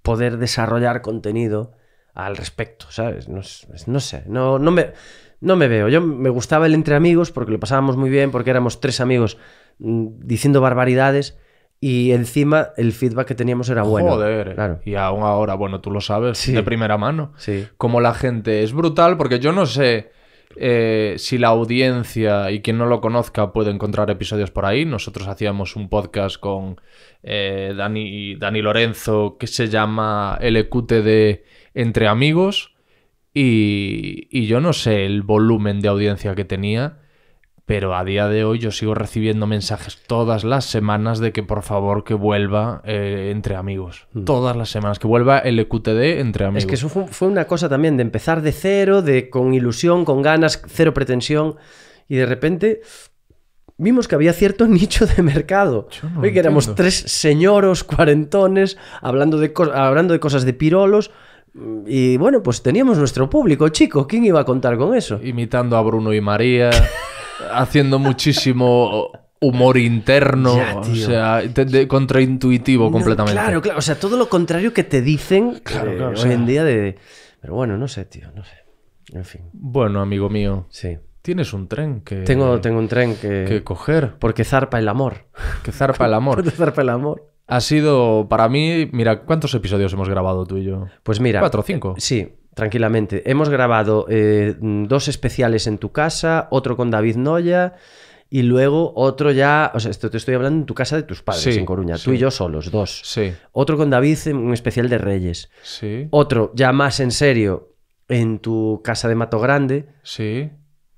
poder desarrollar contenido al respecto, ¿sabes? No, sé, no, no, me, no me veo. Yo me gustaba el entre amigos porque lo pasábamos muy bien, porque éramos tres amigos mm, diciendo barbaridades y encima el feedback que teníamos era bueno. Joder, claro. y aún ahora, bueno, tú lo sabes de primera mano. Sí. Como la gente es brutal, porque yo no sé eh, si la audiencia y quien no lo conozca puede encontrar episodios por ahí. Nosotros hacíamos un podcast con eh, Dani, Lorenzo que se llama LQTD Entre Amigos. Y, y yo no sé el volumen de audiencia que tenía pero a día de hoy yo sigo recibiendo mensajes todas las semanas de que por favor que vuelva eh, entre amigos. Mm. Todas las semanas, que vuelva el EQTD entre amigos. Es que eso fue, una cosa también de empezar de cero, de con ilusión, con ganas, cero pretensión, y de repente vimos que había cierto nicho de mercado. No que éramos tres señoros cuarentones hablando de, hablando de cosas de pirolos. Y bueno, pues teníamos nuestro público, chico. ¿Quién iba a contar con eso? Imitando a Bruno y María. haciendo muchísimo humor interno, o sea, contraintuitivo completamente. Claro, claro, o sea, todo lo contrario que te dicen eh, hoy en día de... Pero bueno, no sé, tío, no sé. En fin. Bueno, amigo mío. Sí. Tienes un tren que... Tengo, tengo un tren que... Que coger. Porque zarpa el amor. Que zarpa el amor. porque zarpa el amor. Ha sido para mí, mira, ¿cuántos episodios hemos grabado tú y yo? Pues mira... Cuatro o cinco. sí, tranquilamente. Hemos grabado eh, dos especiales en tu casa, otro con David Noya y luego otro ya, o sea, esto te estoy hablando en tu casa de tus padres en Coruña, tú y yo solos, dos. Sí. Otro con David en un especial de Reyes. Sí. Otro ya más en serio en tu casa de Mato Grande. Sí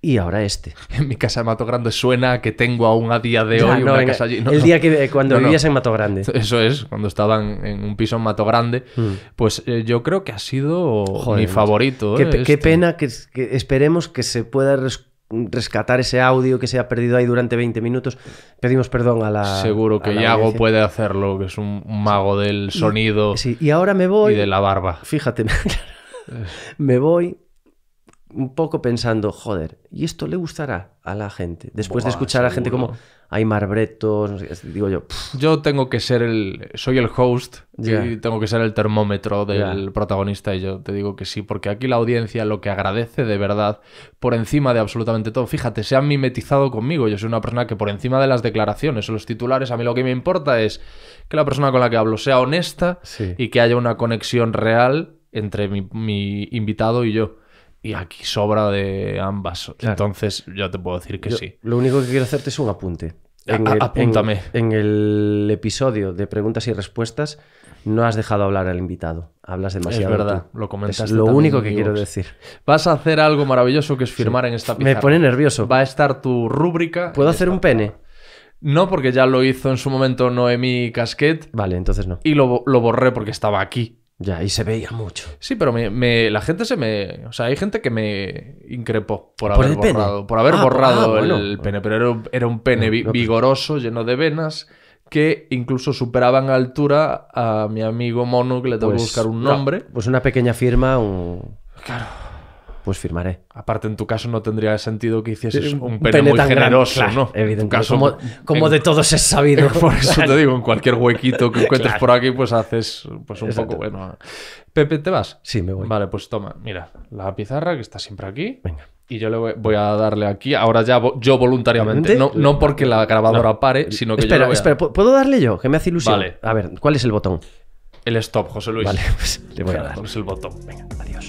y ahora este. En mi casa de Mato Grande suena que tengo aún a día de hoy una casa allí. el día que cuando vivías en Mato Grande. Eso es, cuando estaban en un piso en Mato Grande. Mm. Pues eh, yo creo que ha sido mi favorito. Qué, eh, este. pena que, esperemos que se pueda rescatar ese audio que se ha perdido ahí durante 20 minutos. Pedimos perdón a la. Seguro que Yago puede hacerlo, que es un mago del sonido. sí, y ahora me voy. Y de la barba. Fíjate, me voy un poco pensando, joder, ¿y esto le gustará a la gente? Después de escuchar a a gente como hay marbretos, no digo yo. Yo tengo que ser el. Soy el host y tengo que ser el termómetro del protagonista, y yo te digo que sí, porque aquí la audiencia lo que agradece de verdad, por encima de absolutamente todo, fíjate, se han mimetizado conmigo. Yo soy una persona que por encima de las declaraciones o los titulares, a mí lo que me importa es que la persona con la que hablo sea honesta y que haya una conexión real entre mi invitado y yo y aquí sobra de ambas. Entonces, yo te puedo decir que sí. Lo único que quiero hacerte es un apunte. Apúntame. En, el episodio de preguntas y respuestas no has dejado hablar al invitado. Hablas demasiado. Es verdad, lo comentas. Es lo único que quiero decir. Vas a hacer algo maravilloso que es firmar en esta pizarra. Me pone nervioso. Va a estar tu rúbrica. ¿Puedo hacer un pene? No, porque ya lo hizo en su momento Noemi Casquet. Vale, entonces no. Y lo borré porque estaba aquí. Ya, y se veía mucho. Sí, pero me, la gente se me. O sea, hay gente que me increpó por, haber borrado, por haber ah, borrado ah, el, pene. Pero era un, pene vigoroso, lleno de venas, que incluso superaba en altura a mi amigo Mono, que le tengo que pues, buscar un nombre. pues una pequeña firma, un. Claro pues firmaré. Aparte, en tu caso no tendría sentido que hicieses un, un pene, muy generoso, ¿no? Evidentemente, como, pues, de todos es sabido. Por eso te digo, en cualquier huequito que encuentres por aquí, pues haces pues un poco bueno. Pepe, ¿te vas? Sí, me voy. Vale, pues toma, mira, la pizarra que está siempre aquí. Venga. Y yo le voy, a darle aquí, ahora ya yo voluntariamente, no, no porque la grabadora pare, sino que espera, Espera, ¿puedo darle yo? Que me hace ilusión. Vale. A ver, ¿cuál es el botón? El stop, José Luis. Vale, pues le voy a dar. Es el botón. Venga, adiós.